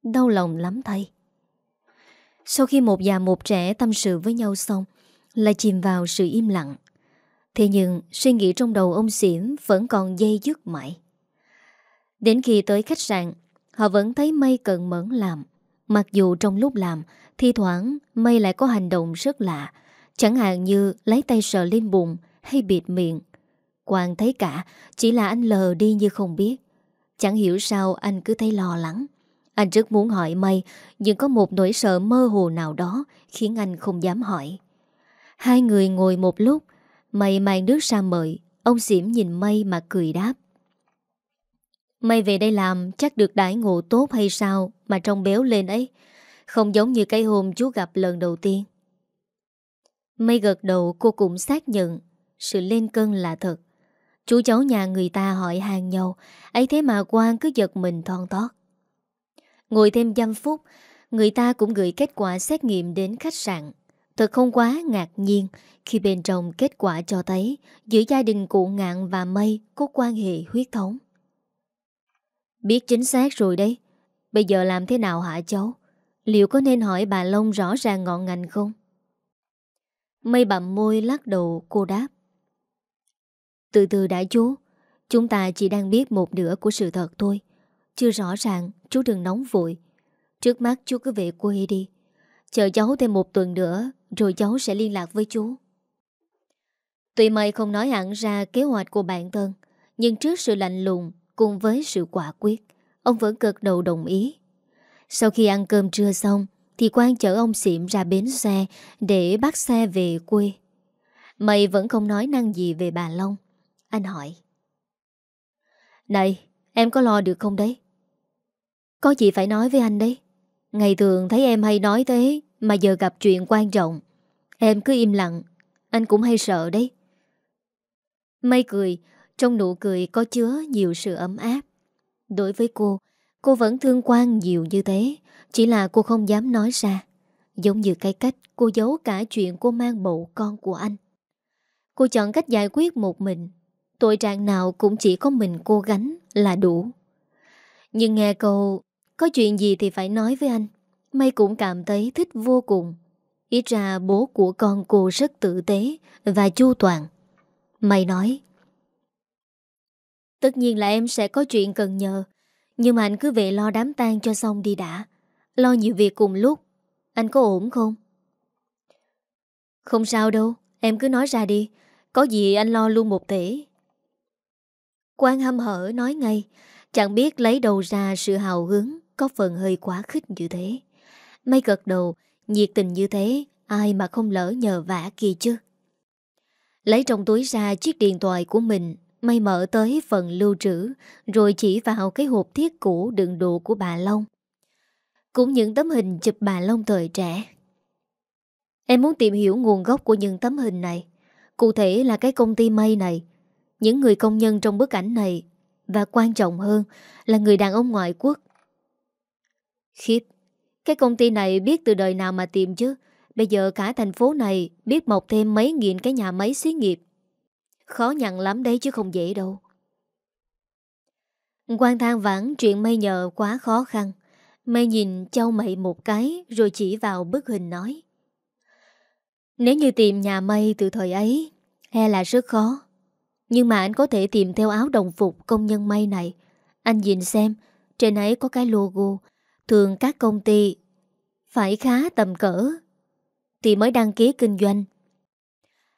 Đau lòng lắm thay. Sau khi một già một trẻ tâm sự với nhau xong Lại chìm vào sự im lặng Thế nhưng suy nghĩ trong đầu ông xỉm Vẫn còn dây dứt mãi Đến khi tới khách sạn Họ vẫn thấy Mây cần mẫn làm Mặc dù trong lúc làm thì thoảng Mây lại có hành động rất lạ Chẳng hạn như lấy tay sờ lên bụng Hay bịt miệng Quang thấy cả Chỉ là anh lờ đi như không biết Chẳng hiểu sao anh cứ thấy lo lắng anh rất muốn hỏi May, nhưng có một nỗi sợ mơ hồ nào đó khiến anh không dám hỏi. Hai người ngồi một lúc, May mang nước ra mời, ông Diễm nhìn May mà cười đáp. May về đây làm chắc được đãi ngộ tốt hay sao mà trông béo lên ấy, không giống như cái hôm chú gặp lần đầu tiên. May gật đầu cô cũng xác nhận sự lên cân là thật. Chú cháu nhà người ta hỏi hàng nhau, ấy thế mà Quang cứ giật mình thon tót. Ngồi thêm dăm phút Người ta cũng gửi kết quả xét nghiệm đến khách sạn Thật không quá ngạc nhiên Khi bên trong kết quả cho thấy Giữa gia đình cụ ngạn và mây Có quan hệ huyết thống Biết chính xác rồi đấy Bây giờ làm thế nào hả cháu Liệu có nên hỏi bà Long rõ ràng ngọn ngành không Mây bậm môi lắc đầu cô đáp Từ từ đã chú Chúng ta chỉ đang biết một nửa của sự thật thôi chưa rõ ràng chú đừng nóng vội Trước mắt chú cứ về quê đi Chờ cháu thêm một tuần nữa Rồi cháu sẽ liên lạc với chú Tuy mày không nói hẳn ra kế hoạch của bản thân Nhưng trước sự lạnh lùng Cùng với sự quả quyết Ông vẫn cực đầu đồng ý Sau khi ăn cơm trưa xong Thì Quang chở ông xịm ra bến xe Để bắt xe về quê Mày vẫn không nói năng gì về bà Long Anh hỏi Này em có lo được không đấy có gì phải nói với anh đấy Ngày thường thấy em hay nói thế Mà giờ gặp chuyện quan trọng Em cứ im lặng Anh cũng hay sợ đấy Mây cười Trong nụ cười có chứa nhiều sự ấm áp Đối với cô Cô vẫn thương quan nhiều như thế Chỉ là cô không dám nói ra Giống như cái cách cô giấu cả chuyện cô mang bầu con của anh Cô chọn cách giải quyết một mình Tội trạng nào cũng chỉ có mình cô gánh là đủ Nhưng nghe câu có chuyện gì thì phải nói với anh May cũng cảm thấy thích vô cùng Ít ra bố của con cô rất tử tế Và chu toàn May nói Tất nhiên là em sẽ có chuyện cần nhờ Nhưng mà anh cứ về lo đám tang cho xong đi đã Lo nhiều việc cùng lúc Anh có ổn không? Không sao đâu Em cứ nói ra đi Có gì anh lo luôn một thể Quang hâm hở nói ngay Chẳng biết lấy đầu ra sự hào hứng có phần hơi quá khích như thế. Mây gật đầu, nhiệt tình như thế, ai mà không lỡ nhờ vả kỳ chứ. Lấy trong túi ra chiếc điện thoại của mình, Mây mở tới phần lưu trữ, rồi chỉ vào cái hộp thiết cũ đựng đồ của bà Long. Cũng những tấm hình chụp bà Long thời trẻ. Em muốn tìm hiểu nguồn gốc của những tấm hình này, cụ thể là cái công ty Mây này, những người công nhân trong bức ảnh này, và quan trọng hơn là người đàn ông ngoại quốc Khiếp, cái công ty này biết từ đời nào mà tìm chứ. Bây giờ cả thành phố này biết mọc thêm mấy nghìn cái nhà máy xí nghiệp. Khó nhận lắm đấy chứ không dễ đâu. quan thang vãn chuyện mây nhờ quá khó khăn. Mây nhìn châu mậy một cái rồi chỉ vào bức hình nói. Nếu như tìm nhà mây từ thời ấy, he là rất khó. Nhưng mà anh có thể tìm theo áo đồng phục công nhân may này. Anh nhìn xem, trên ấy có cái logo, Thường các công ty phải khá tầm cỡ thì mới đăng ký kinh doanh.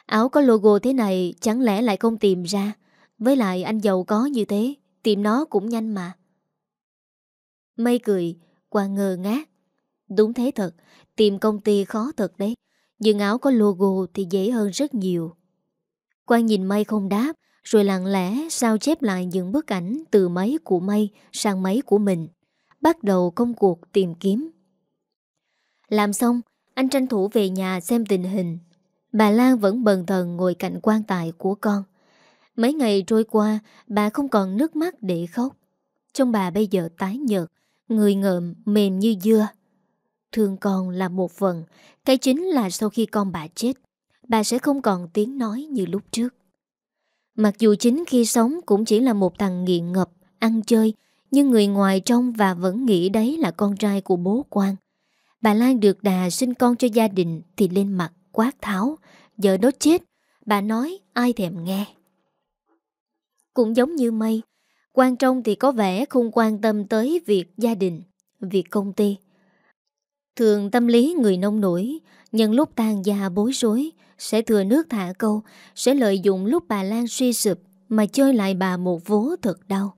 Áo có logo thế này chẳng lẽ lại không tìm ra. Với lại anh giàu có như thế, tìm nó cũng nhanh mà. Mây cười, qua ngờ ngát. Đúng thế thật, tìm công ty khó thật đấy. Nhưng áo có logo thì dễ hơn rất nhiều. Quang nhìn Mây không đáp, rồi lặng lẽ sao chép lại những bức ảnh từ máy của Mây sang máy của mình bắt đầu công cuộc tìm kiếm. Làm xong, anh tranh thủ về nhà xem tình hình. Bà Lan vẫn bần thần ngồi cạnh quan tài của con. Mấy ngày trôi qua, bà không còn nước mắt để khóc. Trong bà bây giờ tái nhợt, người ngợm mềm như dưa. Thương con là một phần, cái chính là sau khi con bà chết, bà sẽ không còn tiếng nói như lúc trước. Mặc dù chính khi sống cũng chỉ là một thằng nghiện ngập, ăn chơi, nhưng người ngoài trong và vẫn nghĩ đấy là con trai của bố quan Bà Lan được đà sinh con cho gia đình Thì lên mặt quát tháo Giờ đó chết Bà nói ai thèm nghe Cũng giống như mây quan trong thì có vẻ không quan tâm tới việc gia đình Việc công ty Thường tâm lý người nông nổi Nhân lúc tan già bối rối Sẽ thừa nước thả câu Sẽ lợi dụng lúc bà Lan suy sụp Mà chơi lại bà một vố thật đau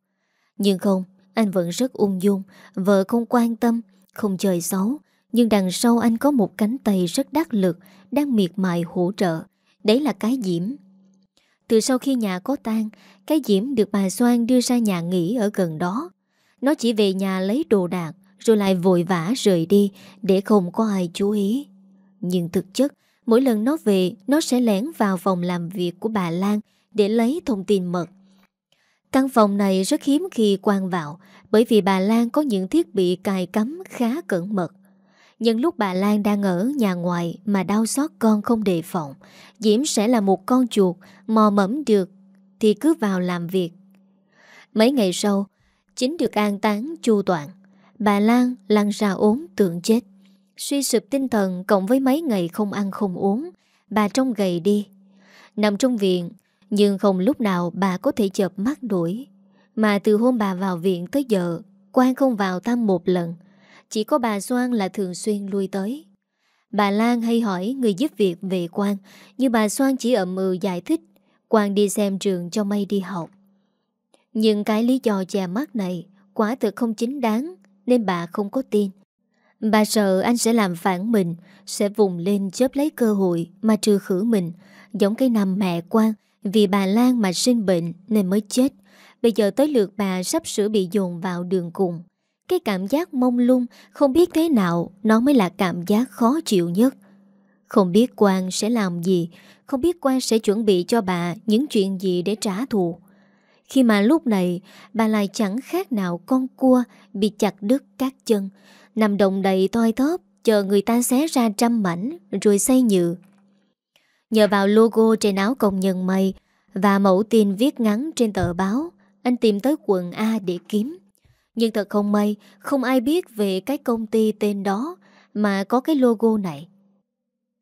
Nhưng không anh vẫn rất ung dung Vợ không quan tâm Không chơi xấu Nhưng đằng sau anh có một cánh tay rất đắc lực Đang miệt mài hỗ trợ Đấy là cái diễm Từ sau khi nhà có tan Cái diễm được bà Soan đưa ra nhà nghỉ ở gần đó Nó chỉ về nhà lấy đồ đạc Rồi lại vội vã rời đi Để không có ai chú ý Nhưng thực chất Mỗi lần nó về Nó sẽ lén vào phòng làm việc của bà Lan Để lấy thông tin mật Căn phòng này rất hiếm khi quang vào bởi vì bà Lan có những thiết bị cài cắm khá cẩn mật. Nhưng lúc bà Lan đang ở nhà ngoài mà đau xót con không đề phòng, Diễm sẽ là một con chuột mò mẫm được thì cứ vào làm việc. Mấy ngày sau, chính được an táng chu toàn, bà Lan lăn ra ốm tượng chết. Suy sụp tinh thần cộng với mấy ngày không ăn không uống, bà trông gầy đi. Nằm trong viện, nhưng không lúc nào bà có thể chợp mắt đuổi Mà từ hôm bà vào viện tới giờ Quang không vào thăm một lần Chỉ có bà Soan là thường xuyên lui tới Bà Lan hay hỏi người giúp việc về Quang Nhưng bà Soan chỉ ậm ừ giải thích Quang đi xem trường cho May đi học Nhưng cái lý do chè mắt này Quả thực không chính đáng Nên bà không có tin Bà sợ anh sẽ làm phản mình Sẽ vùng lên chớp lấy cơ hội Mà trừ khử mình Giống cái năm mẹ Quang vì bà Lan mà sinh bệnh nên mới chết Bây giờ tới lượt bà sắp sửa bị dồn vào đường cùng Cái cảm giác mông lung Không biết thế nào Nó mới là cảm giác khó chịu nhất Không biết Quang sẽ làm gì Không biết Quang sẽ chuẩn bị cho bà Những chuyện gì để trả thù Khi mà lúc này Bà lại chẳng khác nào con cua Bị chặt đứt các chân Nằm đồng đầy toi thóp Chờ người ta xé ra trăm mảnh Rồi xây nhựa Nhờ vào logo trên áo công nhân mây và mẫu tin viết ngắn trên tờ báo, anh tìm tới quận A để kiếm. Nhưng thật không may, không ai biết về cái công ty tên đó mà có cái logo này.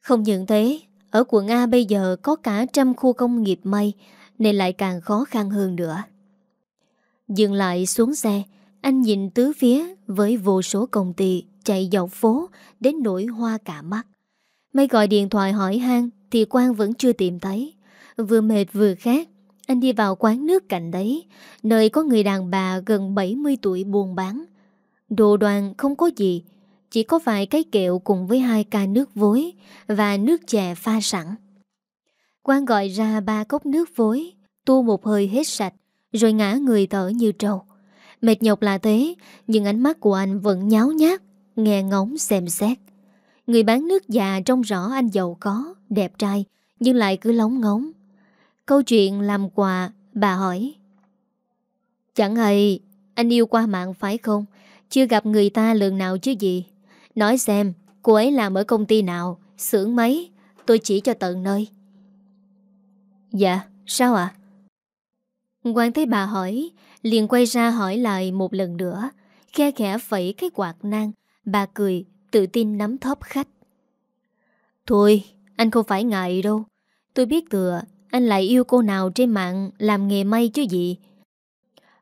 Không những thế, ở quận A bây giờ có cả trăm khu công nghiệp mây nên lại càng khó khăn hơn nữa. Dừng lại xuống xe, anh nhìn tứ phía với vô số công ty chạy dọc phố đến nỗi hoa cả mắt. Mây gọi điện thoại hỏi han thì Quang vẫn chưa tìm thấy Vừa mệt vừa khát Anh đi vào quán nước cạnh đấy Nơi có người đàn bà gần 70 tuổi buồn bán Đồ đoàn không có gì Chỉ có vài cái kẹo cùng với hai ca nước vối Và nước chè pha sẵn Quang gọi ra ba cốc nước vối Tu một hơi hết sạch Rồi ngã người thở như trâu Mệt nhọc là thế Nhưng ánh mắt của anh vẫn nháo nhác Nghe ngóng xem xét Người bán nước già trông rõ anh giàu có đẹp trai Nhưng lại cứ lóng ngóng Câu chuyện làm quà Bà hỏi Chẳng hay anh yêu qua mạng phải không Chưa gặp người ta lần nào chứ gì Nói xem Cô ấy làm ở công ty nào xưởng mấy Tôi chỉ cho tận nơi Dạ sao ạ à? Quang thấy bà hỏi Liền quay ra hỏi lại một lần nữa Khe khẽ phẩy cái quạt nang Bà cười tự tin nắm thóp khách Thôi anh không phải ngại đâu Tôi biết thừa anh lại yêu cô nào trên mạng Làm nghề may chứ gì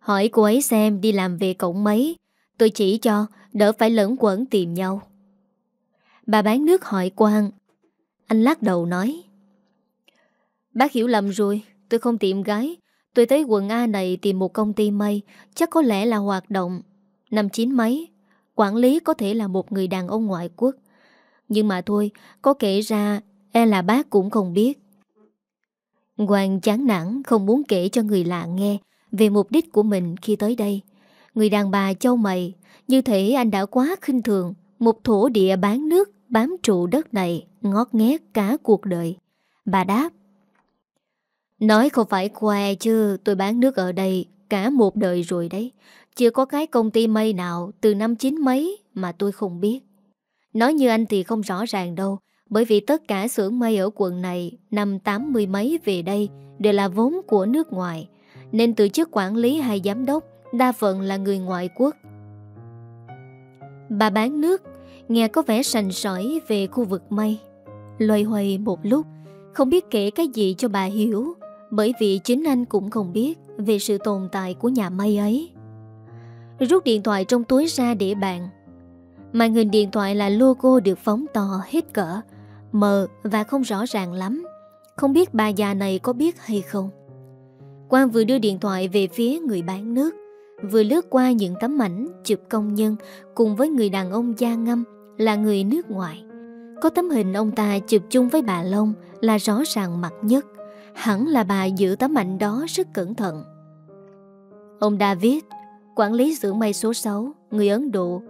Hỏi cô ấy xem đi làm về cổng mấy Tôi chỉ cho Đỡ phải lẫn quẩn tìm nhau Bà bán nước hỏi Quang Anh lắc đầu nói Bác hiểu lầm rồi Tôi không tìm gái Tôi tới quận A này tìm một công ty may Chắc có lẽ là hoạt động Năm chín mấy Quản lý có thể là một người đàn ông ngoại quốc Nhưng mà thôi Có kể ra E là bác cũng không biết Hoàng chán nản không muốn kể cho người lạ nghe Về mục đích của mình khi tới đây Người đàn bà châu mày Như thể anh đã quá khinh thường Một thổ địa bán nước Bám trụ đất này Ngót nghét cả cuộc đời Bà đáp Nói không phải què chứ Tôi bán nước ở đây cả một đời rồi đấy Chưa có cái công ty mây nào Từ năm chín mấy mà tôi không biết Nói như anh thì không rõ ràng đâu bởi vì tất cả xưởng may ở quận này năm tám mươi mấy về đây đều là vốn của nước ngoài, nên từ chức quản lý hay giám đốc đa phần là người ngoại quốc. Bà bán nước, nghe có vẻ sành sỏi về khu vực may. Loay hoay một lúc, không biết kể cái gì cho bà hiểu, bởi vì chính anh cũng không biết về sự tồn tại của nhà may ấy. Rút điện thoại trong túi ra để bàn, Màn hình điện thoại là logo được phóng to hết cỡ mờ và không rõ ràng lắm. Không biết bà già này có biết hay không. Quang vừa đưa điện thoại về phía người bán nước, vừa lướt qua những tấm ảnh chụp công nhân cùng với người đàn ông da ngâm là người nước ngoài. Có tấm hình ông ta chụp chung với bà Long là rõ ràng mặt nhất. Hẳn là bà giữ tấm ảnh đó rất cẩn thận. Ông David, quản lý xưởng may số 6, người Ấn Độ.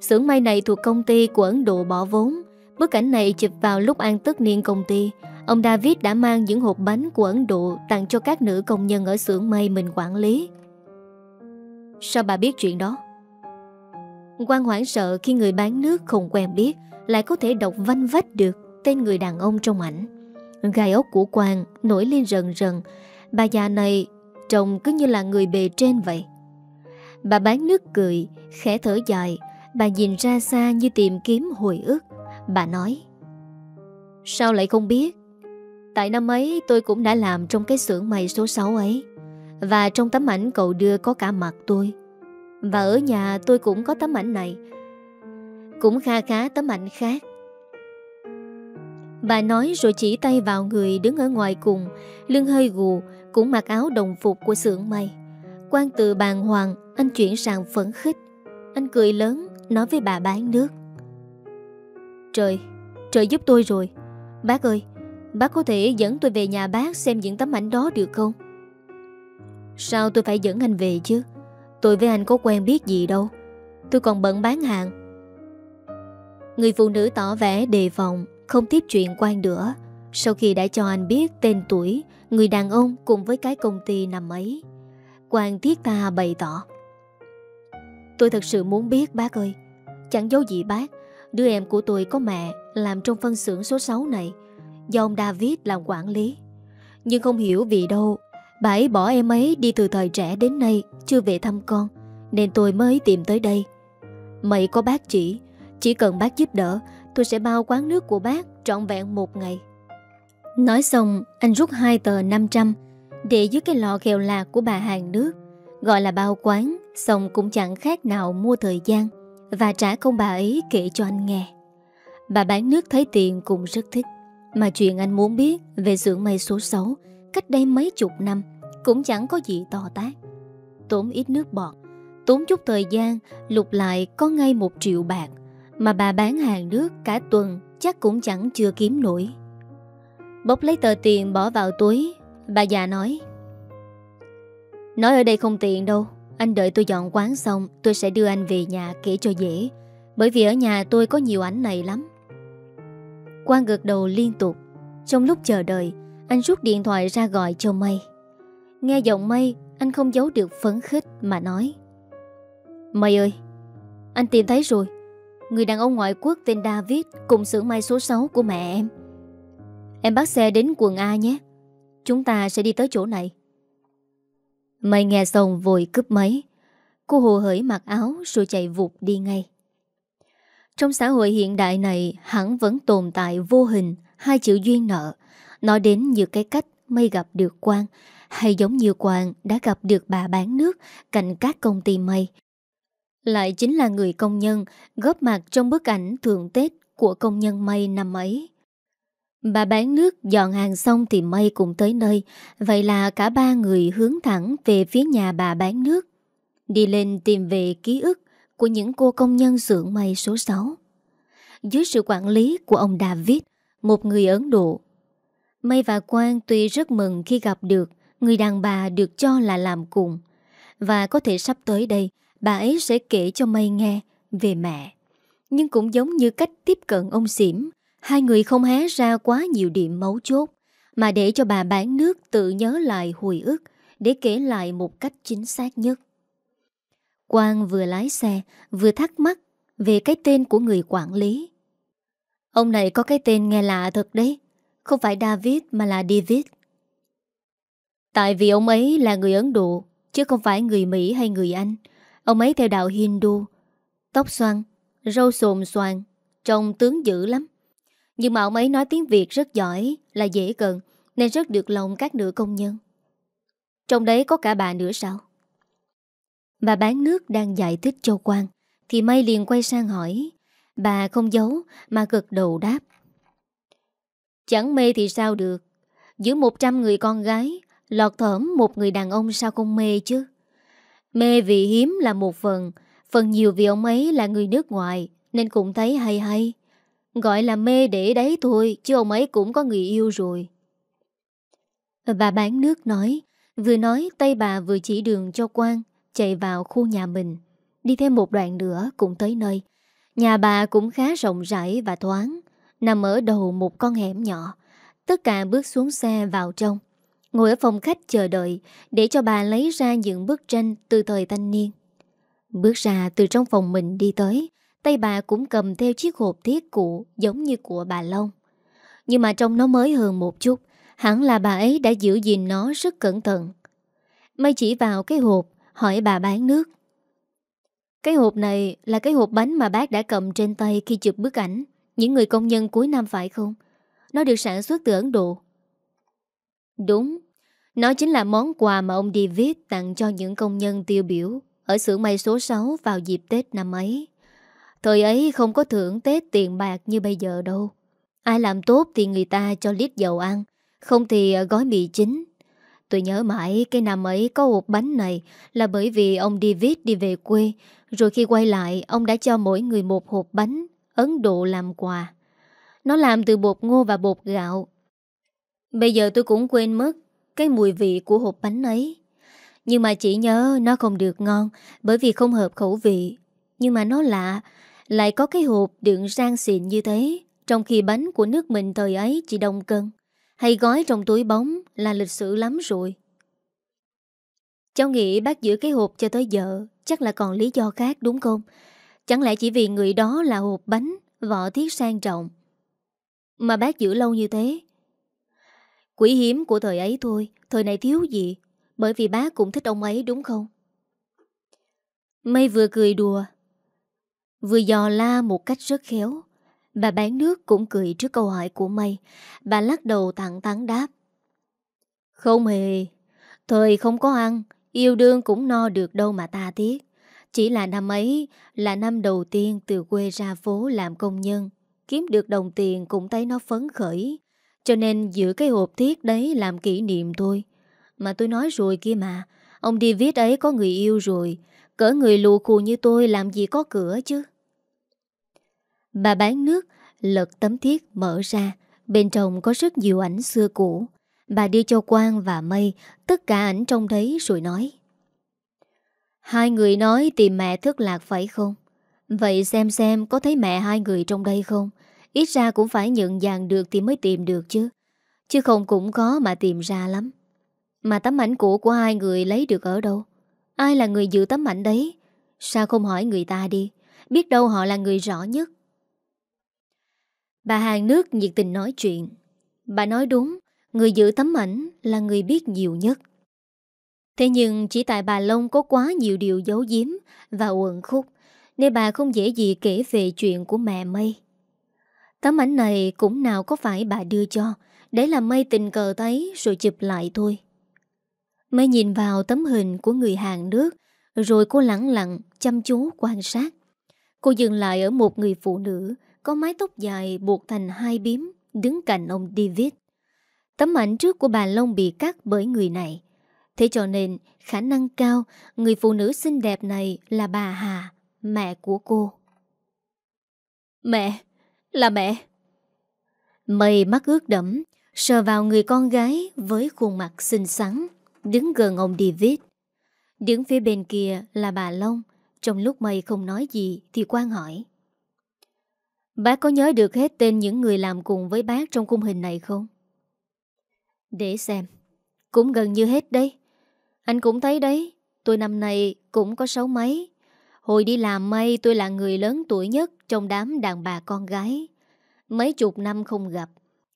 Xưởng may này thuộc công ty của Ấn Độ bỏ vốn Bức ảnh này chụp vào lúc An Tất Niên công ty Ông David đã mang những hộp bánh của Ấn Độ Tặng cho các nữ công nhân ở xưởng may mình quản lý Sao bà biết chuyện đó? Quang hoảng sợ khi người bán nước không quen biết Lại có thể đọc vanh vách được Tên người đàn ông trong ảnh Gai ốc của Quang nổi lên rần rần Bà già này trông cứ như là người bề trên vậy Bà bán nước cười Khẽ thở dài Bà nhìn ra xa như tìm kiếm hồi ức Bà nói Sao lại không biết Tại năm ấy tôi cũng đã làm trong cái xưởng mày số 6 ấy Và trong tấm ảnh cậu đưa có cả mặt tôi Và ở nhà tôi cũng có tấm ảnh này Cũng kha khá tấm ảnh khác Bà nói rồi chỉ tay vào người đứng ở ngoài cùng Lưng hơi gù Cũng mặc áo đồng phục của xưởng mày Quan từ bàng hoàng Anh chuyển sang phấn khích Anh cười lớn Nói với bà bán nước Trời, trời giúp tôi rồi Bác ơi, bác có thể dẫn tôi về nhà bác xem những tấm ảnh đó được không? Sao tôi phải dẫn anh về chứ? Tôi với anh có quen biết gì đâu Tôi còn bận bán hàng Người phụ nữ tỏ vẻ đề phòng Không tiếp chuyện quan nữa Sau khi đã cho anh biết tên tuổi Người đàn ông cùng với cái công ty nằm ấy Quang thiết ta bày tỏ Tôi thật sự muốn biết bác ơi Chẳng giấu gì bác Đứa em của tôi có mẹ làm trong phân xưởng số 6 này do ông David làm quản lý. Nhưng không hiểu vì đâu, bà ấy bỏ em ấy đi từ thời trẻ đến nay chưa về thăm con nên tôi mới tìm tới đây. Mày có bác chỉ, chỉ cần bác giúp đỡ tôi sẽ bao quán nước của bác trọn vẹn một ngày. Nói xong, anh rút hai tờ 500 để dưới cái lọ khèo lạc của bà hàng nước, gọi là bao quán, xong cũng chẳng khác nào mua thời gian và trả công bà ấy kể cho anh nghe. Bà bán nước thấy tiền cũng rất thích. Mà chuyện anh muốn biết về xưởng may số 6 cách đây mấy chục năm cũng chẳng có gì to tát. Tốn ít nước bọt, tốn chút thời gian lục lại có ngay một triệu bạc mà bà bán hàng nước cả tuần chắc cũng chẳng chưa kiếm nổi. Bốc lấy tờ tiền bỏ vào túi, bà già nói Nói ở đây không tiện đâu, anh đợi tôi dọn quán xong Tôi sẽ đưa anh về nhà kể cho dễ Bởi vì ở nhà tôi có nhiều ảnh này lắm Quang gật đầu liên tục Trong lúc chờ đợi Anh rút điện thoại ra gọi cho Mây Nghe giọng Mây Anh không giấu được phấn khích mà nói Mây ơi Anh tìm thấy rồi Người đàn ông ngoại quốc tên David Cùng xưởng may số 6 của mẹ em Em bắt xe đến quận A nhé Chúng ta sẽ đi tới chỗ này Mày nghe xong vội cướp máy. Cô hồ hởi mặc áo rồi chạy vụt đi ngay. Trong xã hội hiện đại này hẳn vẫn tồn tại vô hình hai chữ duyên nợ. Nói đến như cái cách mây gặp được quan, hay giống như quan đã gặp được bà bán nước cạnh các công ty mây. Lại chính là người công nhân góp mặt trong bức ảnh thường Tết của công nhân mây năm ấy. Bà bán nước dọn hàng xong thì mây cũng tới nơi Vậy là cả ba người hướng thẳng về phía nhà bà bán nước Đi lên tìm về ký ức của những cô công nhân xưởng mây số 6 Dưới sự quản lý của ông David, một người Ấn Độ Mây và Quang tuy rất mừng khi gặp được Người đàn bà được cho là làm cùng Và có thể sắp tới đây Bà ấy sẽ kể cho Mây nghe về mẹ Nhưng cũng giống như cách tiếp cận ông xỉm Hai người không hé ra quá nhiều điểm mấu chốt Mà để cho bà bán nước tự nhớ lại hồi ức Để kể lại một cách chính xác nhất Quang vừa lái xe vừa thắc mắc về cái tên của người quản lý Ông này có cái tên nghe lạ thật đấy Không phải David mà là David Tại vì ông ấy là người Ấn Độ Chứ không phải người Mỹ hay người Anh Ông ấy theo đạo Hindu Tóc xoăn, râu xồm xoàn Trông tướng dữ lắm nhưng mà ông ấy nói tiếng Việt rất giỏi Là dễ cần Nên rất được lòng các nữ công nhân Trong đấy có cả bà nữa sao Bà bán nước đang giải thích cho quan Thì May liền quay sang hỏi Bà không giấu mà gật đầu đáp Chẳng mê thì sao được Giữa 100 người con gái Lọt thởm một người đàn ông sao không mê chứ Mê vì hiếm là một phần Phần nhiều vì ông ấy là người nước ngoài Nên cũng thấy hay hay Gọi là mê để đấy thôi Chứ ông ấy cũng có người yêu rồi Bà bán nước nói Vừa nói tay bà vừa chỉ đường cho quan Chạy vào khu nhà mình Đi thêm một đoạn nữa cũng tới nơi Nhà bà cũng khá rộng rãi và thoáng Nằm ở đầu một con hẻm nhỏ Tất cả bước xuống xe vào trong Ngồi ở phòng khách chờ đợi Để cho bà lấy ra những bức tranh từ thời thanh niên Bước ra từ trong phòng mình đi tới Tay bà cũng cầm theo chiếc hộp thiết cũ giống như của bà Long. Nhưng mà trong nó mới hơn một chút, hẳn là bà ấy đã giữ gìn nó rất cẩn thận. Mây chỉ vào cái hộp, hỏi bà bán nước. Cái hộp này là cái hộp bánh mà bác đã cầm trên tay khi chụp bức ảnh. Những người công nhân cuối năm phải không? Nó được sản xuất từ Ấn Độ. Đúng, nó chính là món quà mà ông David tặng cho những công nhân tiêu biểu ở xưởng may số 6 vào dịp Tết năm ấy. Thời ấy không có thưởng Tết tiền bạc như bây giờ đâu. Ai làm tốt thì người ta cho lít dầu ăn, không thì ờ, gói mì chính. Tôi nhớ mãi cái năm ấy có hộp bánh này là bởi vì ông David đi về quê, rồi khi quay lại ông đã cho mỗi người một hộp bánh Ấn Độ làm quà. Nó làm từ bột ngô và bột gạo. Bây giờ tôi cũng quên mất cái mùi vị của hộp bánh ấy. Nhưng mà chỉ nhớ nó không được ngon bởi vì không hợp khẩu vị. Nhưng mà nó lạ, lại có cái hộp đựng sang xịn như thế Trong khi bánh của nước mình thời ấy chỉ đông cân Hay gói trong túi bóng là lịch sử lắm rồi Cháu nghĩ bác giữ cái hộp cho tới vợ Chắc là còn lý do khác đúng không Chẳng lẽ chỉ vì người đó là hộp bánh Vỏ thiết sang trọng Mà bác giữ lâu như thế Quỷ hiếm của thời ấy thôi Thời này thiếu gì Bởi vì bác cũng thích ông ấy đúng không Mây vừa cười đùa Vừa dò la một cách rất khéo Bà bán nước cũng cười trước câu hỏi của mây Bà lắc đầu thẳng thắn đáp Không hề Thời không có ăn Yêu đương cũng no được đâu mà ta tiếc Chỉ là năm ấy Là năm đầu tiên từ quê ra phố làm công nhân Kiếm được đồng tiền cũng thấy nó phấn khởi Cho nên giữ cái hộp thiết đấy làm kỷ niệm thôi Mà tôi nói rồi kia mà Ông đi viết ấy có người yêu rồi Cỡ người lù khù như tôi làm gì có cửa chứ Bà bán nước, lật tấm thiết mở ra, bên trong có rất nhiều ảnh xưa cũ. Bà đưa cho Quang và Mây tất cả ảnh trông thấy rồi nói. Hai người nói tìm mẹ thất lạc phải không? Vậy xem xem có thấy mẹ hai người trong đây không? Ít ra cũng phải nhận dạng được thì mới tìm được chứ. Chứ không cũng khó mà tìm ra lắm. Mà tấm ảnh cũ của hai người lấy được ở đâu? Ai là người giữ tấm ảnh đấy? Sao không hỏi người ta đi? Biết đâu họ là người rõ nhất. Bà hàng nước nhiệt tình nói chuyện. Bà nói đúng, người giữ tấm ảnh là người biết nhiều nhất. Thế nhưng chỉ tại bà Long có quá nhiều điều giấu giếm và uẩn khúc, nên bà không dễ gì kể về chuyện của mẹ Mây. Tấm ảnh này cũng nào có phải bà đưa cho, để là Mây tình cờ thấy rồi chụp lại thôi. Mây nhìn vào tấm hình của người hàng nước, rồi cô lặng lặng chăm chú quan sát. Cô dừng lại ở một người phụ nữ có mái tóc dài buộc thành hai biếm đứng cạnh ông David. Tấm ảnh trước của bà Long bị cắt bởi người này. Thế cho nên khả năng cao người phụ nữ xinh đẹp này là bà Hà, mẹ của cô. Mẹ! Là mẹ! Mây mắt ướt đẫm, sờ vào người con gái với khuôn mặt xinh xắn, đứng gần ông David. Đứng phía bên kia là bà Long. Trong lúc mây không nói gì thì quan hỏi. Bác có nhớ được hết tên những người làm cùng với bác trong khung hình này không? Để xem Cũng gần như hết đấy Anh cũng thấy đấy Tôi năm nay cũng có sáu mấy Hồi đi làm may tôi là người lớn tuổi nhất Trong đám đàn bà con gái Mấy chục năm không gặp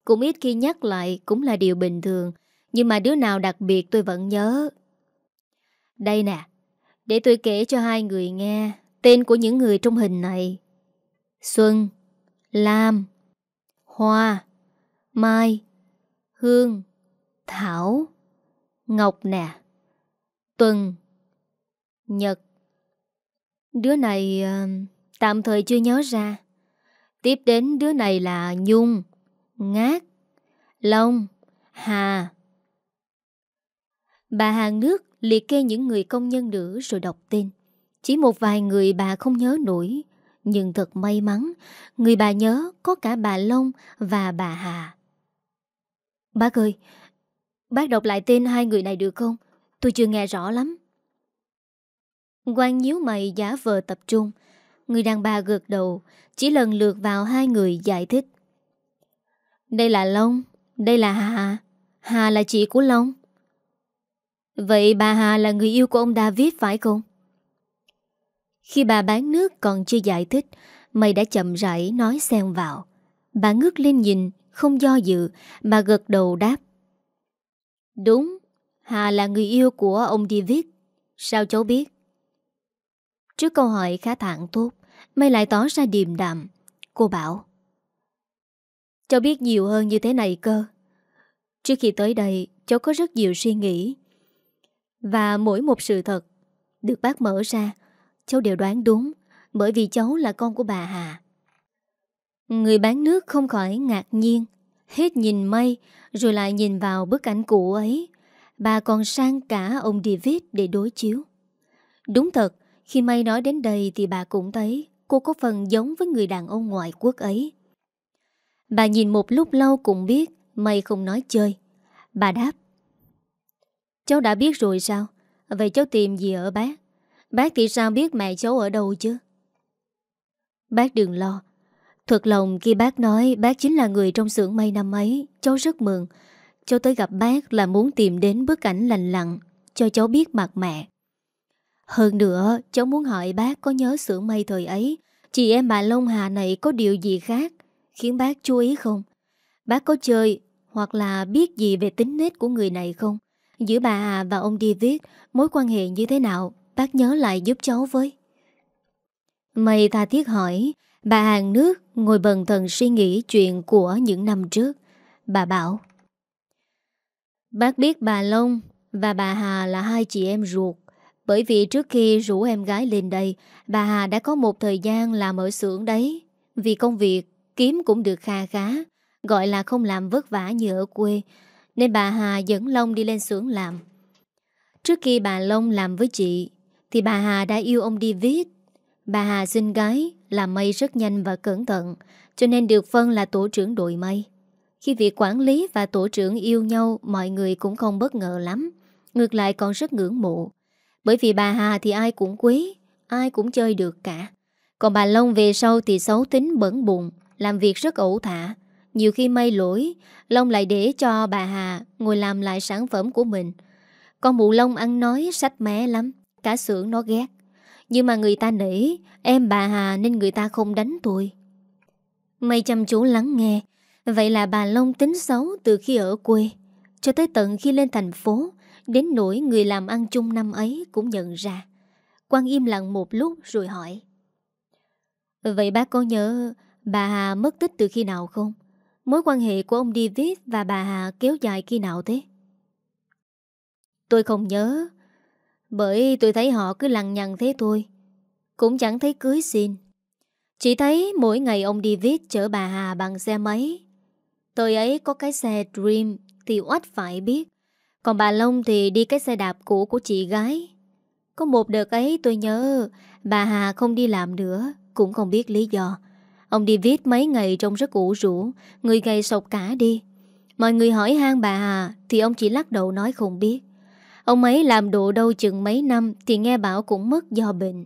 Cũng ít khi nhắc lại cũng là điều bình thường Nhưng mà đứa nào đặc biệt tôi vẫn nhớ Đây nè Để tôi kể cho hai người nghe Tên của những người trong hình này Xuân Lam Hoa Mai Hương Thảo Ngọc nè Tuần Nhật Đứa này uh, tạm thời chưa nhớ ra Tiếp đến đứa này là Nhung Ngát Long Hà Bà hàng nước liệt kê những người công nhân nữ rồi đọc tên Chỉ một vài người bà không nhớ nổi nhưng thật may mắn, người bà nhớ có cả bà Long và bà Hà. Bác ơi, bác đọc lại tên hai người này được không? Tôi chưa nghe rõ lắm. Quang nhíu mày giả vờ tập trung. Người đàn bà gật đầu, chỉ lần lượt vào hai người giải thích. Đây là Long, đây là Hà. Hà là chị của Long. Vậy bà Hà là người yêu của ông David phải không? Khi bà bán nước còn chưa giải thích, mày đã chậm rãi nói xen vào. Bà ngước lên nhìn, không do dự, bà gật đầu đáp. Đúng, Hà là người yêu của ông viết. Sao cháu biết? Trước câu hỏi khá thẳng tốt, mày lại tỏ ra điềm đạm. Cô bảo. Cháu biết nhiều hơn như thế này cơ. Trước khi tới đây, cháu có rất nhiều suy nghĩ. Và mỗi một sự thật được bác mở ra, cháu đều đoán đúng Bởi vì cháu là con của bà Hà Người bán nước không khỏi ngạc nhiên Hết nhìn mây Rồi lại nhìn vào bức ảnh cũ ấy Bà còn sang cả ông David để đối chiếu Đúng thật Khi mây nói đến đây thì bà cũng thấy Cô có phần giống với người đàn ông ngoại quốc ấy Bà nhìn một lúc lâu cũng biết Mây không nói chơi Bà đáp Cháu đã biết rồi sao Vậy cháu tìm gì ở bác Bác thì sao biết mẹ cháu ở đâu chứ Bác đừng lo Thật lòng khi bác nói Bác chính là người trong xưởng mây năm ấy Cháu rất mừng Cháu tới gặp bác là muốn tìm đến bức ảnh lành lặng Cho cháu biết mặt mẹ Hơn nữa cháu muốn hỏi bác Có nhớ xưởng mây thời ấy Chị em bà Long Hà này có điều gì khác Khiến bác chú ý không Bác có chơi hoặc là biết gì về tính nết của người này không? Giữa bà Hà và ông viết mối quan hệ như thế nào Bác nhớ lại giúp cháu với Mày ta thiết hỏi Bà hàng nước ngồi bần thần suy nghĩ chuyện của những năm trước Bà bảo Bác biết bà Long và bà Hà là hai chị em ruột Bởi vì trước khi rủ em gái lên đây Bà Hà đã có một thời gian làm ở xưởng đấy Vì công việc kiếm cũng được kha khá Gọi là không làm vất vả như ở quê Nên bà Hà dẫn Long đi lên xưởng làm Trước khi bà Long làm với chị thì bà Hà đã yêu ông David. Bà Hà sinh gái, làm mây rất nhanh và cẩn thận, cho nên được phân là tổ trưởng đội mây. Khi việc quản lý và tổ trưởng yêu nhau, mọi người cũng không bất ngờ lắm. Ngược lại còn rất ngưỡng mộ. Bởi vì bà Hà thì ai cũng quý, ai cũng chơi được cả. Còn bà Long về sau thì xấu tính bẩn bụng, làm việc rất ẩu thả. Nhiều khi may lỗi, Long lại để cho bà Hà ngồi làm lại sản phẩm của mình. Con mụ Long ăn nói sách mé lắm, Cả xưởng nó ghét Nhưng mà người ta nể Em bà Hà nên người ta không đánh tôi Mày chăm chú lắng nghe Vậy là bà Long tính xấu từ khi ở quê Cho tới tận khi lên thành phố Đến nỗi người làm ăn chung năm ấy cũng nhận ra Quang im lặng một lúc rồi hỏi Vậy bác có nhớ bà Hà mất tích từ khi nào không? Mối quan hệ của ông David và bà Hà kéo dài khi nào thế? Tôi không nhớ bởi tôi thấy họ cứ lằng nhằng thế thôi Cũng chẳng thấy cưới xin Chỉ thấy mỗi ngày ông đi viết chở bà Hà bằng xe máy Tôi ấy có cái xe Dream thì oách phải biết Còn bà Long thì đi cái xe đạp cũ của chị gái Có một đợt ấy tôi nhớ bà Hà không đi làm nữa Cũng không biết lý do Ông đi viết mấy ngày trông rất ủ rũ Người gầy sọc cả đi Mọi người hỏi hang bà Hà Thì ông chỉ lắc đầu nói không biết Ông ấy làm độ đâu chừng mấy năm Thì nghe bảo cũng mất do bệnh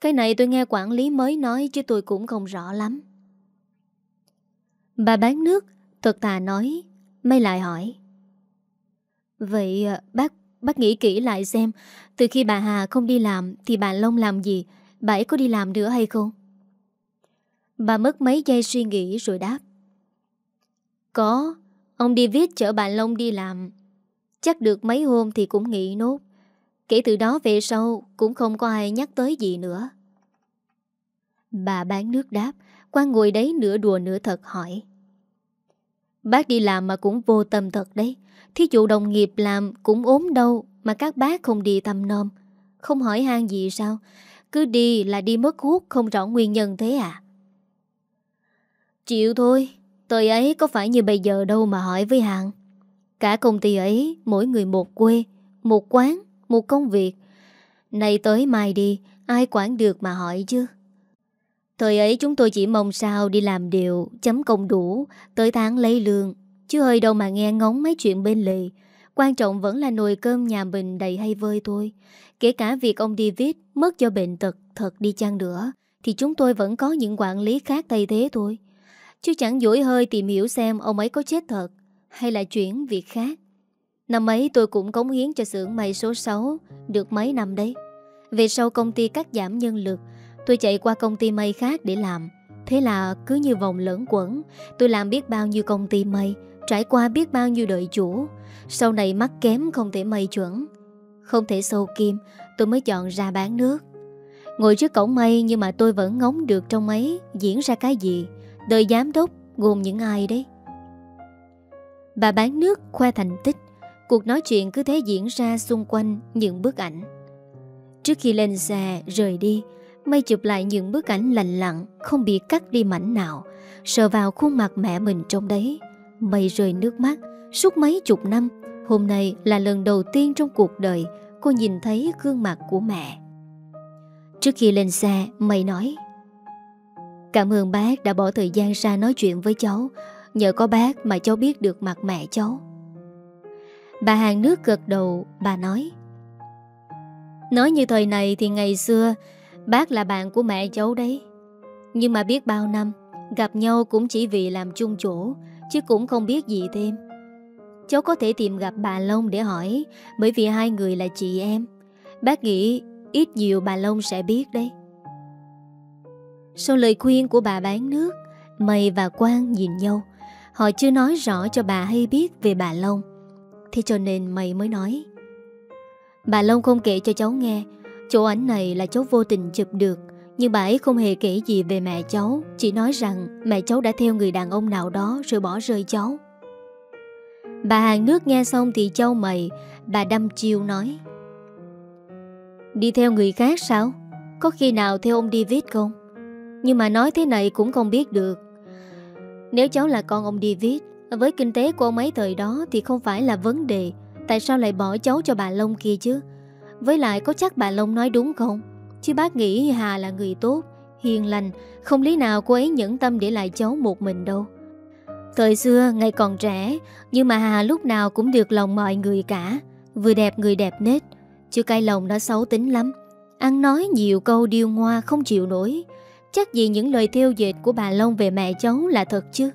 Cái này tôi nghe quản lý mới nói Chứ tôi cũng không rõ lắm Bà bán nước Thật tà nói Mây lại hỏi Vậy à, bác bác nghĩ kỹ lại xem Từ khi bà Hà không đi làm Thì bà Long làm gì Bà ấy có đi làm nữa hay không Bà mất mấy giây suy nghĩ rồi đáp Có Ông đi viết chở bà Long đi làm Chắc được mấy hôm thì cũng nghỉ nốt Kể từ đó về sau Cũng không có ai nhắc tới gì nữa Bà bán nước đáp Quang ngồi đấy nửa đùa nửa thật hỏi Bác đi làm mà cũng vô tâm thật đấy Thí dụ đồng nghiệp làm cũng ốm đâu Mà các bác không đi tâm nom Không hỏi han gì sao Cứ đi là đi mất hút Không rõ nguyên nhân thế à Chịu thôi Thời ấy có phải như bây giờ đâu mà hỏi với hàng Cả công ty ấy Mỗi người một quê Một quán Một công việc Nay tới mai đi Ai quản được mà hỏi chứ Thời ấy chúng tôi chỉ mong sao đi làm điều Chấm công đủ Tới tháng lấy lương Chứ hơi đâu mà nghe ngóng mấy chuyện bên lề Quan trọng vẫn là nồi cơm nhà mình đầy hay vơi thôi Kể cả việc ông David mất cho bệnh tật thật đi chăng nữa Thì chúng tôi vẫn có những quản lý khác thay thế thôi Chứ chẳng dỗi hơi tìm hiểu xem ông ấy có chết thật hay là chuyển việc khác. Năm ấy tôi cũng cống hiến cho xưởng may số 6 được mấy năm đấy. Về sau công ty cắt giảm nhân lực, tôi chạy qua công ty may khác để làm. Thế là cứ như vòng lẫn quẩn, tôi làm biết bao nhiêu công ty may, trải qua biết bao nhiêu đợi chủ. Sau này mắt kém không thể may chuẩn, không thể sâu kim, tôi mới chọn ra bán nước. Ngồi trước cổng may nhưng mà tôi vẫn ngóng được trong ấy diễn ra cái gì. Đời giám đốc gồm những ai đấy. Bà bán nước khoe thành tích Cuộc nói chuyện cứ thế diễn ra xung quanh những bức ảnh Trước khi lên xe rời đi Mây chụp lại những bức ảnh lành lặng Không bị cắt đi mảnh nào Sờ vào khuôn mặt mẹ mình trong đấy Mây rơi nước mắt Suốt mấy chục năm Hôm nay là lần đầu tiên trong cuộc đời Cô nhìn thấy gương mặt của mẹ Trước khi lên xe Mây nói Cảm ơn bác đã bỏ thời gian ra nói chuyện với cháu Nhờ có bác mà cháu biết được mặt mẹ cháu Bà hàng nước gật đầu Bà nói Nói như thời này thì ngày xưa Bác là bạn của mẹ cháu đấy Nhưng mà biết bao năm Gặp nhau cũng chỉ vì làm chung chỗ Chứ cũng không biết gì thêm Cháu có thể tìm gặp bà Long để hỏi Bởi vì hai người là chị em Bác nghĩ ít nhiều bà Long sẽ biết đấy Sau lời khuyên của bà bán nước Mày và Quang nhìn nhau Họ chưa nói rõ cho bà hay biết về bà Long Thế cho nên mày mới nói Bà Long không kể cho cháu nghe Chỗ ảnh này là cháu vô tình chụp được Nhưng bà ấy không hề kể gì về mẹ cháu Chỉ nói rằng mẹ cháu đã theo người đàn ông nào đó rồi bỏ rơi cháu Bà hàng nước nghe xong thì châu mày Bà đâm chiêu nói Đi theo người khác sao? Có khi nào theo ông David không? Nhưng mà nói thế này cũng không biết được nếu cháu là con ông David Với kinh tế của ông ấy thời đó Thì không phải là vấn đề Tại sao lại bỏ cháu cho bà Long kia chứ Với lại có chắc bà Long nói đúng không Chứ bác nghĩ Hà là người tốt Hiền lành Không lý nào cô ấy nhẫn tâm để lại cháu một mình đâu Thời xưa ngày còn trẻ Nhưng mà Hà lúc nào cũng được lòng mọi người cả Vừa đẹp người đẹp nết Chứ cay lòng nó xấu tính lắm Ăn nói nhiều câu điêu ngoa không chịu nổi Chắc gì những lời thiêu dệt của bà Long về mẹ cháu là thật chứ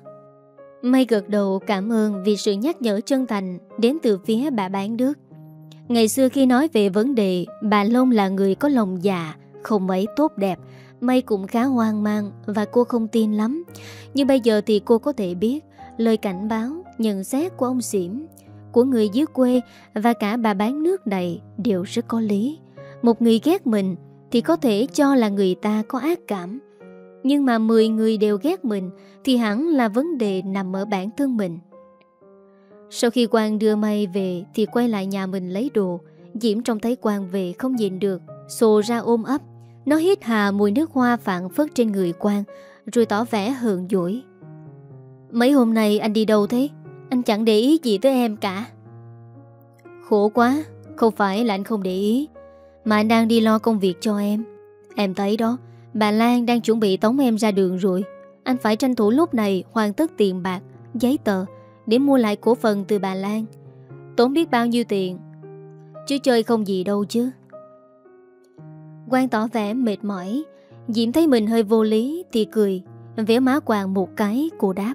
May gật đầu cảm ơn vì sự nhắc nhở chân thành đến từ phía bà bán nước Ngày xưa khi nói về vấn đề bà Long là người có lòng già, dạ, không mấy tốt đẹp May cũng khá hoang mang và cô không tin lắm Nhưng bây giờ thì cô có thể biết lời cảnh báo, nhận xét của ông Xỉm Của người dưới quê và cả bà bán nước này đều rất có lý Một người ghét mình thì có thể cho là người ta có ác cảm nhưng mà 10 người đều ghét mình Thì hẳn là vấn đề nằm ở bản thân mình Sau khi Quang đưa May về Thì quay lại nhà mình lấy đồ Diễm trông thấy Quang về không nhìn được Xô ra ôm ấp Nó hít hà mùi nước hoa phản phất trên người Quang Rồi tỏ vẻ hờn dỗi Mấy hôm nay anh đi đâu thế? Anh chẳng để ý gì tới em cả Khổ quá Không phải là anh không để ý Mà anh đang đi lo công việc cho em Em thấy đó Bà Lan đang chuẩn bị tống em ra đường rồi Anh phải tranh thủ lúc này hoàn tất tiền bạc Giấy tờ Để mua lại cổ phần từ bà Lan Tốn biết bao nhiêu tiền Chứ chơi không gì đâu chứ Quang tỏ vẻ mệt mỏi Diễm thấy mình hơi vô lý Thì cười Vẽ má quàng một cái cô đáp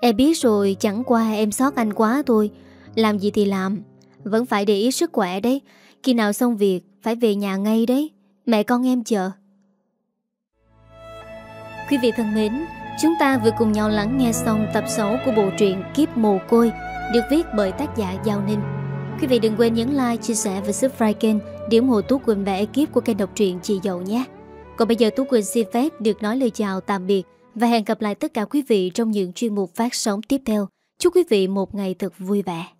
Em biết rồi chẳng qua em sót anh quá thôi Làm gì thì làm Vẫn phải để ý sức khỏe đấy Khi nào xong việc phải về nhà ngay đấy Mẹ con em chờ Quý vị thân mến, chúng ta vừa cùng nhau lắng nghe xong tập 6 của bộ truyện Kiếp Mồ Côi được viết bởi tác giả Giao Ninh. Quý vị đừng quên nhấn like, chia sẻ và subscribe kênh để ủng hộ Tú Quỳnh và ekip của kênh đọc truyện Chị Dậu nhé. Còn bây giờ Tú Quỳnh xin phép được nói lời chào tạm biệt và hẹn gặp lại tất cả quý vị trong những chuyên mục phát sóng tiếp theo. Chúc quý vị một ngày thật vui vẻ.